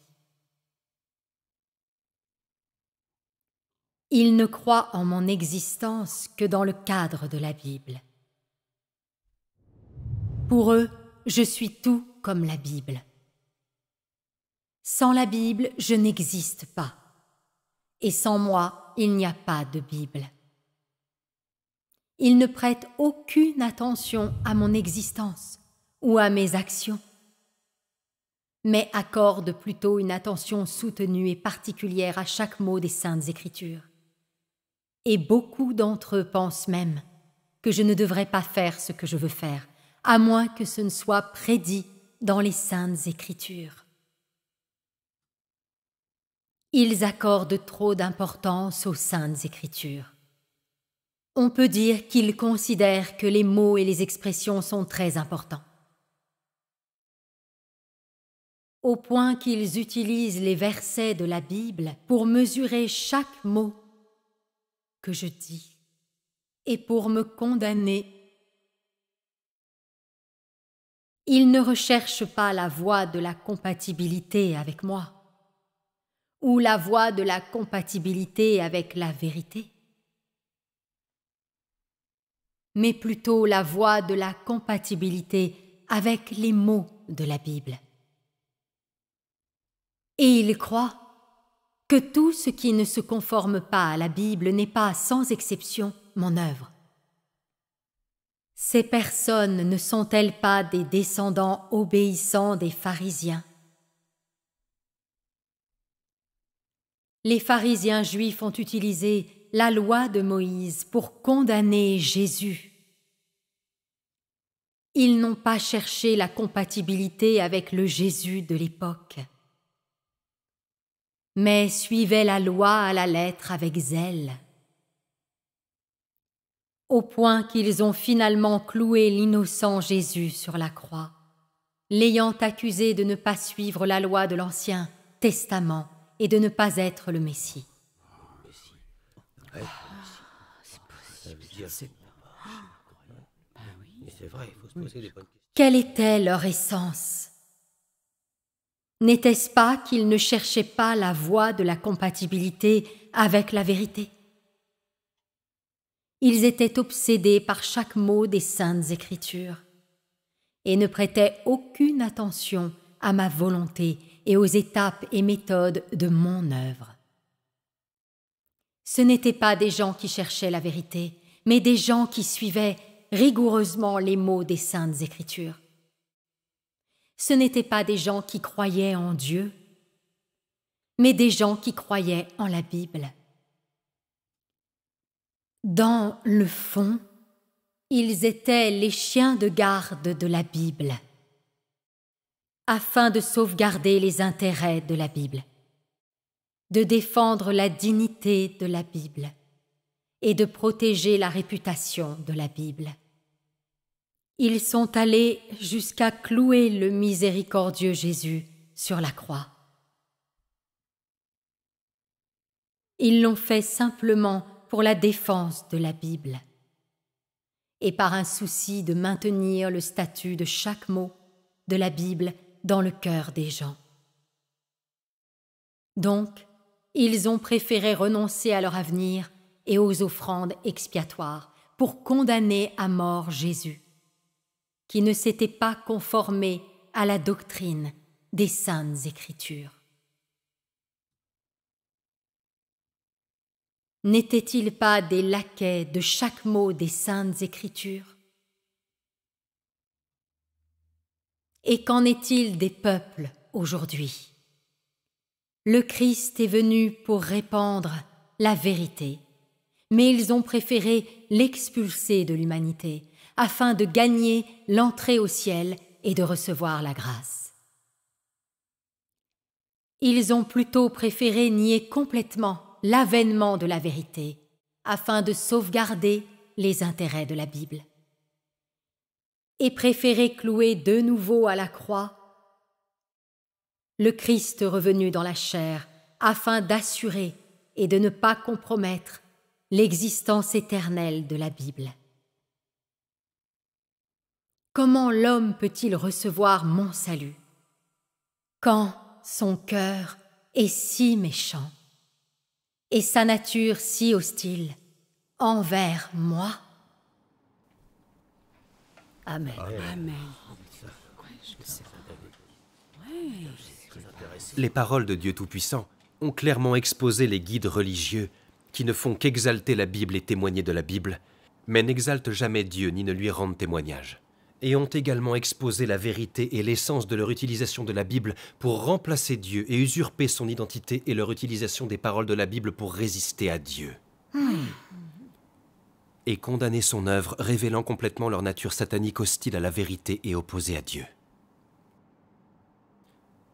Ils ne croient en mon existence que dans le cadre de la Bible. Pour eux, je suis tout comme la Bible. Sans la Bible, je n'existe pas. Et sans moi, il n'y a pas de Bible. Ils ne prêtent aucune attention à mon existence ou à mes actions, mais accordent plutôt une attention soutenue et particulière à chaque mot des saintes écritures. Et beaucoup d'entre eux pensent même que je ne devrais pas faire ce que je veux faire, à moins que ce ne soit prédit dans les saintes écritures. Ils accordent trop d'importance aux saintes écritures. On peut dire qu'ils considèrent que les mots et les expressions sont très importants. Au point qu'ils utilisent les versets de la Bible pour mesurer chaque mot que je dis, et pour me condamner. Il ne recherche pas la voie de la compatibilité avec moi, ou la voie de la compatibilité avec la vérité, mais plutôt la voie de la compatibilité avec les mots de la Bible. Et il croit que tout ce qui ne se conforme pas à la Bible n'est pas, sans exception, mon œuvre. Ces personnes ne sont-elles pas des descendants obéissants des pharisiens Les pharisiens juifs ont utilisé la loi de Moïse pour condamner Jésus. Ils n'ont pas cherché la compatibilité avec le Jésus de l'époque mais suivaient la loi à la lettre avec zèle. Au point qu'ils ont finalement cloué l'innocent Jésus sur la croix, l'ayant accusé de ne pas suivre la loi de l'Ancien Testament et de ne pas être le Messie. Quelle était leur essence N'était-ce pas qu'ils ne cherchaient pas la voie de la compatibilité avec la vérité Ils étaient obsédés par chaque mot des saintes écritures et ne prêtaient aucune attention à ma volonté et aux étapes et méthodes de mon œuvre. Ce n'étaient pas des gens qui cherchaient la vérité, mais des gens qui suivaient rigoureusement les mots des saintes écritures ce n'étaient pas des gens qui croyaient en Dieu, mais des gens qui croyaient en la Bible. Dans le fond, ils étaient les chiens de garde de la Bible, afin de sauvegarder les intérêts de la Bible, de défendre la dignité de la Bible et de protéger la réputation de la Bible. Ils sont allés jusqu'à clouer le miséricordieux Jésus sur la croix. Ils l'ont fait simplement pour la défense de la Bible et par un souci de maintenir le statut de chaque mot de la Bible dans le cœur des gens. Donc, ils ont préféré renoncer à leur avenir et aux offrandes expiatoires pour condamner à mort Jésus qui ne s'étaient pas conformés à la doctrine des saintes écritures. N'étaient-ils pas des laquais de chaque mot des saintes écritures Et qu'en est-il des peuples aujourd'hui Le Christ est venu pour répandre la vérité, mais ils ont préféré l'expulser de l'humanité afin de gagner l'entrée au ciel et de recevoir la grâce. Ils ont plutôt préféré nier complètement l'avènement de la vérité, afin de sauvegarder les intérêts de la Bible, et préférer clouer de nouveau à la croix le Christ revenu dans la chair, afin d'assurer et de ne pas compromettre l'existence éternelle de la Bible. Comment l'homme peut-il recevoir mon salut Quand son cœur est si méchant et sa nature si hostile envers moi Amen. Les paroles de Dieu Tout-Puissant ont clairement exposé les guides religieux qui ne font qu'exalter la Bible et témoigner de la Bible, mais n'exaltent jamais Dieu ni ne lui rendent témoignage et ont également exposé la vérité et l'essence de leur utilisation de la Bible pour remplacer Dieu et usurper son identité et leur utilisation des paroles de la Bible pour résister à Dieu. Et condamner son œuvre, révélant complètement leur nature satanique hostile à la vérité et opposée à Dieu.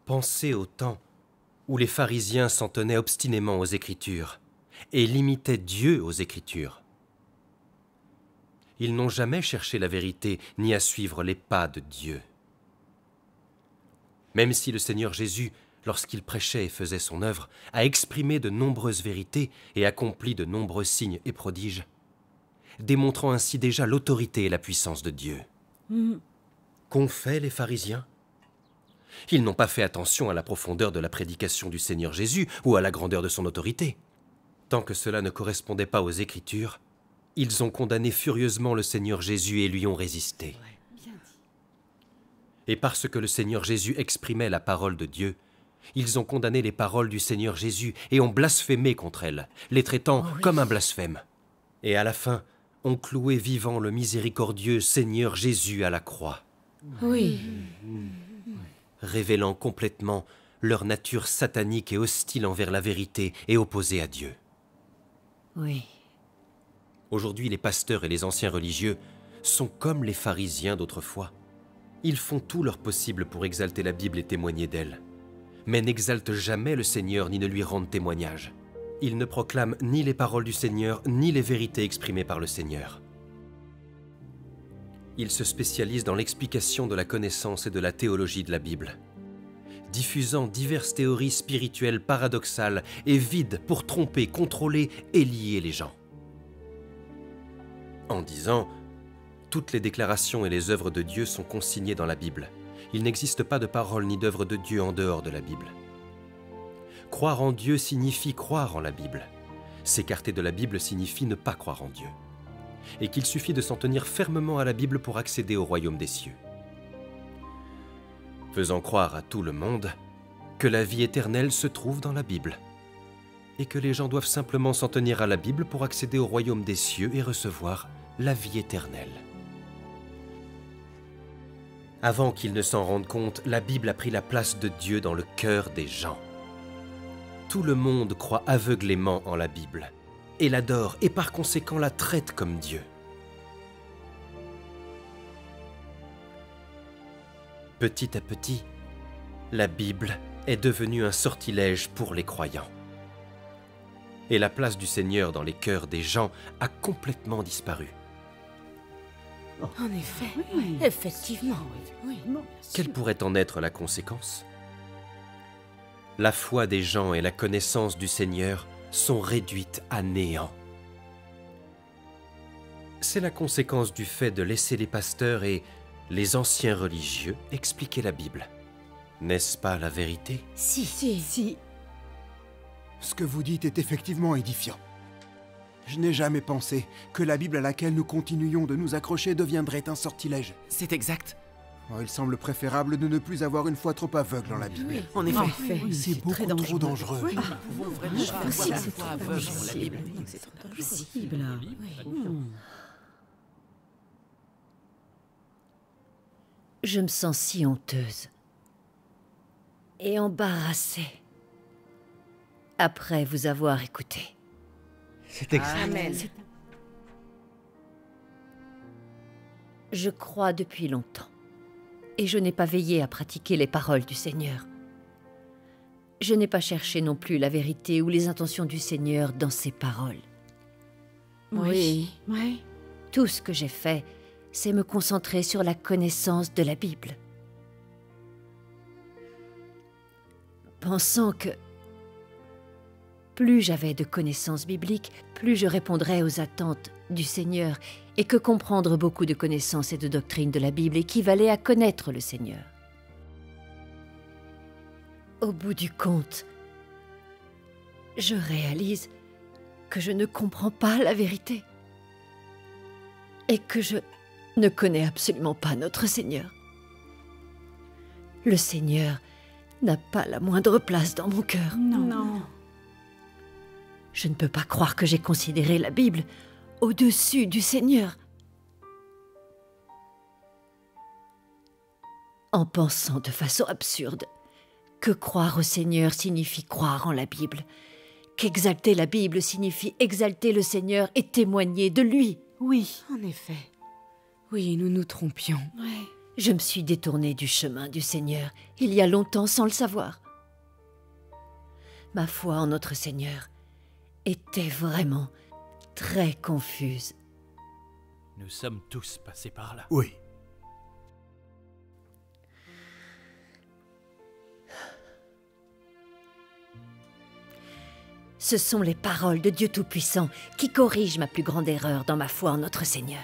Pensez au temps où les pharisiens s'en tenaient obstinément aux Écritures et limitaient Dieu aux Écritures ils n'ont jamais cherché la vérité ni à suivre les pas de Dieu. Même si le Seigneur Jésus, lorsqu'il prêchait et faisait son œuvre, a exprimé de nombreuses vérités et accompli de nombreux signes et prodiges, démontrant ainsi déjà l'autorité et la puissance de Dieu. Mm. Qu'ont fait les pharisiens Ils n'ont pas fait attention à la profondeur de la prédication du Seigneur Jésus ou à la grandeur de son autorité. Tant que cela ne correspondait pas aux Écritures, ils ont condamné furieusement le Seigneur Jésus et lui ont résisté. Et parce que le Seigneur Jésus exprimait la parole de Dieu, ils ont condamné les paroles du Seigneur Jésus et ont blasphémé contre elles, les traitant oh comme un blasphème. Et à la fin, ont cloué vivant le miséricordieux Seigneur Jésus à la croix. Oui. Révélant complètement leur nature satanique et hostile envers la vérité et opposée à Dieu. Oui. Aujourd'hui, les pasteurs et les anciens religieux sont comme les pharisiens d'autrefois. Ils font tout leur possible pour exalter la Bible et témoigner d'elle, mais n'exaltent jamais le Seigneur ni ne lui rendent témoignage. Ils ne proclament ni les paroles du Seigneur, ni les vérités exprimées par le Seigneur. Ils se spécialisent dans l'explication de la connaissance et de la théologie de la Bible, diffusant diverses théories spirituelles paradoxales et vides pour tromper, contrôler et lier les gens en disant Toutes les déclarations et les œuvres de Dieu sont consignées dans la Bible. Il n'existe pas de parole ni d'œuvre de Dieu en dehors de la Bible. Croire en Dieu signifie croire en la Bible. S'écarter de la Bible signifie ne pas croire en Dieu. Et qu'il suffit de s'en tenir fermement à la Bible pour accéder au royaume des cieux. Faisant croire à tout le monde que la vie éternelle se trouve dans la Bible et que les gens doivent simplement s'en tenir à la Bible pour accéder au royaume des cieux et recevoir la vie éternelle. Avant qu'ils ne s'en rendent compte, la Bible a pris la place de Dieu dans le cœur des gens. Tout le monde croit aveuglément en la Bible et l'adore et par conséquent la traite comme Dieu. Petit à petit, la Bible est devenue un sortilège pour les croyants. Et la place du Seigneur dans les cœurs des gens a complètement disparu. En effet, effectivement. Oui. Quelle pourrait en être la conséquence La foi des gens et la connaissance du Seigneur sont réduites à néant. C'est la conséquence du fait de laisser les pasteurs et les anciens religieux expliquer la Bible. N'est-ce pas la vérité Si, si, si. Ce que vous dites est effectivement édifiant. Je n'ai jamais pensé que la Bible à laquelle nous continuions de nous accrocher deviendrait un sortilège. C'est exact. Oh, il semble préférable de ne plus avoir une foi trop aveugle dans la Bible. en effet, c'est beaucoup dangereux. trop dangereux. c'est trop impossible. Je me sens si honteuse et embarrassée après vous avoir écouté. C'est exact. Je crois depuis longtemps, et je n'ai pas veillé à pratiquer les paroles du Seigneur. Je n'ai pas cherché non plus la vérité ou les intentions du Seigneur dans ses paroles. Oui, oui. Tout ce que j'ai fait, c'est me concentrer sur la connaissance de la Bible. Pensant que plus j'avais de connaissances bibliques, plus je répondrais aux attentes du Seigneur, et que comprendre beaucoup de connaissances et de doctrines de la Bible équivalait à connaître le Seigneur. Au bout du compte, je réalise que je ne comprends pas la vérité et que je ne connais absolument pas notre Seigneur. Le Seigneur n'a pas la moindre place dans mon cœur. Non. non. Je ne peux pas croire que j'ai considéré la Bible au-dessus du Seigneur. En pensant de façon absurde que croire au Seigneur signifie croire en la Bible, qu'exalter la Bible signifie exalter le Seigneur et témoigner de lui. Oui, en effet. Oui, nous nous trompions. Oui. Je me suis détournée du chemin du Seigneur il y a longtemps sans le savoir. Ma foi en notre Seigneur était vraiment très confuse. Nous sommes tous passés par là. Oui. Ce sont les paroles de Dieu Tout-Puissant qui corrigent ma plus grande erreur dans ma foi en notre Seigneur.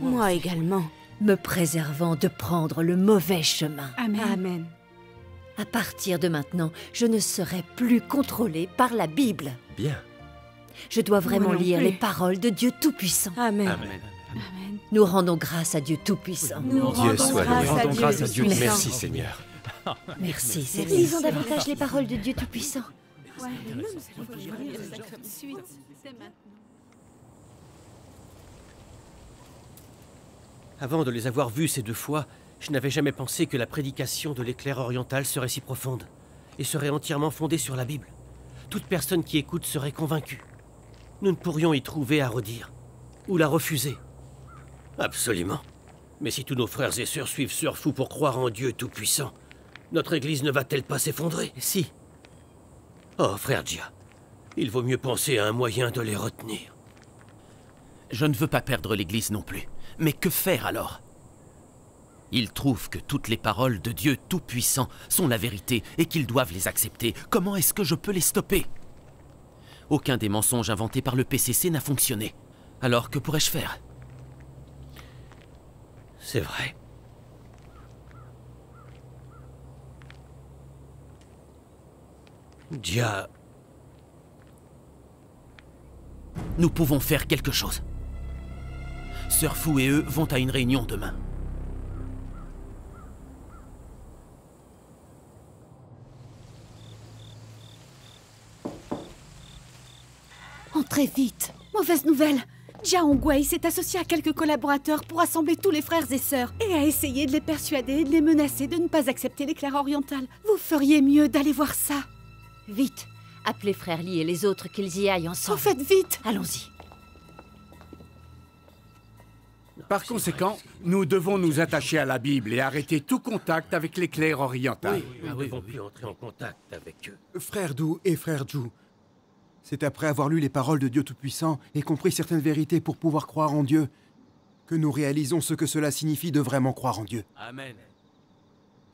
Moi, également. Me préservant de prendre le mauvais chemin. Amen. Amen. À partir de maintenant, je ne serai plus contrôlé par la Bible. Bien. Je dois vraiment lire les paroles de Dieu Tout-Puissant. Amen. Nous rendons grâce à Dieu Tout-Puissant. Dieu soit loué. Rendons grâce à Dieu. Merci Seigneur. Merci Seigneur. Lisons davantage les paroles de Dieu Tout-Puissant. Avant de les avoir vues ces deux fois, je n'avais jamais pensé que la prédication de l'éclair oriental serait si profonde et serait entièrement fondée sur la Bible. Toute personne qui écoute serait convaincue nous ne pourrions y trouver à redire, ou la refuser. Absolument. Mais si tous nos frères et sœurs suivent sur Fou pour croire en Dieu Tout-Puissant, notre Église ne va-t-elle pas s'effondrer Si. Oh, frère Dia, il vaut mieux penser à un moyen de les retenir. Je ne veux pas perdre l'Église non plus. Mais que faire alors Ils trouvent que toutes les paroles de Dieu Tout-Puissant sont la vérité et qu'ils doivent les accepter. Comment est-ce que je peux les stopper aucun des mensonges inventés par le PCC n'a fonctionné. Alors que pourrais-je faire C'est vrai. Dia... Nous pouvons faire quelque chose. Sœur Fou et eux vont à une réunion demain. Oh, très vite Mauvaise nouvelle Jia Hongwei s'est associé à quelques collaborateurs pour assembler tous les frères et sœurs et a essayé de les persuader et de les menacer de ne pas accepter l'éclair oriental. Vous feriez mieux d'aller voir ça. Vite Appelez Frère Li et les autres qu'ils y aillent ensemble. En oh, fait, vite Allons-y. Par conséquent, nous devons nous attacher à la Bible et arrêter tout contact avec l'éclair oriental. Oui, nous ne devons plus entrer en contact avec eux. Frère Dou et Frère Zhu, c'est après avoir lu les paroles de Dieu Tout-Puissant et compris certaines vérités pour pouvoir croire en Dieu que nous réalisons ce que cela signifie de vraiment croire en Dieu. Amen.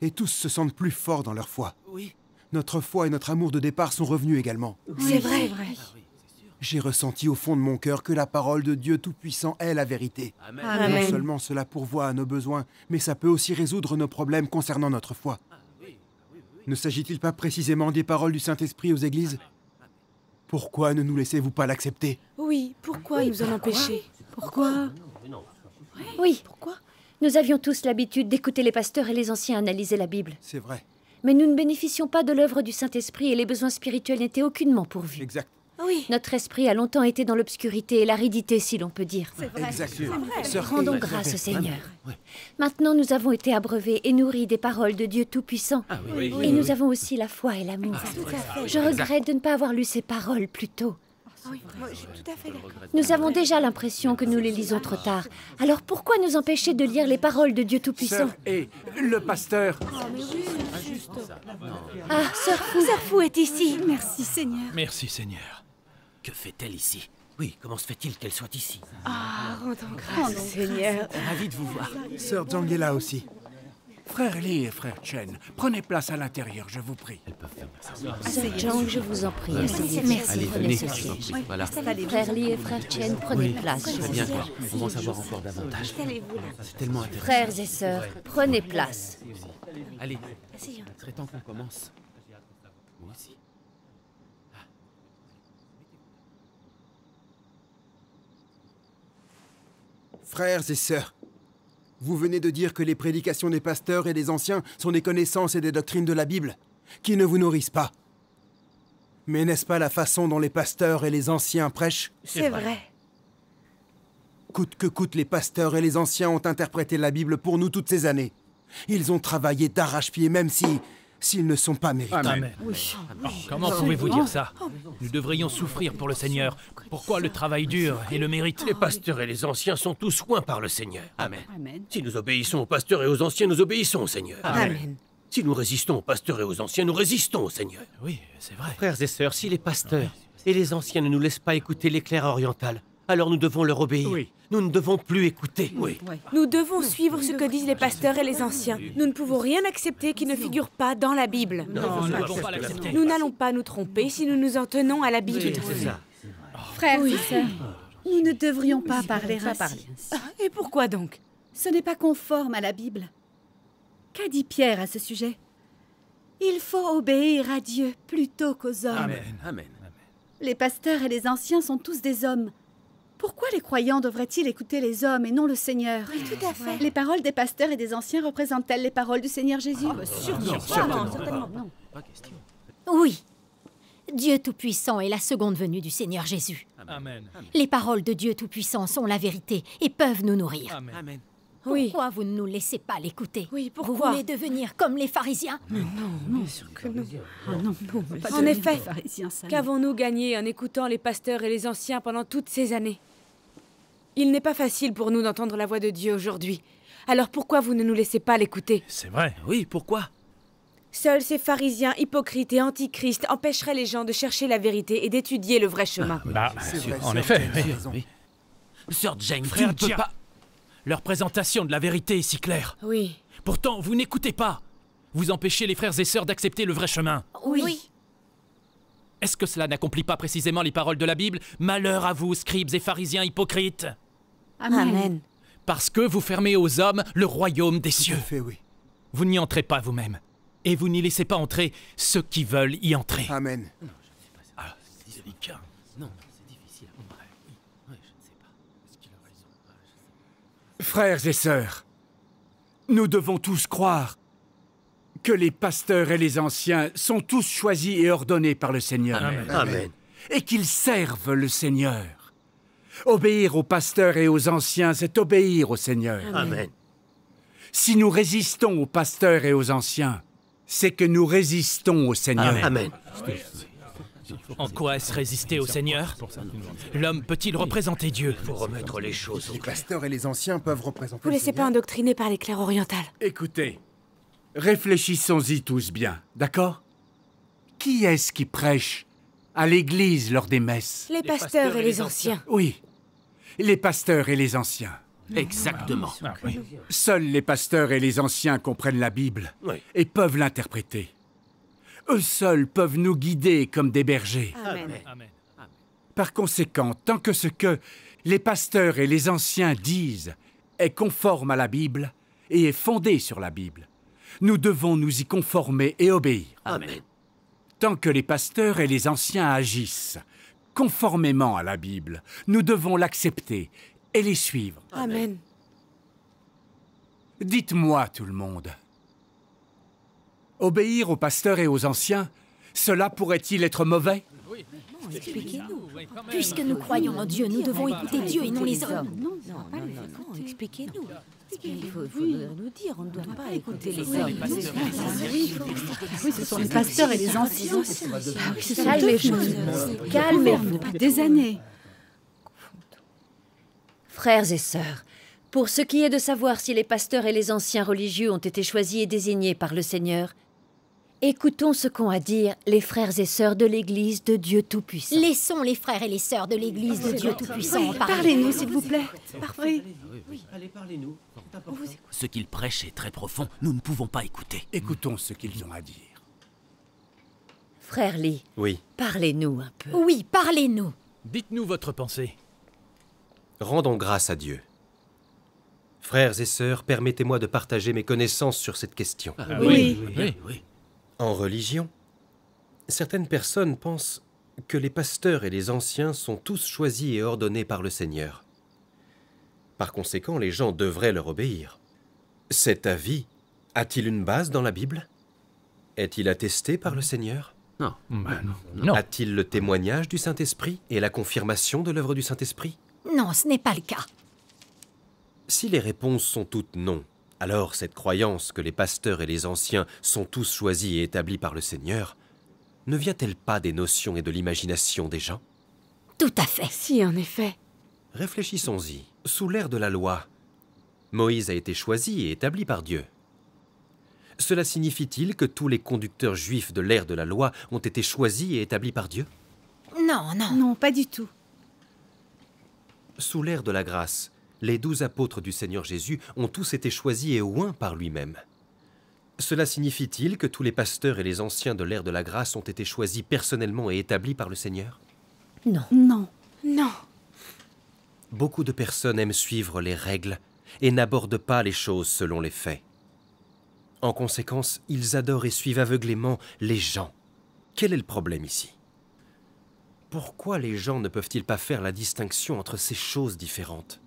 Et tous se sentent plus forts dans leur foi. Oui. Notre foi et notre amour de départ sont revenus également. C'est vrai. Ah vrai. J'ai ressenti au fond de mon cœur que la parole de Dieu Tout-Puissant est la vérité. Amen. Non seulement cela pourvoit à nos besoins, mais ça peut aussi résoudre nos problèmes concernant notre foi. Ah ah ne s'agit-il pas précisément des paroles du Saint-Esprit aux églises pourquoi ne nous laissez-vous pas l'accepter Oui, pourquoi ils nous en empêcher Pourquoi Oui, pourquoi Nous avions tous l'habitude d'écouter les pasteurs et les anciens analyser la Bible. C'est vrai. Mais nous ne bénéficions pas de l'œuvre du Saint-Esprit et les besoins spirituels n'étaient aucunement pourvus. Exactement. Oui. Notre esprit a longtemps été dans l'obscurité et l'aridité, si l'on peut dire. C'est vrai. Rendons grâce au Seigneur. Maintenant, nous avons été abreuvés et nourris des paroles de Dieu Tout-Puissant. Ah et nous avons aussi la foi et l'amour. Ah, ah, je regrette de ne pas avoir lu ces paroles plus tôt. nous avons déjà l'impression que nous les lisons trop tard. Alors pourquoi nous empêcher de lire les paroles de Dieu Tout-Puissant Et le pasteur Ah, Sœur Fou. Sœur Fou est ici. Merci Seigneur. Merci Seigneur. Que fait-elle ici Oui, comment se fait-il qu'elle soit ici Ah, rendons grâce, Seigneur. Ravi de vous voir. Sœur Zhang est là aussi. Frère Li et frère Chen, prenez place à l'intérieur, je vous prie. Elles peuvent Sœur Zhang, je vous en prie, Merci, prenez ceci. Frère Li et frère Chen, prenez place. Très bien, on va en savoir encore davantage. Frères et sœurs, prenez place. Allez, il temps qu'on commence. Frères et sœurs, vous venez de dire que les prédications des pasteurs et des anciens sont des connaissances et des doctrines de la Bible, qui ne vous nourrissent pas. Mais n'est-ce pas la façon dont les pasteurs et les anciens prêchent C'est vrai. Coûte que coûte, les pasteurs et les anciens ont interprété la Bible pour nous toutes ces années. Ils ont travaillé d'arrache-pied, même si s'ils ne sont pas méritants. Amen. Ah, comment pouvez-vous dire oh. ça oh. Nous devrions souffrir pour le Seigneur. Pourquoi le travail dur et le mérite Les pasteurs et les anciens sont tous soins par le Seigneur. Amen. Si nous obéissons aux pasteurs et aux anciens, nous obéissons au Seigneur. Amen. Si nous résistons aux pasteurs et aux anciens, nous résistons au Seigneur. Oui, c'est vrai. Frères et sœurs, si les pasteurs et les anciens ne nous laissent pas écouter l'éclair oriental, alors nous devons leur obéir. Nous ne devons plus écouter. Oui. Nous devons suivre ce que disent les pasteurs et les anciens. Nous ne pouvons rien accepter qui ne figure pas dans la Bible. nous n'allons pas nous tromper si nous nous en tenons à la Bible. Frère, nous ne devrions pas parler ainsi. Ah, et pourquoi donc Ce n'est pas conforme à la Bible. Qu'a dit Pierre à ce sujet Il faut obéir à Dieu plutôt qu'aux hommes. Amen. Les pasteurs et les anciens sont tous des hommes. Pourquoi les croyants devraient-ils écouter les hommes et non le Seigneur Oui, tout à fait. Les paroles des pasteurs et des anciens représentent-elles les paroles du Seigneur Jésus ah, bah, non, certainement. Pas Oui. Dieu Tout-Puissant est la seconde venue du Seigneur Jésus. Amen. Les paroles de Dieu Tout-Puissant sont la vérité et peuvent nous nourrir. Amen. Pourquoi vous ne nous laissez pas l'écouter Oui, pourquoi Vous voulez devenir comme les pharisiens Non, non, bien sûr que non. en ah effet, qu'avons-nous gagné en écoutant les pasteurs et les anciens pendant toutes ces années Il n'est pas facile pour nous d'entendre la voix de Dieu aujourd'hui. Alors pourquoi vous ne nous laissez pas l'écouter C'est vrai, oui, pourquoi Seuls ces pharisiens hypocrites et antichrists empêcheraient les gens de chercher la vérité et d'étudier le vrai chemin. Ah, bah, en effet, oui. Sœur Jane, tu ne peux pas... Leur présentation de la vérité est si claire. Oui. Pourtant, vous n'écoutez pas. Vous empêchez les frères et sœurs d'accepter le vrai chemin. Oui. oui. Est-ce que cela n'accomplit pas précisément les paroles de la Bible Malheur à vous, scribes et pharisiens hypocrites Amen. Parce que vous fermez aux hommes le royaume des cieux. Fait, oui. Vous n'y entrez pas vous-même. Et vous n'y laissez pas entrer ceux qui veulent y entrer. Amen. Ah, c'est Non. Frères et sœurs, nous devons tous croire que les pasteurs et les anciens sont tous choisis et ordonnés par le Seigneur. Amen. Et qu'ils servent le Seigneur. Obéir aux pasteurs et aux anciens, c'est obéir au Seigneur. Amen. Si nous résistons aux pasteurs et aux anciens, c'est que nous résistons au Seigneur. Amen. En quoi est-ce résister au Seigneur L'homme peut-il représenter Dieu Pour remettre les choses au Les pasteurs et les anciens peuvent représenter Vous laissez pas indoctriner par l'éclair oriental. Écoutez, réfléchissons-y tous bien, d'accord Qui est-ce qui prêche à l'église lors des messes Les pasteurs et les anciens. Oui, les pasteurs et les anciens. Exactement. Ah, ah, Seuls les pasteurs et les anciens comprennent la Bible et peuvent l'interpréter. Eux seuls peuvent nous guider comme des bergers. Amen. Par conséquent, tant que ce que les pasteurs et les anciens disent est conforme à la Bible et est fondé sur la Bible, nous devons nous y conformer et obéir. Amen. Tant que les pasteurs et les anciens agissent conformément à la Bible, nous devons l'accepter et les suivre. Amen. Dites-moi tout le monde, Obéir aux pasteurs et aux anciens, cela pourrait-il être mauvais Expliquez-nous. Puisque nous croyons en Dieu, nous devons écouter Dieu et non les hommes. Non, non, non, expliquez-nous. Il faut, nous dire, on ne doit pas écouter les hommes. Oui, ce sont les pasteurs et les anciens. Calmez-vous, calmez-vous. Des années. Frères et sœurs, pour ce qui est de savoir si les pasteurs et les anciens religieux ont été choisis et désignés par le Seigneur, Écoutons ce qu'ont à dire les frères et sœurs de l'Église de Dieu Tout-Puissant. Laissons les frères et les sœurs de l'Église de Dieu Tout-Puissant parler. Parlez-nous, s'il vous plaît. Parfait. Oui. Allez, parlez-nous. Ce qu'ils prêchent est très profond. Nous ne pouvons pas écouter. Écoutons ce qu'ils ont à dire. Frère Lee. Oui. Parlez-nous un peu. Oui, parlez-nous. Dites-nous votre pensée. Rendons grâce à Dieu. Frères et sœurs, permettez-moi de partager mes connaissances sur cette question. oui. oui. oui. En religion, certaines personnes pensent que les pasteurs et les anciens sont tous choisis et ordonnés par le Seigneur. Par conséquent, les gens devraient leur obéir. Cet avis a-t-il une base dans la Bible Est-il attesté par le Seigneur ben non. A-t-il le témoignage du Saint-Esprit et la confirmation de l'œuvre du Saint-Esprit Non, ce n'est pas le cas. Si les réponses sont toutes non, alors cette croyance que les pasteurs et les anciens sont tous choisis et établis par le Seigneur, ne vient-elle pas des notions et de l'imagination des gens Tout à fait. Si, en effet. Réfléchissons-y. Sous l'ère de la loi, Moïse a été choisi et établi par Dieu. Cela signifie-t-il que tous les conducteurs juifs de l'ère de la loi ont été choisis et établis par Dieu Non, non. Non, pas du tout. Sous l'ère de la grâce, les douze apôtres du Seigneur Jésus ont tous été choisis et oints par lui-même. Cela signifie-t-il que tous les pasteurs et les anciens de l'ère de la grâce ont été choisis personnellement et établis par le Seigneur Non. Non. Non. Beaucoup de personnes aiment suivre les règles et n'abordent pas les choses selon les faits. En conséquence, ils adorent et suivent aveuglément les gens. Quel est le problème ici Pourquoi les gens ne peuvent-ils pas faire la distinction entre ces choses différentes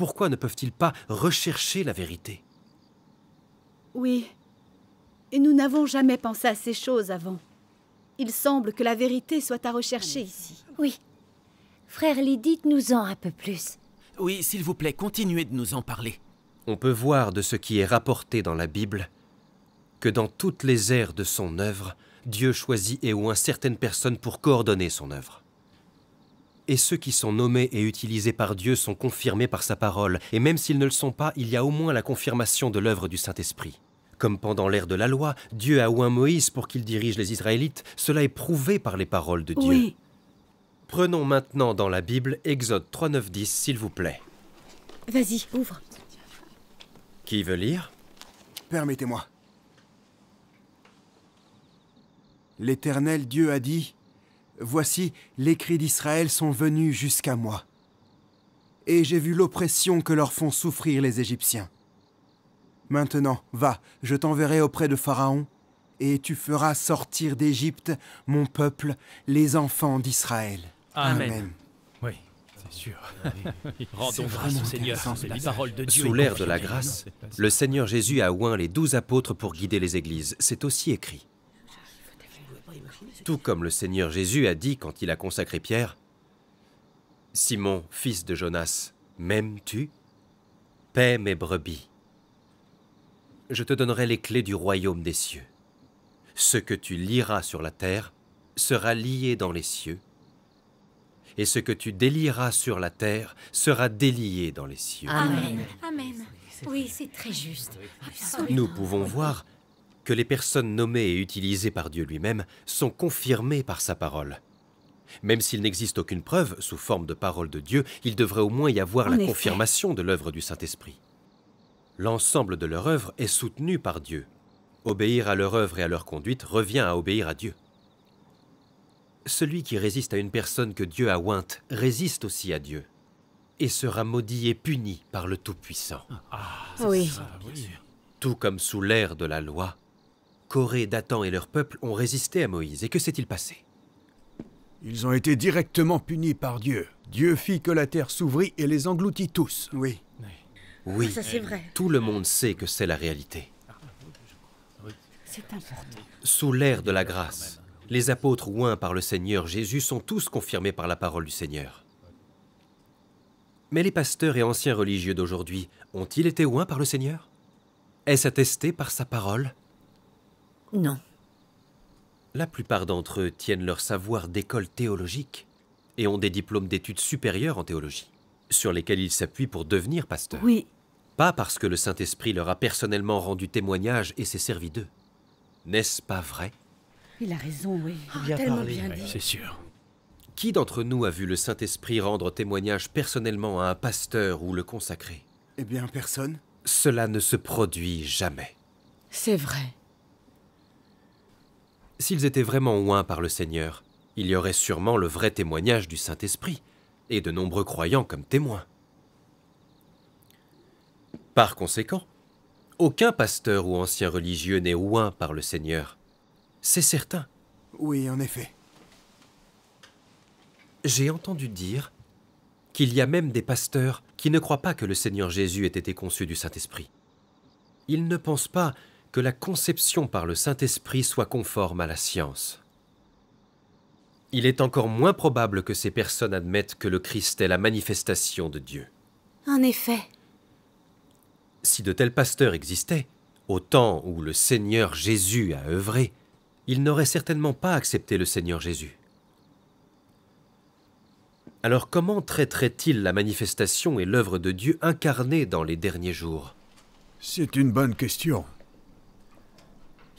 pourquoi ne peuvent-ils pas rechercher la vérité Oui. Et nous n'avons jamais pensé à ces choses avant. Il semble que la vérité soit à rechercher ici. Oui. Frère Lee, dites-nous-en un peu plus. Oui, s'il vous plaît, continuez de nous en parler. On peut voir de ce qui est rapporté dans la Bible que dans toutes les aires de son œuvre, Dieu choisit et un certaines personnes pour coordonner son œuvre et ceux qui sont nommés et utilisés par Dieu sont confirmés par sa parole, et même s'ils ne le sont pas, il y a au moins la confirmation de l'œuvre du Saint-Esprit. Comme pendant l'ère de la loi, Dieu a un Moïse pour qu'il dirige les Israélites, cela est prouvé par les paroles de Dieu. Prenons maintenant dans la Bible Exode 3, 9, 10, s'il vous plaît. Vas-y, ouvre. Qui veut lire Permettez-moi. L'Éternel Dieu a dit, Voici, les cris d'Israël sont venus jusqu'à moi. Et j'ai vu l'oppression que leur font souffrir les Égyptiens. Maintenant, va, je t'enverrai auprès de Pharaon, et tu feras sortir d'Égypte mon peuple, les enfants d'Israël. Amen. Oui, c'est sûr. Rendons grâce au Seigneur, de Dieu. Sous l'ère de la grâce, le Seigneur Jésus a oint les douze apôtres pour guider les églises. C'est aussi écrit. Tout comme le Seigneur Jésus a dit quand il a consacré Pierre, Simon, fils de Jonas, m'aimes-tu Paie mes brebis. Je te donnerai les clés du royaume des cieux. Ce que tu liras sur la terre sera lié dans les cieux, et ce que tu délieras sur la terre sera délié dans les cieux. Amen. Amen. Oui, c'est très juste. Nous pouvons voir que les personnes nommées et utilisées par Dieu lui-même sont confirmées par sa parole. Même s'il n'existe aucune preuve sous forme de parole de Dieu, il devrait au moins y avoir la confirmation de l'œuvre du Saint-Esprit. L'ensemble de leur œuvre est soutenu par Dieu. Obéir à leur œuvre et à leur conduite revient à obéir à Dieu. Celui qui résiste à une personne que Dieu a ointe résiste aussi à Dieu et sera maudit et puni par le Tout-Puissant. Ah, Ça, ah, oui. Tout comme sous l'ère de la loi, Corée, Dathan et leur peuple ont résisté à Moïse. Et que s'est-il passé Ils ont été directement punis par Dieu. Dieu fit que la terre s'ouvrit et les engloutit tous. Oui. Oui, c'est vrai. tout le monde sait que c'est la réalité. Sous l'ère de la grâce, les apôtres oints par le Seigneur Jésus sont tous confirmés par la parole du Seigneur. Mais les pasteurs et anciens religieux d'aujourd'hui ont-ils été oints par le Seigneur Est-ce attesté par sa parole non. La plupart d'entre eux tiennent leur savoir d'école théologique et ont des diplômes d'études supérieures en théologie, sur lesquels ils s'appuient pour devenir pasteurs. Oui. Pas parce que le Saint-Esprit leur a personnellement rendu témoignage et s'est servi d'eux. N'est-ce pas vrai Il a raison, oui. Il a ah, tellement bien dit. C'est sûr. Qui d'entre nous a vu le Saint-Esprit rendre témoignage personnellement à un pasteur ou le consacrer Eh bien, personne. Cela ne se produit jamais. C'est vrai. S'ils étaient vraiment oints par le Seigneur, il y aurait sûrement le vrai témoignage du Saint-Esprit, et de nombreux croyants comme témoins. Par conséquent, aucun pasteur ou ancien religieux n'est oint par le Seigneur. C'est certain. Oui, en effet. J'ai entendu dire qu'il y a même des pasteurs qui ne croient pas que le Seigneur Jésus ait été conçu du Saint-Esprit. Ils ne pensent pas que la conception par le Saint-Esprit soit conforme à la science. Il est encore moins probable que ces personnes admettent que le Christ est la manifestation de Dieu. En effet. Si de tels pasteurs existaient, au temps où le Seigneur Jésus a œuvré, ils n'auraient certainement pas accepté le Seigneur Jésus. Alors comment traiterait-il la manifestation et l'œuvre de Dieu incarnée dans les derniers jours C'est une bonne question.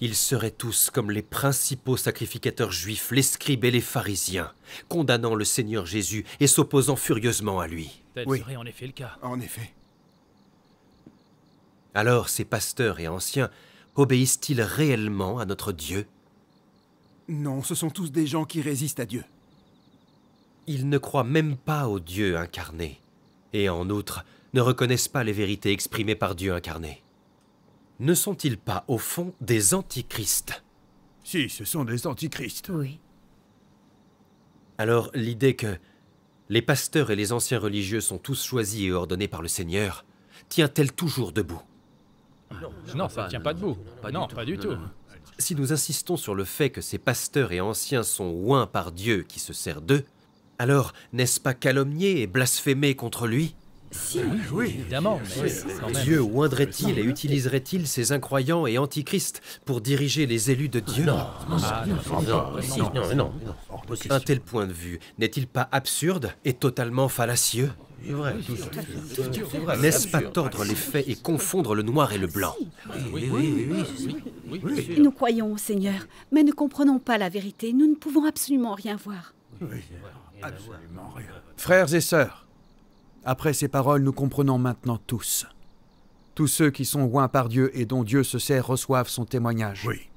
Ils seraient tous comme les principaux sacrificateurs juifs, les scribes et les pharisiens, condamnant le Seigneur Jésus et s'opposant furieusement à lui. oui. serait en effet le cas. En effet. Alors ces pasteurs et anciens obéissent-ils réellement à notre Dieu Non, ce sont tous des gens qui résistent à Dieu. Ils ne croient même pas au Dieu incarné, et en outre ne reconnaissent pas les vérités exprimées par Dieu incarné ne sont-ils pas au fond des antichrists Si, ce sont des antichrists. Oui. Alors l'idée que les pasteurs et les anciens religieux sont tous choisis et ordonnés par le Seigneur tient-elle toujours debout ah, non, ça ne tient pas debout. non, pas du tout. Si nous insistons sur le fait que ces pasteurs et anciens sont oints par Dieu qui se sert d'eux, alors n'est-ce pas calomnier et blasphémer contre lui si, ah oui, évidemment. Dieu oindrait-il et utiliserait-il ces incroyants et antichrists pour diriger les élus de ah, Dieu Non, non, non, non, Un tel point de vue n'est-il pas absurde et totalement fallacieux n'est-ce pas tordre les faits et confondre le noir et le blanc Oui, oui, oui. Nous croyons au Seigneur, mais ne comprenons pas la vérité. Nous ne pouvons absolument rien voir. Oui, absolument rien. Frères et sœurs, après ces paroles, nous comprenons maintenant tous. Tous ceux qui sont oints par Dieu et dont Dieu se sert reçoivent son témoignage. Oui.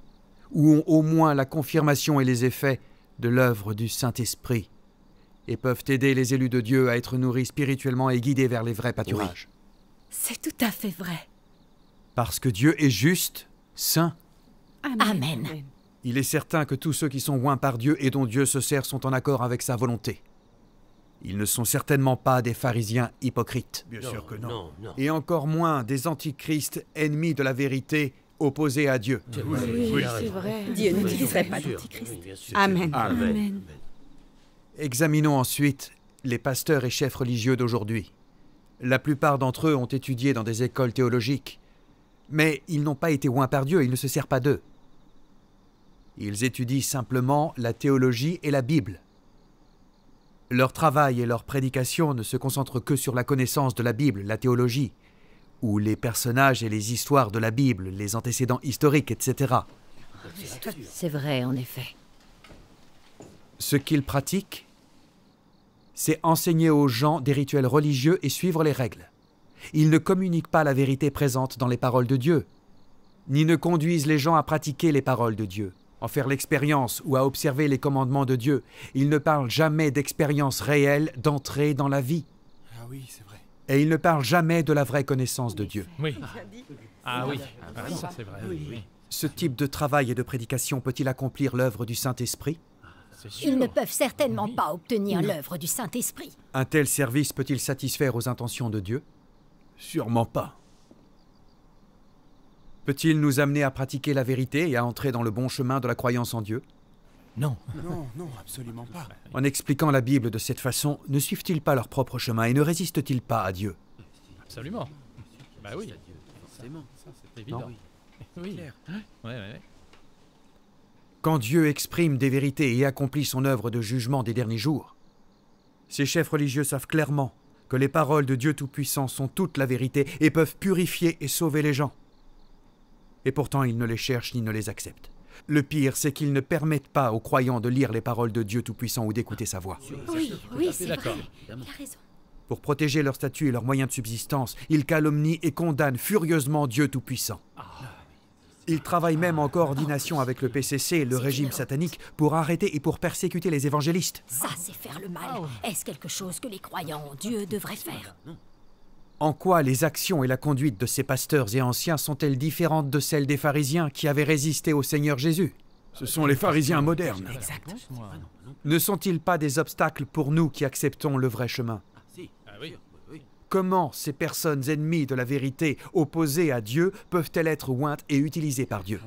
Ou ont au moins la confirmation et les effets de l'œuvre du Saint-Esprit et peuvent aider les élus de Dieu à être nourris spirituellement et guidés vers les vrais pâturages. C'est tout à fait vrai. Parce que Dieu est juste, saint. Amen. Il est certain que tous ceux qui sont loin par Dieu et dont Dieu se sert sont en accord avec sa volonté. Ils ne sont certainement pas des pharisiens hypocrites. Bien sûr que non. Et encore moins des antichrists ennemis de la vérité opposés à Dieu. Oui, c'est vrai. Dieu n'utiliserait pas d'antichrist. Amen. Examinons ensuite les pasteurs et chefs religieux d'aujourd'hui. La plupart d'entre eux ont étudié dans des écoles théologiques, mais ils n'ont pas été oints par Dieu, ils ne se servent pas d'eux. Ils étudient simplement la théologie et la Bible. Leur travail et leur prédication ne se concentrent que sur la connaissance de la Bible, la théologie, ou les personnages et les histoires de la Bible, les antécédents historiques, etc. C'est vrai, en effet. Ce qu'ils pratiquent, c'est enseigner aux gens des rituels religieux et suivre les règles. Ils ne communiquent pas la vérité présente dans les paroles de Dieu, ni ne conduisent les gens à pratiquer les paroles de Dieu en faire l'expérience ou à observer les commandements de Dieu. Il ne parle jamais d'expérience réelle d'entrée dans la vie. Ah oui, c'est vrai. Et il ne parle jamais de la vraie connaissance de Dieu. Oui. Ah, ah c'est vrai. Ce type de travail et de prédication peut-il accomplir l'œuvre du Saint-Esprit Ils ne peuvent certainement pas obtenir l'œuvre du Saint-Esprit. Un tel service peut-il satisfaire aux intentions de Dieu Sûrement pas peut-il nous amener à pratiquer la vérité et à entrer dans le bon chemin de la croyance en Dieu Non. Non, non, absolument pas. En expliquant la Bible de cette façon, ne suivent-ils pas leur propre chemin et ne résistent-ils pas à Dieu Absolument. Bah oui. c'est évident. Oui. Quand Dieu exprime des vérités et accomplit son œuvre de jugement des derniers jours, ces chefs religieux savent clairement que les paroles de Dieu Tout-Puissant sont toute la vérité et peuvent purifier et sauver les gens et pourtant ils ne les cherchent ni ne les acceptent. Le pire, c'est qu'ils ne permettent pas aux croyants de lire les paroles de Dieu Tout-Puissant ou d'écouter sa voix. Oui, oui, c'est vrai. Il a raison. Pour protéger leur statut et leurs moyens de subsistance, ils calomnient et condamnent furieusement Dieu Tout-Puissant. Ah. Ils travaillent même en coordination avec le PCC, le régime satanique, pour arrêter et pour persécuter les évangélistes. Ça, c'est faire le mal. Ah Est-ce quelque chose que les croyants en Dieu devraient faire en quoi les actions et la conduite de ces pasteurs et anciens sont-elles différentes de celles des pharisiens qui avaient résisté au Seigneur Jésus Ce sont les pharisiens modernes. Exact. Ne sont-ils pas des obstacles pour nous qui acceptons le vrai chemin ah, ah, Comment ces personnes ennemies de la vérité, opposées à Dieu, peuvent-elles être ointes et utilisées par Dieu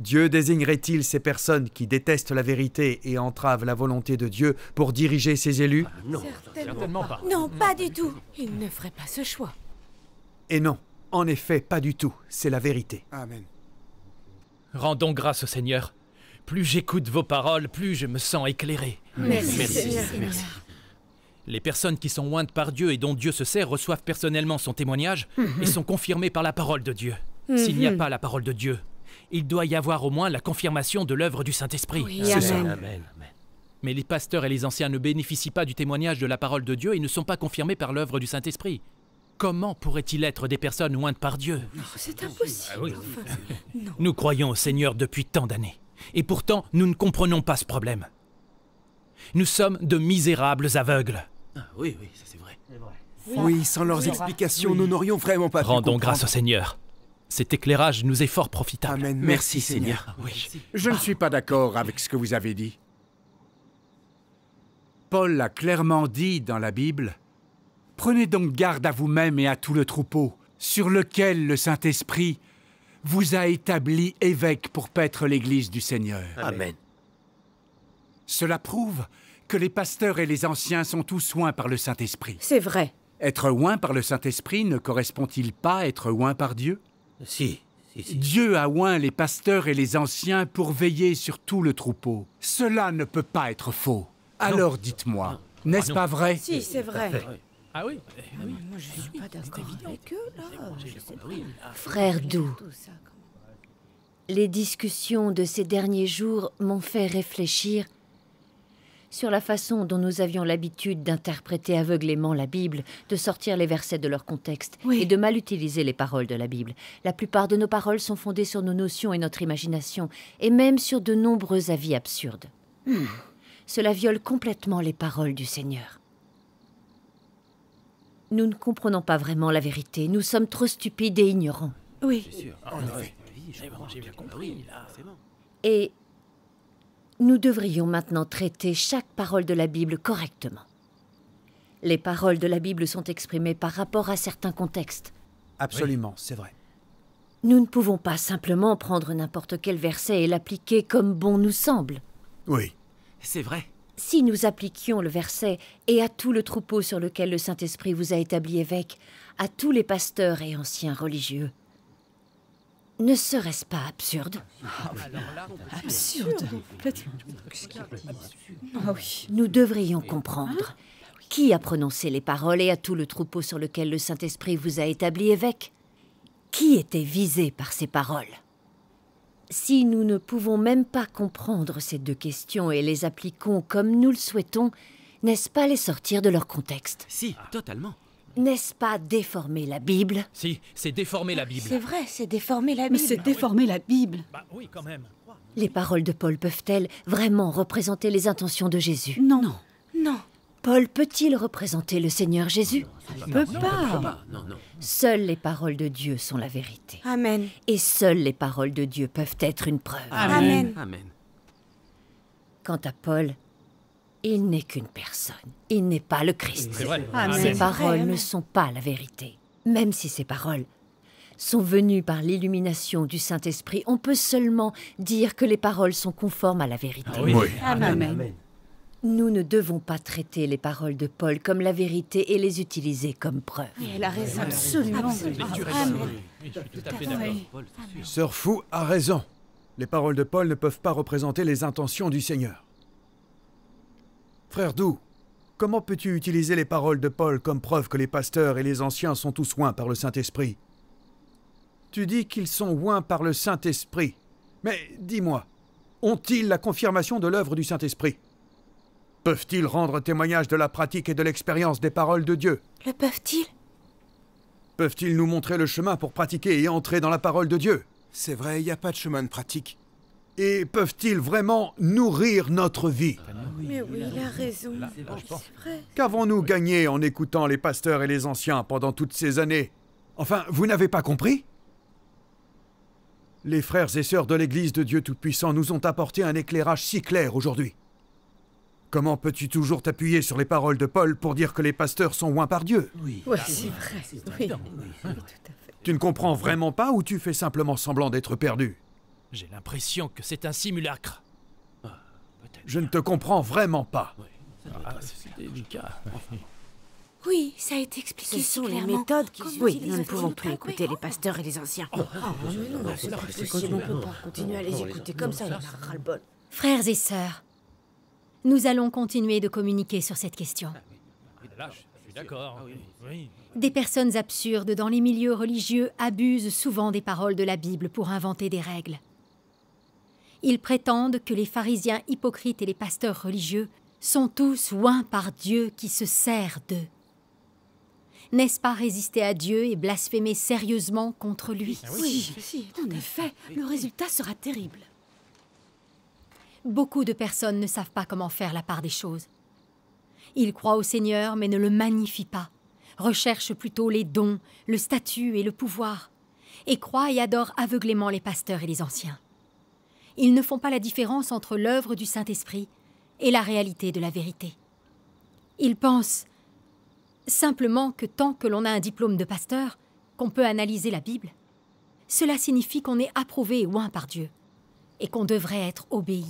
Dieu désignerait-il ces personnes qui détestent la vérité et entravent la volonté de Dieu pour diriger ses élus ah Non, certainement, pas. Non, pas du tout. Il ne ferait pas ce choix. Et non, en effet, pas du tout. C'est la vérité. Amen. Rendons grâce au Seigneur. Plus j'écoute vos paroles, plus je me sens éclairé. Merci. Merci. Les personnes qui sont ointes par Dieu et dont Dieu se sert reçoivent personnellement son témoignage mhm. et sont confirmées par la parole de Dieu. S'il n'y a mhm. pas la parole de Dieu, il doit y avoir au moins la confirmation de l'œuvre du Saint-Esprit. amen. Mais les pasteurs et les anciens ne bénéficient pas du témoignage de la parole de Dieu et ne sont pas confirmés par l'œuvre du Saint-Esprit. Comment pourraient-ils être des personnes ointes par Dieu oh, C'est impossible. Ah nous croyons au Seigneur depuis tant d'années. Et pourtant, nous ne comprenons pas ce problème. Nous sommes de misérables aveugles. Ah oui, oui, ça c'est vrai. Oui, sans leurs explications, nous n'aurions vraiment pas Rendons grâce au Seigneur. Cet éclairage nous est fort profitable. Merci, Seigneur. Ah, oui. Je ne suis pas d'accord avec ce que vous avez dit. Paul a clairement dit dans la Bible. Prenez donc garde à vous-même et à tout le troupeau, sur lequel le Saint-Esprit vous a établi évêque pour paître l'Église du Seigneur. Amen. Cela prouve que les pasteurs et les anciens sont tous oints par le Saint-Esprit. C'est vrai. Être oint par le Saint-Esprit ne correspond-il pas à être oint par Dieu si, Dieu a oint les pasteurs et les anciens pour veiller sur tout le troupeau. Cela ne peut pas être faux. Ah Alors dites-moi, ah ah n'est-ce pas vrai Si, c'est vrai. Ah oui, Moi, je suis pas d'accord avec eux, Frère Doux, les discussions de ces derniers jours m'ont fait réfléchir sur la façon dont nous avions l'habitude d'interpréter aveuglément la Bible, de sortir les versets de leur contexte et de mal utiliser les paroles de la Bible. La plupart de nos paroles sont fondées sur nos notions et notre imagination, et même sur de nombreux avis absurdes. Hmm. Cela viole complètement les paroles du Seigneur. Nous ne comprenons pas vraiment la vérité, nous sommes trop stupides et ignorants. Oui, J'ai bien compris, Et nous devrions maintenant traiter chaque parole de la Bible correctement. Les paroles de la Bible sont exprimées par rapport à certains contextes. Absolument, c'est vrai. Nous ne pouvons pas simplement prendre n'importe quel verset et l'appliquer comme bon nous semble. Oui, c'est vrai. Si nous appliquions le verset et à tout le troupeau sur lequel le Saint-Esprit vous a établi évêque, à tous les pasteurs et anciens religieux, ne serait-ce pas absurde Absurde Nous devrions comprendre. Ah, Qui a prononcé les paroles et à tout le troupeau sur lequel le Saint-Esprit vous a établi évêque Qui était visé par ces paroles Si nous ne pouvons même pas comprendre ces deux questions et les appliquons comme nous le souhaitons, n'est-ce pas les sortir de leur contexte Si, totalement. N'est-ce pas déformer la Bible Si, c'est déformer la Bible. C'est vrai, c'est déformer la Bible. Mais c'est déformer la Bible. Bah oui, quand même. Les paroles de Paul peuvent-elles vraiment représenter les intentions de Jésus Non. Non. non. Paul peut-il représenter le Seigneur Jésus Il peut pas. Seules les paroles de Dieu sont la vérité. Amen. Et seules les paroles de Dieu peuvent être une preuve. Amen. Amen. Quant à Paul, il n'est qu'une personne. Il n'est pas le Christ. Ah, ses paroles hein. ne sont pas la vérité. Même si ces paroles sont venues par l'illumination du Saint-Esprit, on peut seulement dire que les paroles sont conformes à la vérité. Ah ah, amen. Nous ne devons pas traiter les paroles de Paul comme la vérité et les utiliser comme preuve. Et elle a raison, absolument. Sœur Fou a raison. Les paroles de Paul ne peuvent pas représenter les intentions du Seigneur. Frère Doux, comment peux-tu utiliser les paroles de Paul comme preuve que les pasteurs et les anciens sont tous oints par le Saint-Esprit Tu dis qu'ils sont oints par le Saint-Esprit. Mais dis-moi, ont-ils la confirmation de l'œuvre du Saint-Esprit Peuvent-ils rendre témoignage de la pratique et de l'expérience des paroles de Dieu Le peuvent-ils Peuvent-ils nous montrer le chemin pour pratiquer et entrer dans la parole de Dieu C'est vrai, il n'y a pas de chemin de pratique. Et peuvent-ils vraiment nourrir notre vie Mais oui, il a raison. Qu'avons-nous gagné en écoutant les pasteurs et les anciens pendant toutes ces années Enfin, vous n'avez pas compris Les frères et sœurs de l'Église de Dieu Tout-Puissant nous ont apporté un éclairage si clair aujourd'hui. Comment peux-tu toujours t'appuyer sur les paroles de Paul pour dire que les pasteurs sont loin par Dieu Oui, c'est vrai. Tu ne comprends vraiment pas ou tu fais simplement semblant d'être perdu j'ai l'impression que c'est un simulacre. Je ne te comprends vraiment pas. Oui, ah, ça a été expliqué. Ce sont les méthodes qui Oui, nous ne pouvons plus écouter les pasteurs et les anciens. Oh, mais non, ne peut pas oh, continuer à les écouter comme ça, Frères et sœurs, nous allons continuer de communiquer sur cette question. d'accord. Des personnes absurdes dans les milieux religieux abusent souvent des paroles de la Bible pour inventer des règles. Ils prétendent que les pharisiens hypocrites et les pasteurs religieux sont tous oints par Dieu qui se sert d'eux. N'est-ce pas résister à Dieu et blasphémer sérieusement contre lui ah Oui, oui en effet, le résultat sera terrible. Beaucoup de personnes ne savent pas comment faire la part des choses. Ils croient au Seigneur mais ne le magnifient pas, recherchent plutôt les dons, le statut et le pouvoir, et croient et adorent aveuglément les pasteurs et les anciens ils ne font pas la différence entre l'œuvre du Saint-Esprit et la réalité de la vérité. Ils pensent simplement que tant que l'on a un diplôme de pasteur, qu'on peut analyser la Bible, cela signifie qu'on est approuvé ou un par Dieu et qu'on devrait être obéi.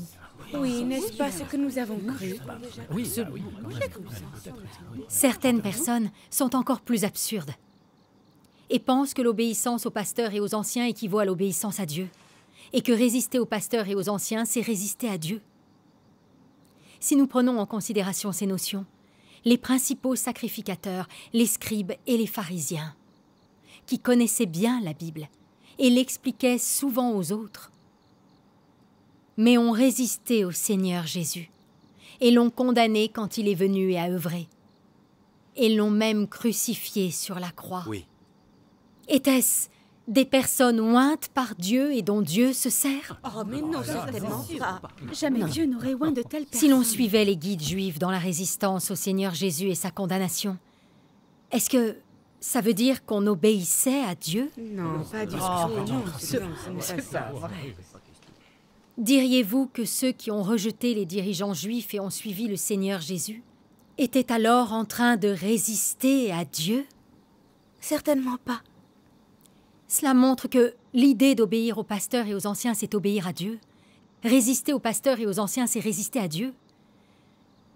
Oui, n'est-ce pas ce que nous avons cru Oui, oui. Certaines personnes sont encore plus absurdes et pensent que l'obéissance aux pasteurs et aux anciens équivaut à l'obéissance à Dieu et que résister aux pasteurs et aux anciens, c'est résister à Dieu. Si nous prenons en considération ces notions, les principaux sacrificateurs, les scribes et les pharisiens, qui connaissaient bien la Bible et l'expliquaient souvent aux autres, mais ont résisté au Seigneur Jésus et l'ont condamné quand il est venu et a œuvré, et l'ont même crucifié sur la croix. Oui. Était-ce des personnes ointes par Dieu et dont Dieu se sert Oh, mais non, certainement ah, pas. Jamais Dieu n'aurait oint de telles personnes. Si l'on suivait les guides juifs dans la résistance au Seigneur Jésus et sa condamnation, est-ce que ça veut dire qu'on obéissait à Dieu Non, pas du tout. Diriez-vous que ceux qui ont rejeté les dirigeants juifs et ont suivi le Seigneur Jésus étaient alors en train de résister à Dieu Certainement pas. Cela montre que l'idée d'obéir aux pasteurs et aux anciens, c'est obéir à Dieu. Résister aux pasteurs et aux anciens, c'est résister à Dieu.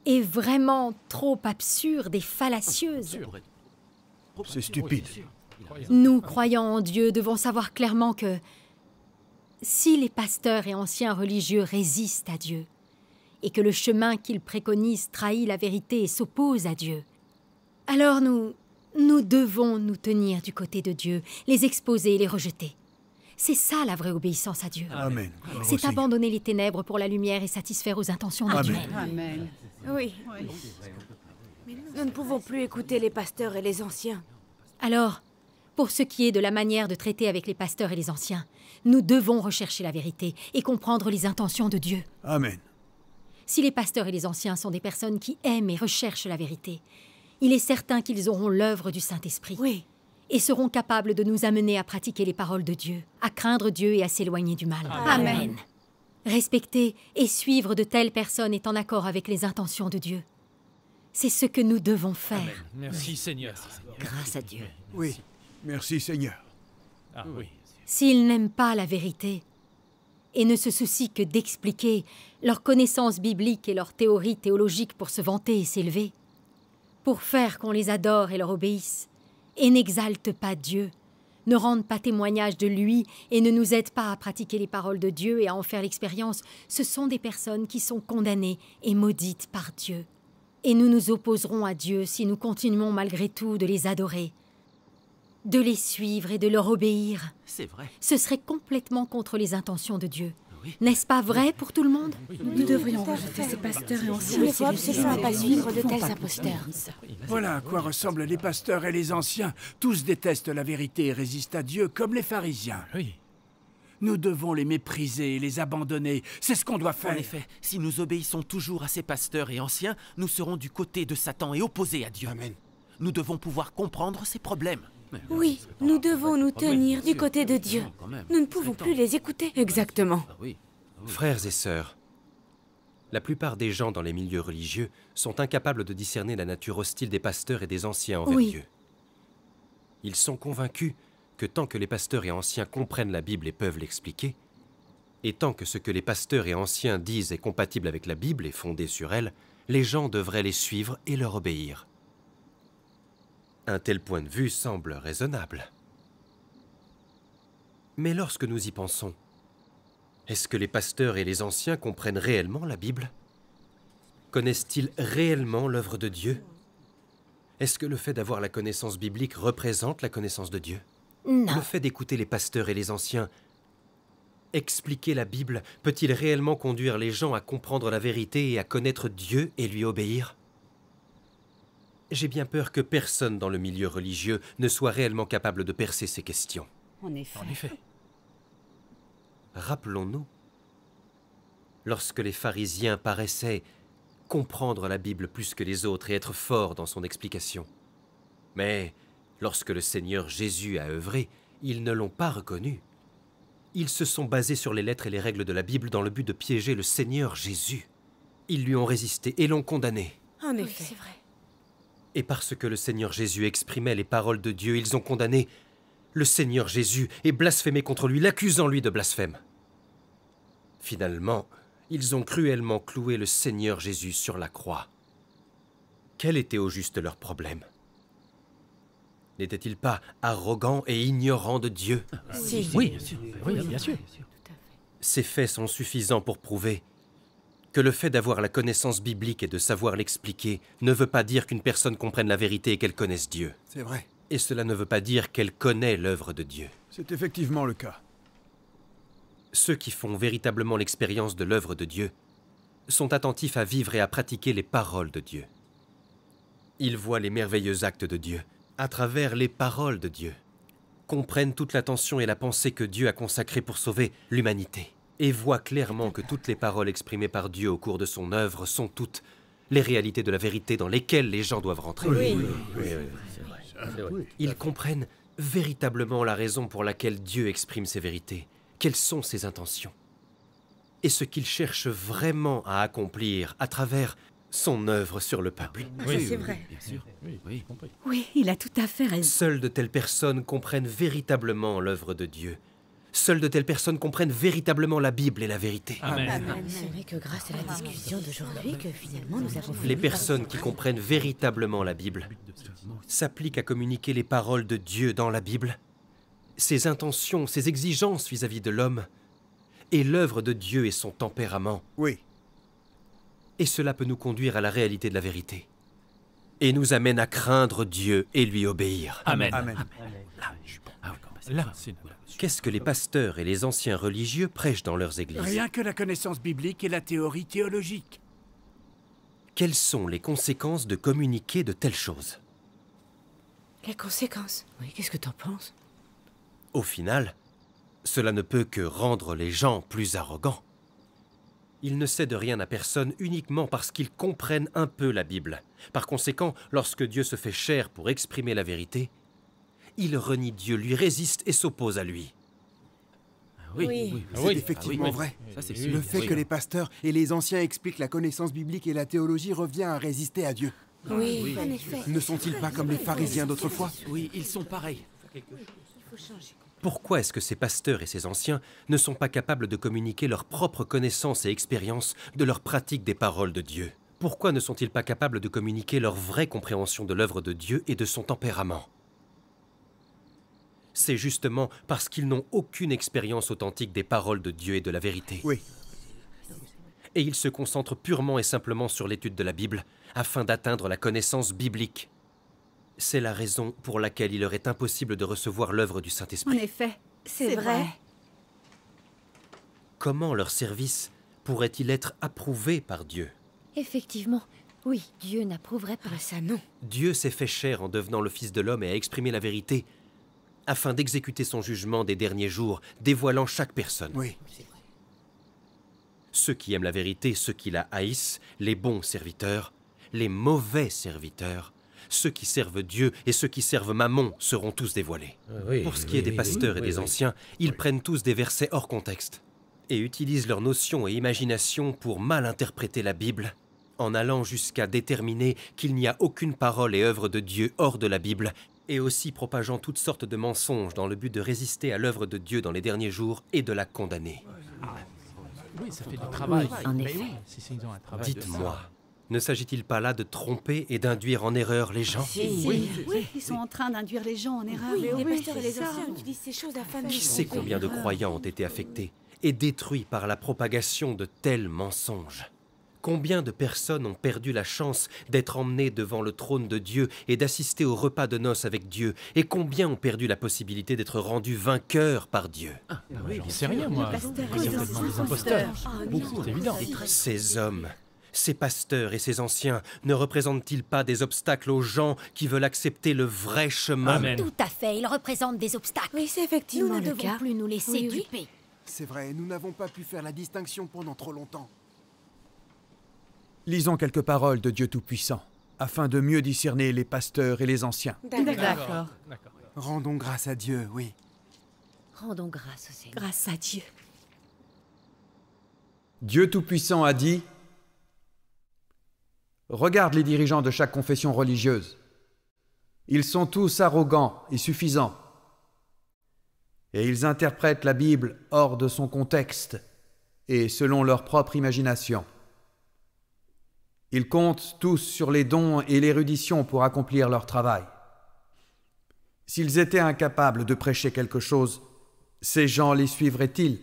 Est vraiment trop absurde et fallacieuse. C'est stupide. Nous, croyant en Dieu, devons savoir clairement que si les pasteurs et anciens religieux résistent à Dieu, et que le chemin qu'ils préconisent trahit la vérité et s'oppose à Dieu, alors nous, nous devons nous tenir du côté de Dieu, les exposer et les rejeter. C'est ça la vraie obéissance à Dieu. Amen. C'est abandonner les ténèbres pour la lumière et satisfaire aux intentions Dieu. Amen. Oui. Nous ne pouvons plus écouter les pasteurs et les anciens. Alors, pour ce qui est de la manière de traiter avec les pasteurs et les anciens, nous devons rechercher la vérité et comprendre les intentions de Dieu. Amen. Si les pasteurs et les anciens sont des personnes qui aiment et recherchent la vérité, il est certain qu'ils auront l'œuvre du Saint-Esprit. Oui. Et seront capables de nous amener à pratiquer les paroles de Dieu, à craindre Dieu et à s'éloigner du mal. Amen. Respecter et suivre de telles personnes est en accord avec les intentions de Dieu. C'est ce que nous devons faire. Merci Seigneur. Grâce à Dieu. Oui, merci Seigneur. Ah, oui. S'ils n'aiment pas la vérité et ne se soucient que d'expliquer leurs connaissances bibliques et leurs théories théologiques pour se vanter et s'élever, pour faire qu'on les adore et leur obéisse. Et n'exalte pas Dieu, ne rende pas témoignage de lui et ne nous aide pas à pratiquer les paroles de Dieu et à en faire l'expérience. Ce sont des personnes qui sont condamnées et maudites par Dieu. Et nous nous opposerons à Dieu si nous continuons malgré tout de les adorer, de les suivre et de leur obéir. C'est vrai. Ce serait complètement contre les intentions de Dieu. N'est-ce pas vrai pour tout le monde Nous devrions rejeter ces pasteurs et anciens. pas suivre de tels imposteurs. Voilà à quoi ressemblent les pasteurs et les anciens. Tous détestent la vérité et résistent à Dieu comme les pharisiens. Oui. Nous devons les mépriser et les abandonner. C'est ce qu'on doit faire. En effet, si nous obéissons toujours à ces pasteurs et anciens, nous serons du côté de Satan et opposés à Dieu. Amen. Nous devons pouvoir comprendre ces problèmes. Oui, nous devons nous tenir du côté de Dieu. Nous ne pouvons plus les écouter. Ah Exactement. Ah ah Frères et sœurs, la plupart des gens dans les milieux religieux sont incapables de discerner la nature hostile des pasteurs et des anciens envers Dieu. Ils sont convaincus que tant que les pasteurs et anciens comprennent la Bible et peuvent l'expliquer, et tant que ce que les pasteurs et anciens disent est compatible avec la Bible et fondé sur elle, les gens devraient les suivre et leur obéir. Un tel point de vue semble raisonnable. Mais lorsque nous y pensons, est-ce que les pasteurs et les anciens comprennent réellement la Bible Connaissent-ils réellement l'œuvre de Dieu Est-ce que le fait d'avoir la connaissance biblique représente la connaissance de Dieu Non. Le fait d'écouter les pasteurs et les anciens expliquer la Bible peut-il réellement conduire les gens à comprendre la vérité et à connaître Dieu et lui obéir j'ai bien peur que personne dans le milieu religieux ne soit réellement capable de percer ces questions. En effet. Rappelons-nous, lorsque les pharisiens paraissaient comprendre la Bible plus que les autres et être forts dans son explication. Mais lorsque le Seigneur Jésus a œuvré, ils ne l'ont pas reconnu. Ils se sont basés sur les lettres et les règles de la Bible dans le but de piéger le Seigneur Jésus. Ils lui ont résisté et l'ont condamné. En effet, c'est vrai. Et parce que le Seigneur Jésus exprimait les paroles de Dieu, ils ont condamné le Seigneur Jésus et blasphémé contre lui, l'accusant lui de blasphème. Finalement, ils ont cruellement cloué le Seigneur Jésus sur la croix. Quel était au juste leur problème N'étaient-ils pas arrogants et ignorants de Dieu oui. bien sûr. oui, bien sûr. Ces faits sont suffisants pour prouver que le fait d'avoir la connaissance biblique et de savoir l'expliquer ne veut pas dire qu'une personne comprenne la vérité et qu'elle connaisse Dieu. C'est vrai. Et cela ne veut pas dire qu'elle connaît l'œuvre de Dieu. C'est effectivement le cas. Ceux qui font véritablement l'expérience de l'œuvre de Dieu sont attentifs à vivre et à pratiquer les paroles de Dieu. Ils voient les merveilleux actes de Dieu à travers les paroles de Dieu, comprennent toute l'attention et la pensée que Dieu a consacrée pour sauver l'humanité et voit clairement que toutes les paroles exprimées par Dieu au cours de son œuvre sont toutes les réalités de la vérité dans lesquelles les gens doivent rentrer. Oui, oui, Ils comprennent véritablement la raison pour laquelle Dieu exprime ses vérités, quelles sont ses intentions, et ce qu'il cherche vraiment à accomplir à travers son œuvre sur le peuple. Ah, oui, c'est vrai. Bien sûr. Oui, il a tout à fait raison. Seules de telles personnes comprennent véritablement l'œuvre de Dieu Seules de telles personnes comprennent véritablement la Bible et la vérité. C'est vrai que grâce à la discussion d'aujourd'hui que finalement nous avons Les personnes qui comprennent véritablement la Bible s'appliquent à communiquer les paroles de Dieu dans la Bible, ses intentions, ses exigences vis-à-vis de l'homme, et l'œuvre de Dieu et son tempérament. Oui. Et cela peut nous conduire à la réalité de la vérité et nous amène à craindre Dieu et lui obéir. Amen. Là, Qu'est-ce que les pasteurs et les anciens religieux prêchent dans leurs églises Rien que la connaissance biblique et la théorie théologique. Quelles sont les conséquences de communiquer de telles choses Les conséquences Oui, qu'est-ce que en penses Au final, cela ne peut que rendre les gens plus arrogants. Ils ne cèdent rien à personne uniquement parce qu'ils comprennent un peu la Bible. Par conséquent, lorsque Dieu se fait chair pour exprimer la vérité, il renie Dieu, lui résiste et s'oppose à lui. Ah ah oui, c'est effectivement ah vrai. le fait que les pasteurs et les anciens expliquent la connaissance biblique et la théologie revient à résister à Dieu. Oui, en effet. Ne sont-ils pas comme les pharisiens d'autrefois Oui, ils sont pareils. Pourquoi est-ce que ces pasteurs et ces anciens ne sont pas capables de communiquer leur propre connaissance et expérience de leur pratique des paroles de Dieu Pourquoi ne sont-ils pas capables de communiquer leur vraie compréhension de l'œuvre de Dieu et de son tempérament c'est justement parce qu'ils n'ont aucune expérience authentique des paroles de Dieu et de la vérité. Oui. Et ils se concentrent purement et simplement sur l'étude de la Bible, afin d'atteindre la connaissance biblique. C'est la raison pour laquelle il leur est impossible de recevoir l'œuvre du Saint-Esprit. En effet, c'est vrai. Comment leur service pourrait-il être approuvé par Dieu Effectivement, oui, Dieu n'approuverait pas ça, non. Dieu s'est fait chair en devenant le Fils de l'homme et a exprimé la vérité, afin d'exécuter son jugement des derniers jours, dévoilant chaque personne. Oui. Ceux qui aiment la vérité, ceux qui la haïssent, les bons serviteurs, les mauvais serviteurs, ceux qui servent Dieu et ceux qui servent Mammon seront tous dévoilés. Ah pour ce qui est des pasteurs et des anciens, ils prennent tous des versets hors contexte et utilisent leurs notions et imaginations pour mal interpréter la Bible, en allant jusqu'à déterminer qu'il n'y a aucune parole et œuvre de Dieu hors de la Bible et aussi propageant toutes sortes de mensonges dans le but de résister à l'œuvre de Dieu dans les derniers jours et de la condamner. oui, ça fait du travail. Dites-moi, ne s'agit-il pas là de tromper et d'induire en erreur les gens oui. oui, ils sont en train d'induire les gens en erreur. les pasteurs et les anciens utilisent ces choses Qui sait combien de croyants ont été affectés et détruits par la propagation de tels mensonges Combien de personnes ont perdu la chance d'être emmenées devant le trône de Dieu et d'assister au repas de noces avec Dieu Et combien ont perdu la possibilité d'être rendus vainqueurs par Dieu Ah, ah bah oui, sais rien, moi. des imposteurs. Ah, c'est évident. Ces hommes ces pasteurs et ces anciens ne représentent-ils pas des obstacles aux gens qui veulent accepter le vrai chemin Amen. Tout à fait, ils représentent des obstacles. Oui, c'est effectivement nous ne devons plus nous laisser duper. C'est vrai, nous n'avons pas pu faire la distinction pendant trop longtemps. Lisons quelques paroles de Dieu Tout-Puissant, afin de mieux discerner les pasteurs et les anciens. D'accord. Rendons grâce à Dieu, oui. Rendons grâce au Grâce à Dieu. Dieu Tout-Puissant a dit Regarde les dirigeants de chaque confession religieuse. Ils sont tous arrogants et suffisants. Et ils interprètent la Bible hors de son contexte et selon leur propre imagination. Ils comptent tous sur les dons et l'érudition pour accomplir leur travail. S'ils étaient incapables de prêcher quelque chose, ces gens les suivraient-ils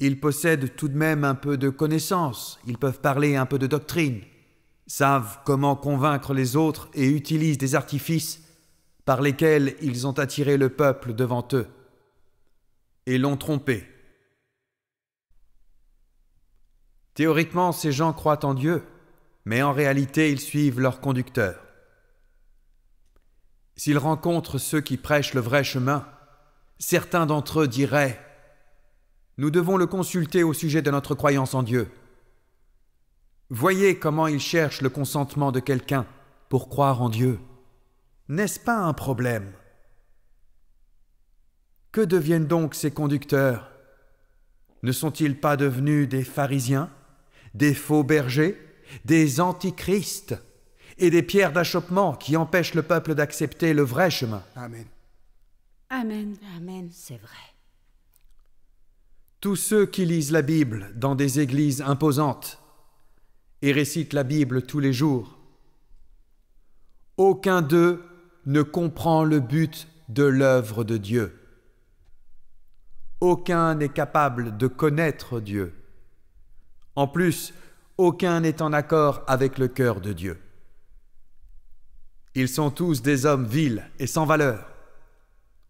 Ils possèdent tout de même un peu de connaissances, ils peuvent parler un peu de doctrine, savent comment convaincre les autres et utilisent des artifices par lesquels ils ont attiré le peuple devant eux et l'ont trompé. Théoriquement, ces gens croient en Dieu, mais en réalité, ils suivent leur conducteur. S'ils rencontrent ceux qui prêchent le vrai chemin, certains d'entre eux diraient ⁇ Nous devons le consulter au sujet de notre croyance en Dieu ⁇ Voyez comment ils cherchent le consentement de quelqu'un pour croire en Dieu. N'est-ce pas un problème Que deviennent donc ces conducteurs Ne sont-ils pas devenus des pharisiens des faux bergers, des antichrists et des pierres d'achoppement qui empêchent le peuple d'accepter le vrai chemin. Amen. Amen. Amen, c'est vrai. Tous ceux qui lisent la Bible dans des églises imposantes et récitent la Bible tous les jours, aucun d'eux ne comprend le but de l'œuvre de Dieu. Aucun n'est capable de connaître Dieu. En plus, aucun n'est en accord avec le cœur de Dieu. Ils sont tous des hommes vils et sans valeur,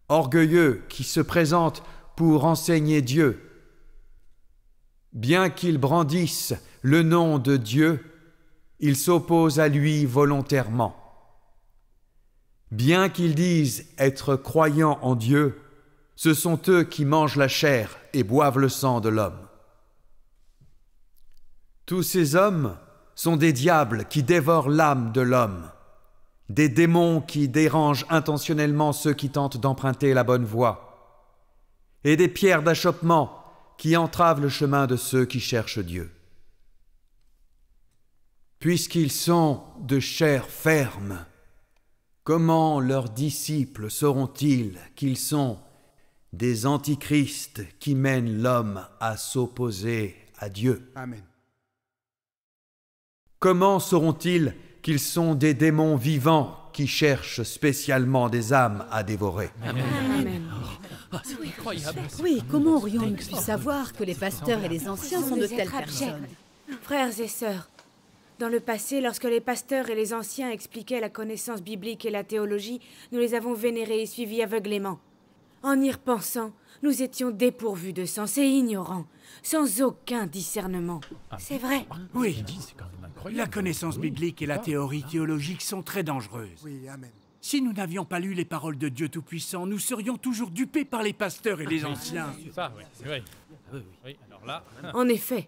orgueilleux qui se présentent pour enseigner Dieu. Bien qu'ils brandissent le nom de Dieu, ils s'opposent à lui volontairement. Bien qu'ils disent être croyants en Dieu, ce sont eux qui mangent la chair et boivent le sang de l'homme. Tous ces hommes sont des diables qui dévorent l'âme de l'homme, des démons qui dérangent intentionnellement ceux qui tentent d'emprunter la bonne voie, et des pierres d'achoppement qui entravent le chemin de ceux qui cherchent Dieu. Puisqu'ils sont de chair ferme, comment leurs disciples sauront-ils qu'ils sont des antichrists qui mènent l'homme à s'opposer à Dieu Amen. Comment sauront-ils qu'ils sont des démons vivants qui cherchent spécialement des âmes à dévorer Oui, comment aurions-nous pu savoir que les pasteurs et les anciens sont de telles personnes Frères et sœurs, dans le passé, lorsque les pasteurs et les anciens expliquaient la connaissance biblique et la théologie, nous les avons vénérés et suivis aveuglément. En y repensant, nous étions dépourvus de sens et ignorants, sans aucun discernement. Ah. C'est vrai. Oui. La connaissance biblique et la ah. théorie théologique sont très dangereuses. Si nous n'avions pas lu les paroles de Dieu Tout-Puissant, nous serions toujours dupés par les pasteurs et les anciens. en effet,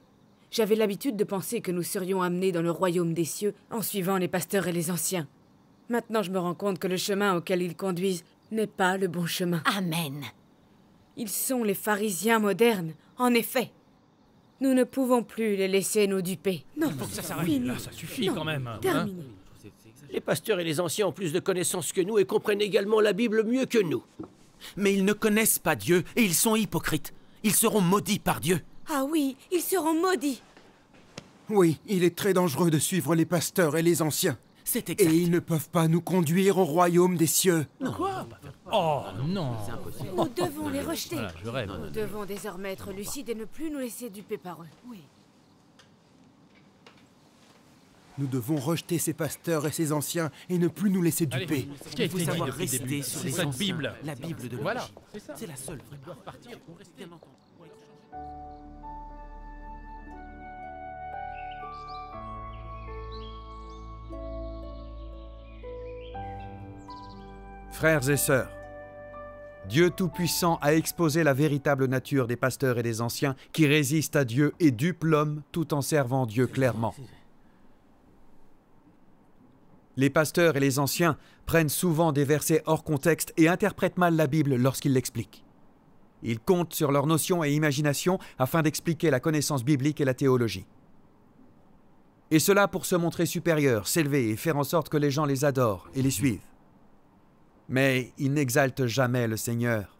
j'avais l'habitude de penser que nous serions amenés dans le royaume des cieux en suivant les pasteurs et les anciens. Maintenant, je me rends compte que le chemin auquel ils conduisent n'est pas le bon chemin. Amen. Ils sont les pharisiens modernes, en effet. Nous ne pouvons plus les laisser nous duper. Non, non ça ça suffit quand même. Hein. Terminé. les pasteurs et les anciens ont plus de connaissances que nous et comprennent également la Bible mieux que nous. Mais ils ne connaissent pas Dieu et ils sont hypocrites. Ils seront maudits par Dieu. Ah oui, ils seront maudits. Oui, il est très dangereux de suivre les pasteurs et les anciens. Et ils ne peuvent pas nous conduire au royaume des cieux. Quoi Oh non Nous devons les rejeter. Nous devons désormais être lucides et ne plus nous laisser duper par eux. Oui. Nous devons rejeter ces pasteurs et ces anciens et ne plus nous laisser duper. Ce qui rester sur les Bible. La Bible de voilà, c'est la seule. Ils partir pour rester. Frères et sœurs, Dieu Tout-Puissant a exposé la véritable nature des pasteurs et des anciens qui résistent à Dieu et dupent l'homme tout en servant Dieu clairement. Les pasteurs et les anciens prennent souvent des versets hors contexte et interprètent mal la Bible lorsqu'ils l'expliquent. Ils comptent sur leurs notions et imagination afin d'expliquer la connaissance biblique et la théologie. Et cela pour se montrer supérieurs, s'élever et faire en sorte que les gens les adorent et les suivent mais ils n'exaltent jamais le Seigneur.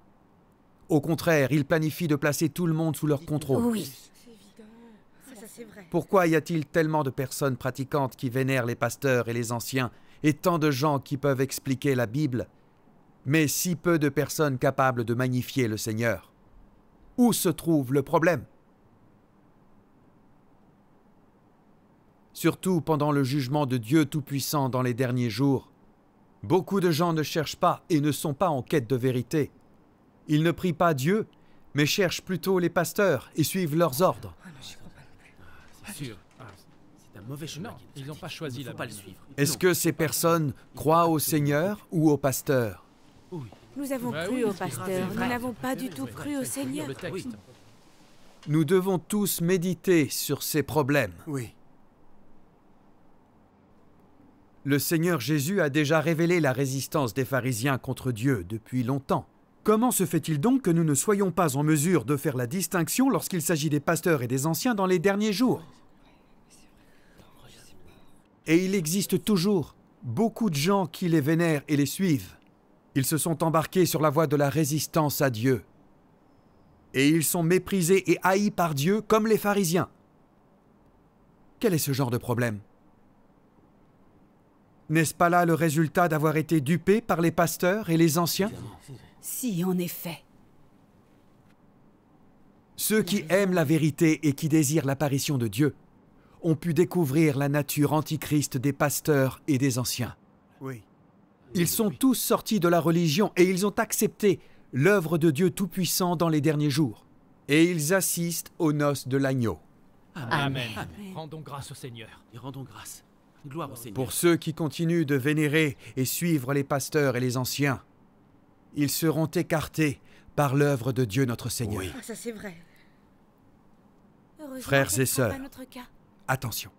Au contraire, ils planifient de placer tout le monde sous leur contrôle. Oui. Pourquoi y a-t-il tellement de personnes pratiquantes qui vénèrent les pasteurs et les anciens, et tant de gens qui peuvent expliquer la Bible, mais si peu de personnes capables de magnifier le Seigneur Où se trouve le problème Surtout pendant le jugement de Dieu Tout-Puissant dans les derniers jours, Beaucoup de gens ne cherchent pas et ne sont pas en quête de vérité. Ils ne prient pas Dieu, mais cherchent plutôt les pasteurs et suivent leurs ordres. Ah, sûr. Ah, un mauvais ils n'ont pas choisi le suivre. Est-ce que ces personnes croient au Seigneur ou au pasteur Nous avons bah cru au pasteur, nous n'avons pas du tout cru au Seigneur. Nous devons tous méditer sur ces problèmes. Oui. Le Seigneur Jésus a déjà révélé la résistance des pharisiens contre Dieu depuis longtemps. Comment se fait-il donc que nous ne soyons pas en mesure de faire la distinction lorsqu'il s'agit des pasteurs et des anciens dans les derniers jours Et il existe toujours beaucoup de gens qui les vénèrent et les suivent. Ils se sont embarqués sur la voie de la résistance à Dieu. Et ils sont méprisés et haïs par Dieu comme les pharisiens. Quel est ce genre de problème n'est-ce pas là le résultat d'avoir été dupé par les pasteurs et les anciens Si, en effet. Ceux qui aiment la vérité et qui désirent l'apparition de Dieu ont pu découvrir la nature antichrist des pasteurs et des anciens. Oui. Ils sont tous sortis de la religion et ils ont accepté l'œuvre de Dieu Tout-Puissant dans les derniers jours. Et ils assistent aux noces de l'agneau. Amen. Rendons grâce au Seigneur. rendons grâce. Pour ceux qui continuent de vénérer et suivre les pasteurs et les anciens, ils seront écartés par l'œuvre de Dieu notre Seigneur. Oui. Ah, ça c'est vrai. Frères et sœurs, attention.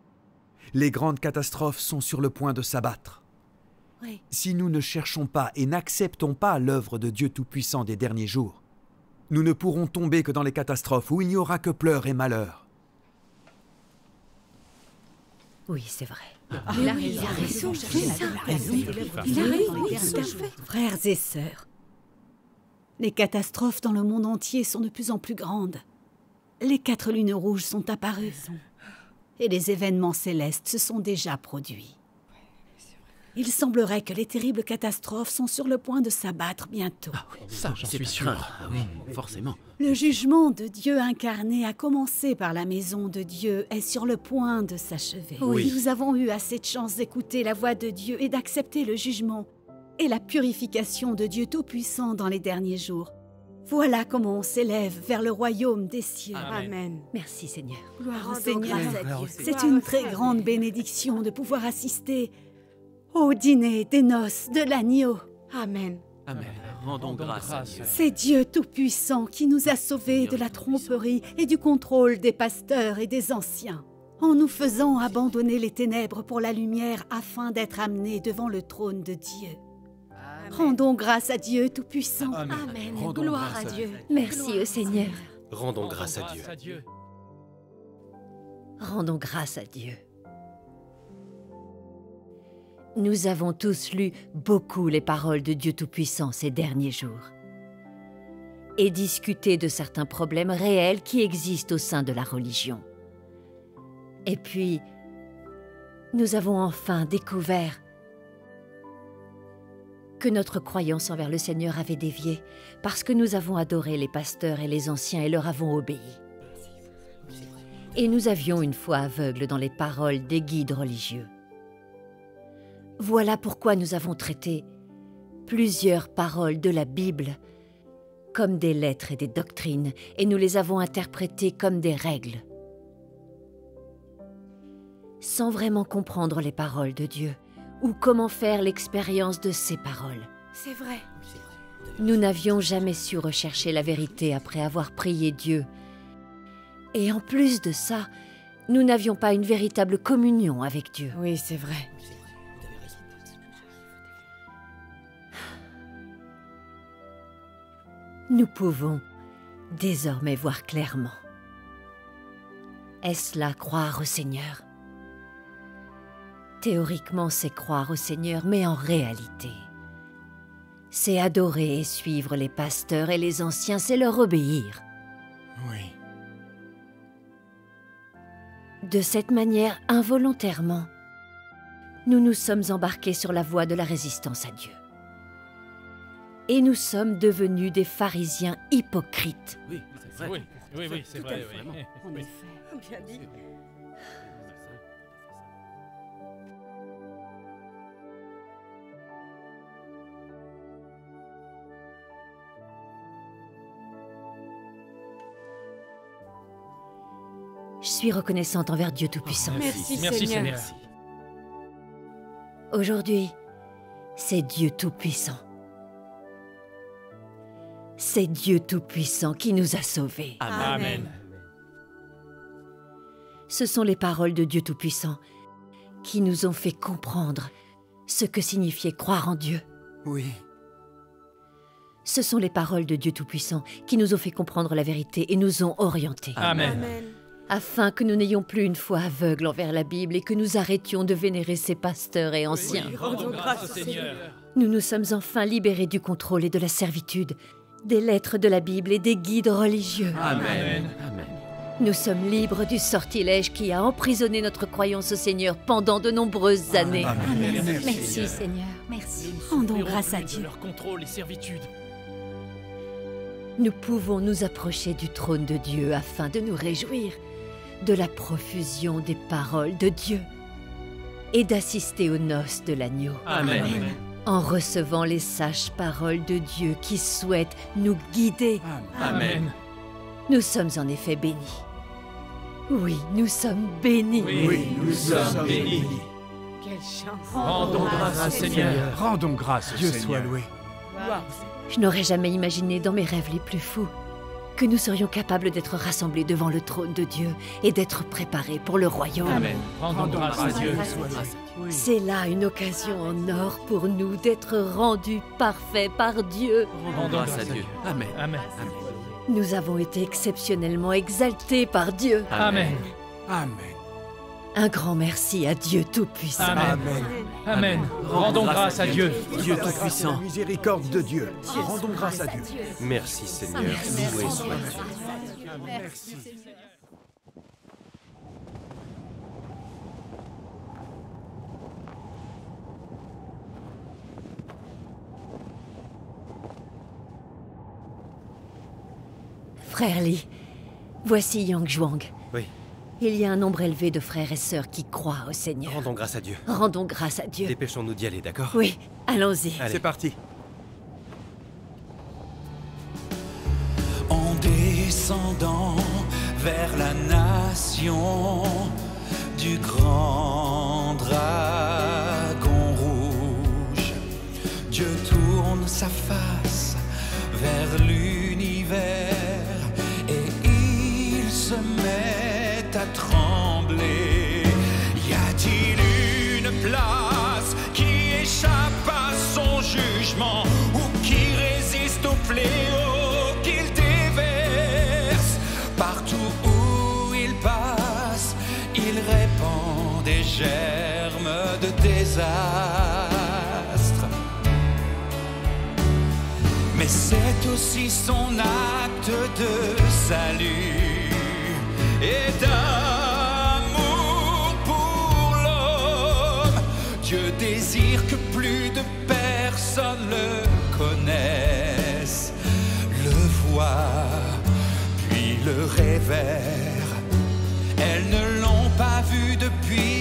Les grandes catastrophes sont sur le point de s'abattre. Si nous ne cherchons pas et n'acceptons pas l'œuvre de Dieu Tout-Puissant des derniers jours, nous ne pourrons tomber que dans les catastrophes où il n'y aura que pleurs et malheurs. Oui, c'est vrai. Ah il a raison, il a raison, Frères et sœurs, les catastrophes dans le monde entier sont de plus en plus grandes. Les quatre lunes rouges sont apparues et les événements célestes se sont déjà produits. Il semblerait que les terribles catastrophes sont sur le point de s'abattre bientôt. Ah oui, ça, j'en suis sûr. Ah oui, forcément. Le jugement de Dieu incarné, a commencé par la maison de Dieu, est sur le point de s'achever. Oui. Nous avons eu assez de chance d'écouter la voix de Dieu et d'accepter le jugement et la purification de Dieu Tout-Puissant dans les derniers jours. Voilà comment on s'élève vers le royaume des cieux. Amen. Amen. Merci Seigneur. Gloire au Seigneur. C'est une très grande bénédiction de pouvoir assister au dîner des noces de l'agneau. Amen. Amen. Rendons grâce à Dieu. C'est Dieu Tout-Puissant qui nous a sauvés de la tromperie et du contrôle des pasteurs et des anciens, en nous faisant abandonner les ténèbres pour la lumière afin d'être amenés devant le trône de Dieu. Rendons grâce à Dieu Tout-Puissant. Amen. Gloire à Dieu. Merci au Seigneur. Rendons grâce à Dieu. Rendons grâce à Dieu. Nous avons tous lu beaucoup les paroles de Dieu Tout-Puissant ces derniers jours et discuté de certains problèmes réels qui existent au sein de la religion. Et puis, nous avons enfin découvert que notre croyance envers le Seigneur avait dévié parce que nous avons adoré les pasteurs et les anciens et leur avons obéi. Et nous avions une foi aveugle dans les paroles des guides religieux. Voilà pourquoi nous avons traité plusieurs paroles de la Bible comme des lettres et des doctrines, et nous les avons interprétées comme des règles, sans vraiment comprendre les paroles de Dieu ou comment faire l'expérience de ces paroles. C'est vrai. Nous n'avions jamais su rechercher la vérité après avoir prié Dieu. Et en plus de ça, nous n'avions pas une véritable communion avec Dieu. Oui, c'est vrai. nous pouvons désormais voir clairement. Est-ce là croire au Seigneur Théoriquement, c'est croire au Seigneur, mais en réalité, c'est adorer et suivre les pasteurs et les anciens, c'est leur obéir. Oui. De cette manière, involontairement, nous nous sommes embarqués sur la voie de la résistance à Dieu et nous sommes devenus des pharisiens hypocrites. Oui, c'est vrai. Oui, oui, ah, c'est vrai. Oui. Je suis reconnaissante envers Dieu Tout-Puissant. Oh, merci, Seigneur. Aujourd'hui, c'est Dieu Tout-Puissant c'est Dieu Tout-Puissant qui nous a sauvés. Amen. Ce sont les paroles de Dieu Tout-Puissant qui nous ont fait comprendre ce que signifiait croire en Dieu. Oui. Ce sont les paroles de Dieu Tout-Puissant qui nous ont fait comprendre la vérité et nous ont orientés. Amen. Afin que nous n'ayons plus une foi aveugle envers la Bible et que nous arrêtions de vénérer ses pasteurs et anciens. Seigneur. Nous nous sommes enfin libérés du contrôle et de la servitude des lettres de la Bible et des guides religieux. Amen. Amen. Nous sommes libres du sortilège qui a emprisonné notre croyance au Seigneur pendant de nombreuses années. Amen. Merci, Seigneur. Merci. Rendons grâce à Dieu. leur contrôle servitude. Nous pouvons nous approcher du trône de Dieu afin de nous réjouir de la profusion des paroles de Dieu et d'assister aux noces de l'agneau. Amen en recevant les sages paroles de Dieu qui souhaitent nous guider. Amen. Nous sommes en effet bénis. Oui, nous sommes bénis. Oui, nous, sommes bénis. Quelle chance. Rendons grâce, à Seigneur. Rendons grâce, Dieu soit loué. Je n'aurais jamais imaginé dans mes rêves les plus fous que nous serions capables d'être rassemblés devant le trône de Dieu et d'être préparés pour le royaume. Amen. Rendons grâce à Dieu. C'est là une occasion en or pour nous d'être rendus parfaits par Dieu. Rendons grâce à Dieu. Amen. Nous avons été exceptionnellement exaltés par Dieu. Amen. Amen. Un grand merci à Dieu Tout-Puissant. Amen. Amen. Rendons grâce à Dieu. Dieu Tout-Puissant. Miséricorde de Dieu. Rendons grâce à Dieu. Merci Seigneur. Loué soit Merci Seigneur. Frère Li, voici Yang Zhuang. Il y a un nombre élevé de frères et sœurs qui croient au Seigneur. Rendons grâce à Dieu. Rendons grâce à Dieu. Dépêchons-nous d'y aller, d'accord Oui, allons-y. C'est parti. En descendant vers la nation du grand dragon rouge, Dieu tourne sa face vers l'univers. trembler. Y a-t-il une place qui échappe à son jugement ou qui résiste au fléau qu'il déverse Partout où il passe, il répand des germes de désastre. Mais c'est aussi son acte de salut et d'amour pour l'homme. Dieu désire que plus de personnes le connaissent, le voient, puis le révèrent. Elles ne l'ont pas vu depuis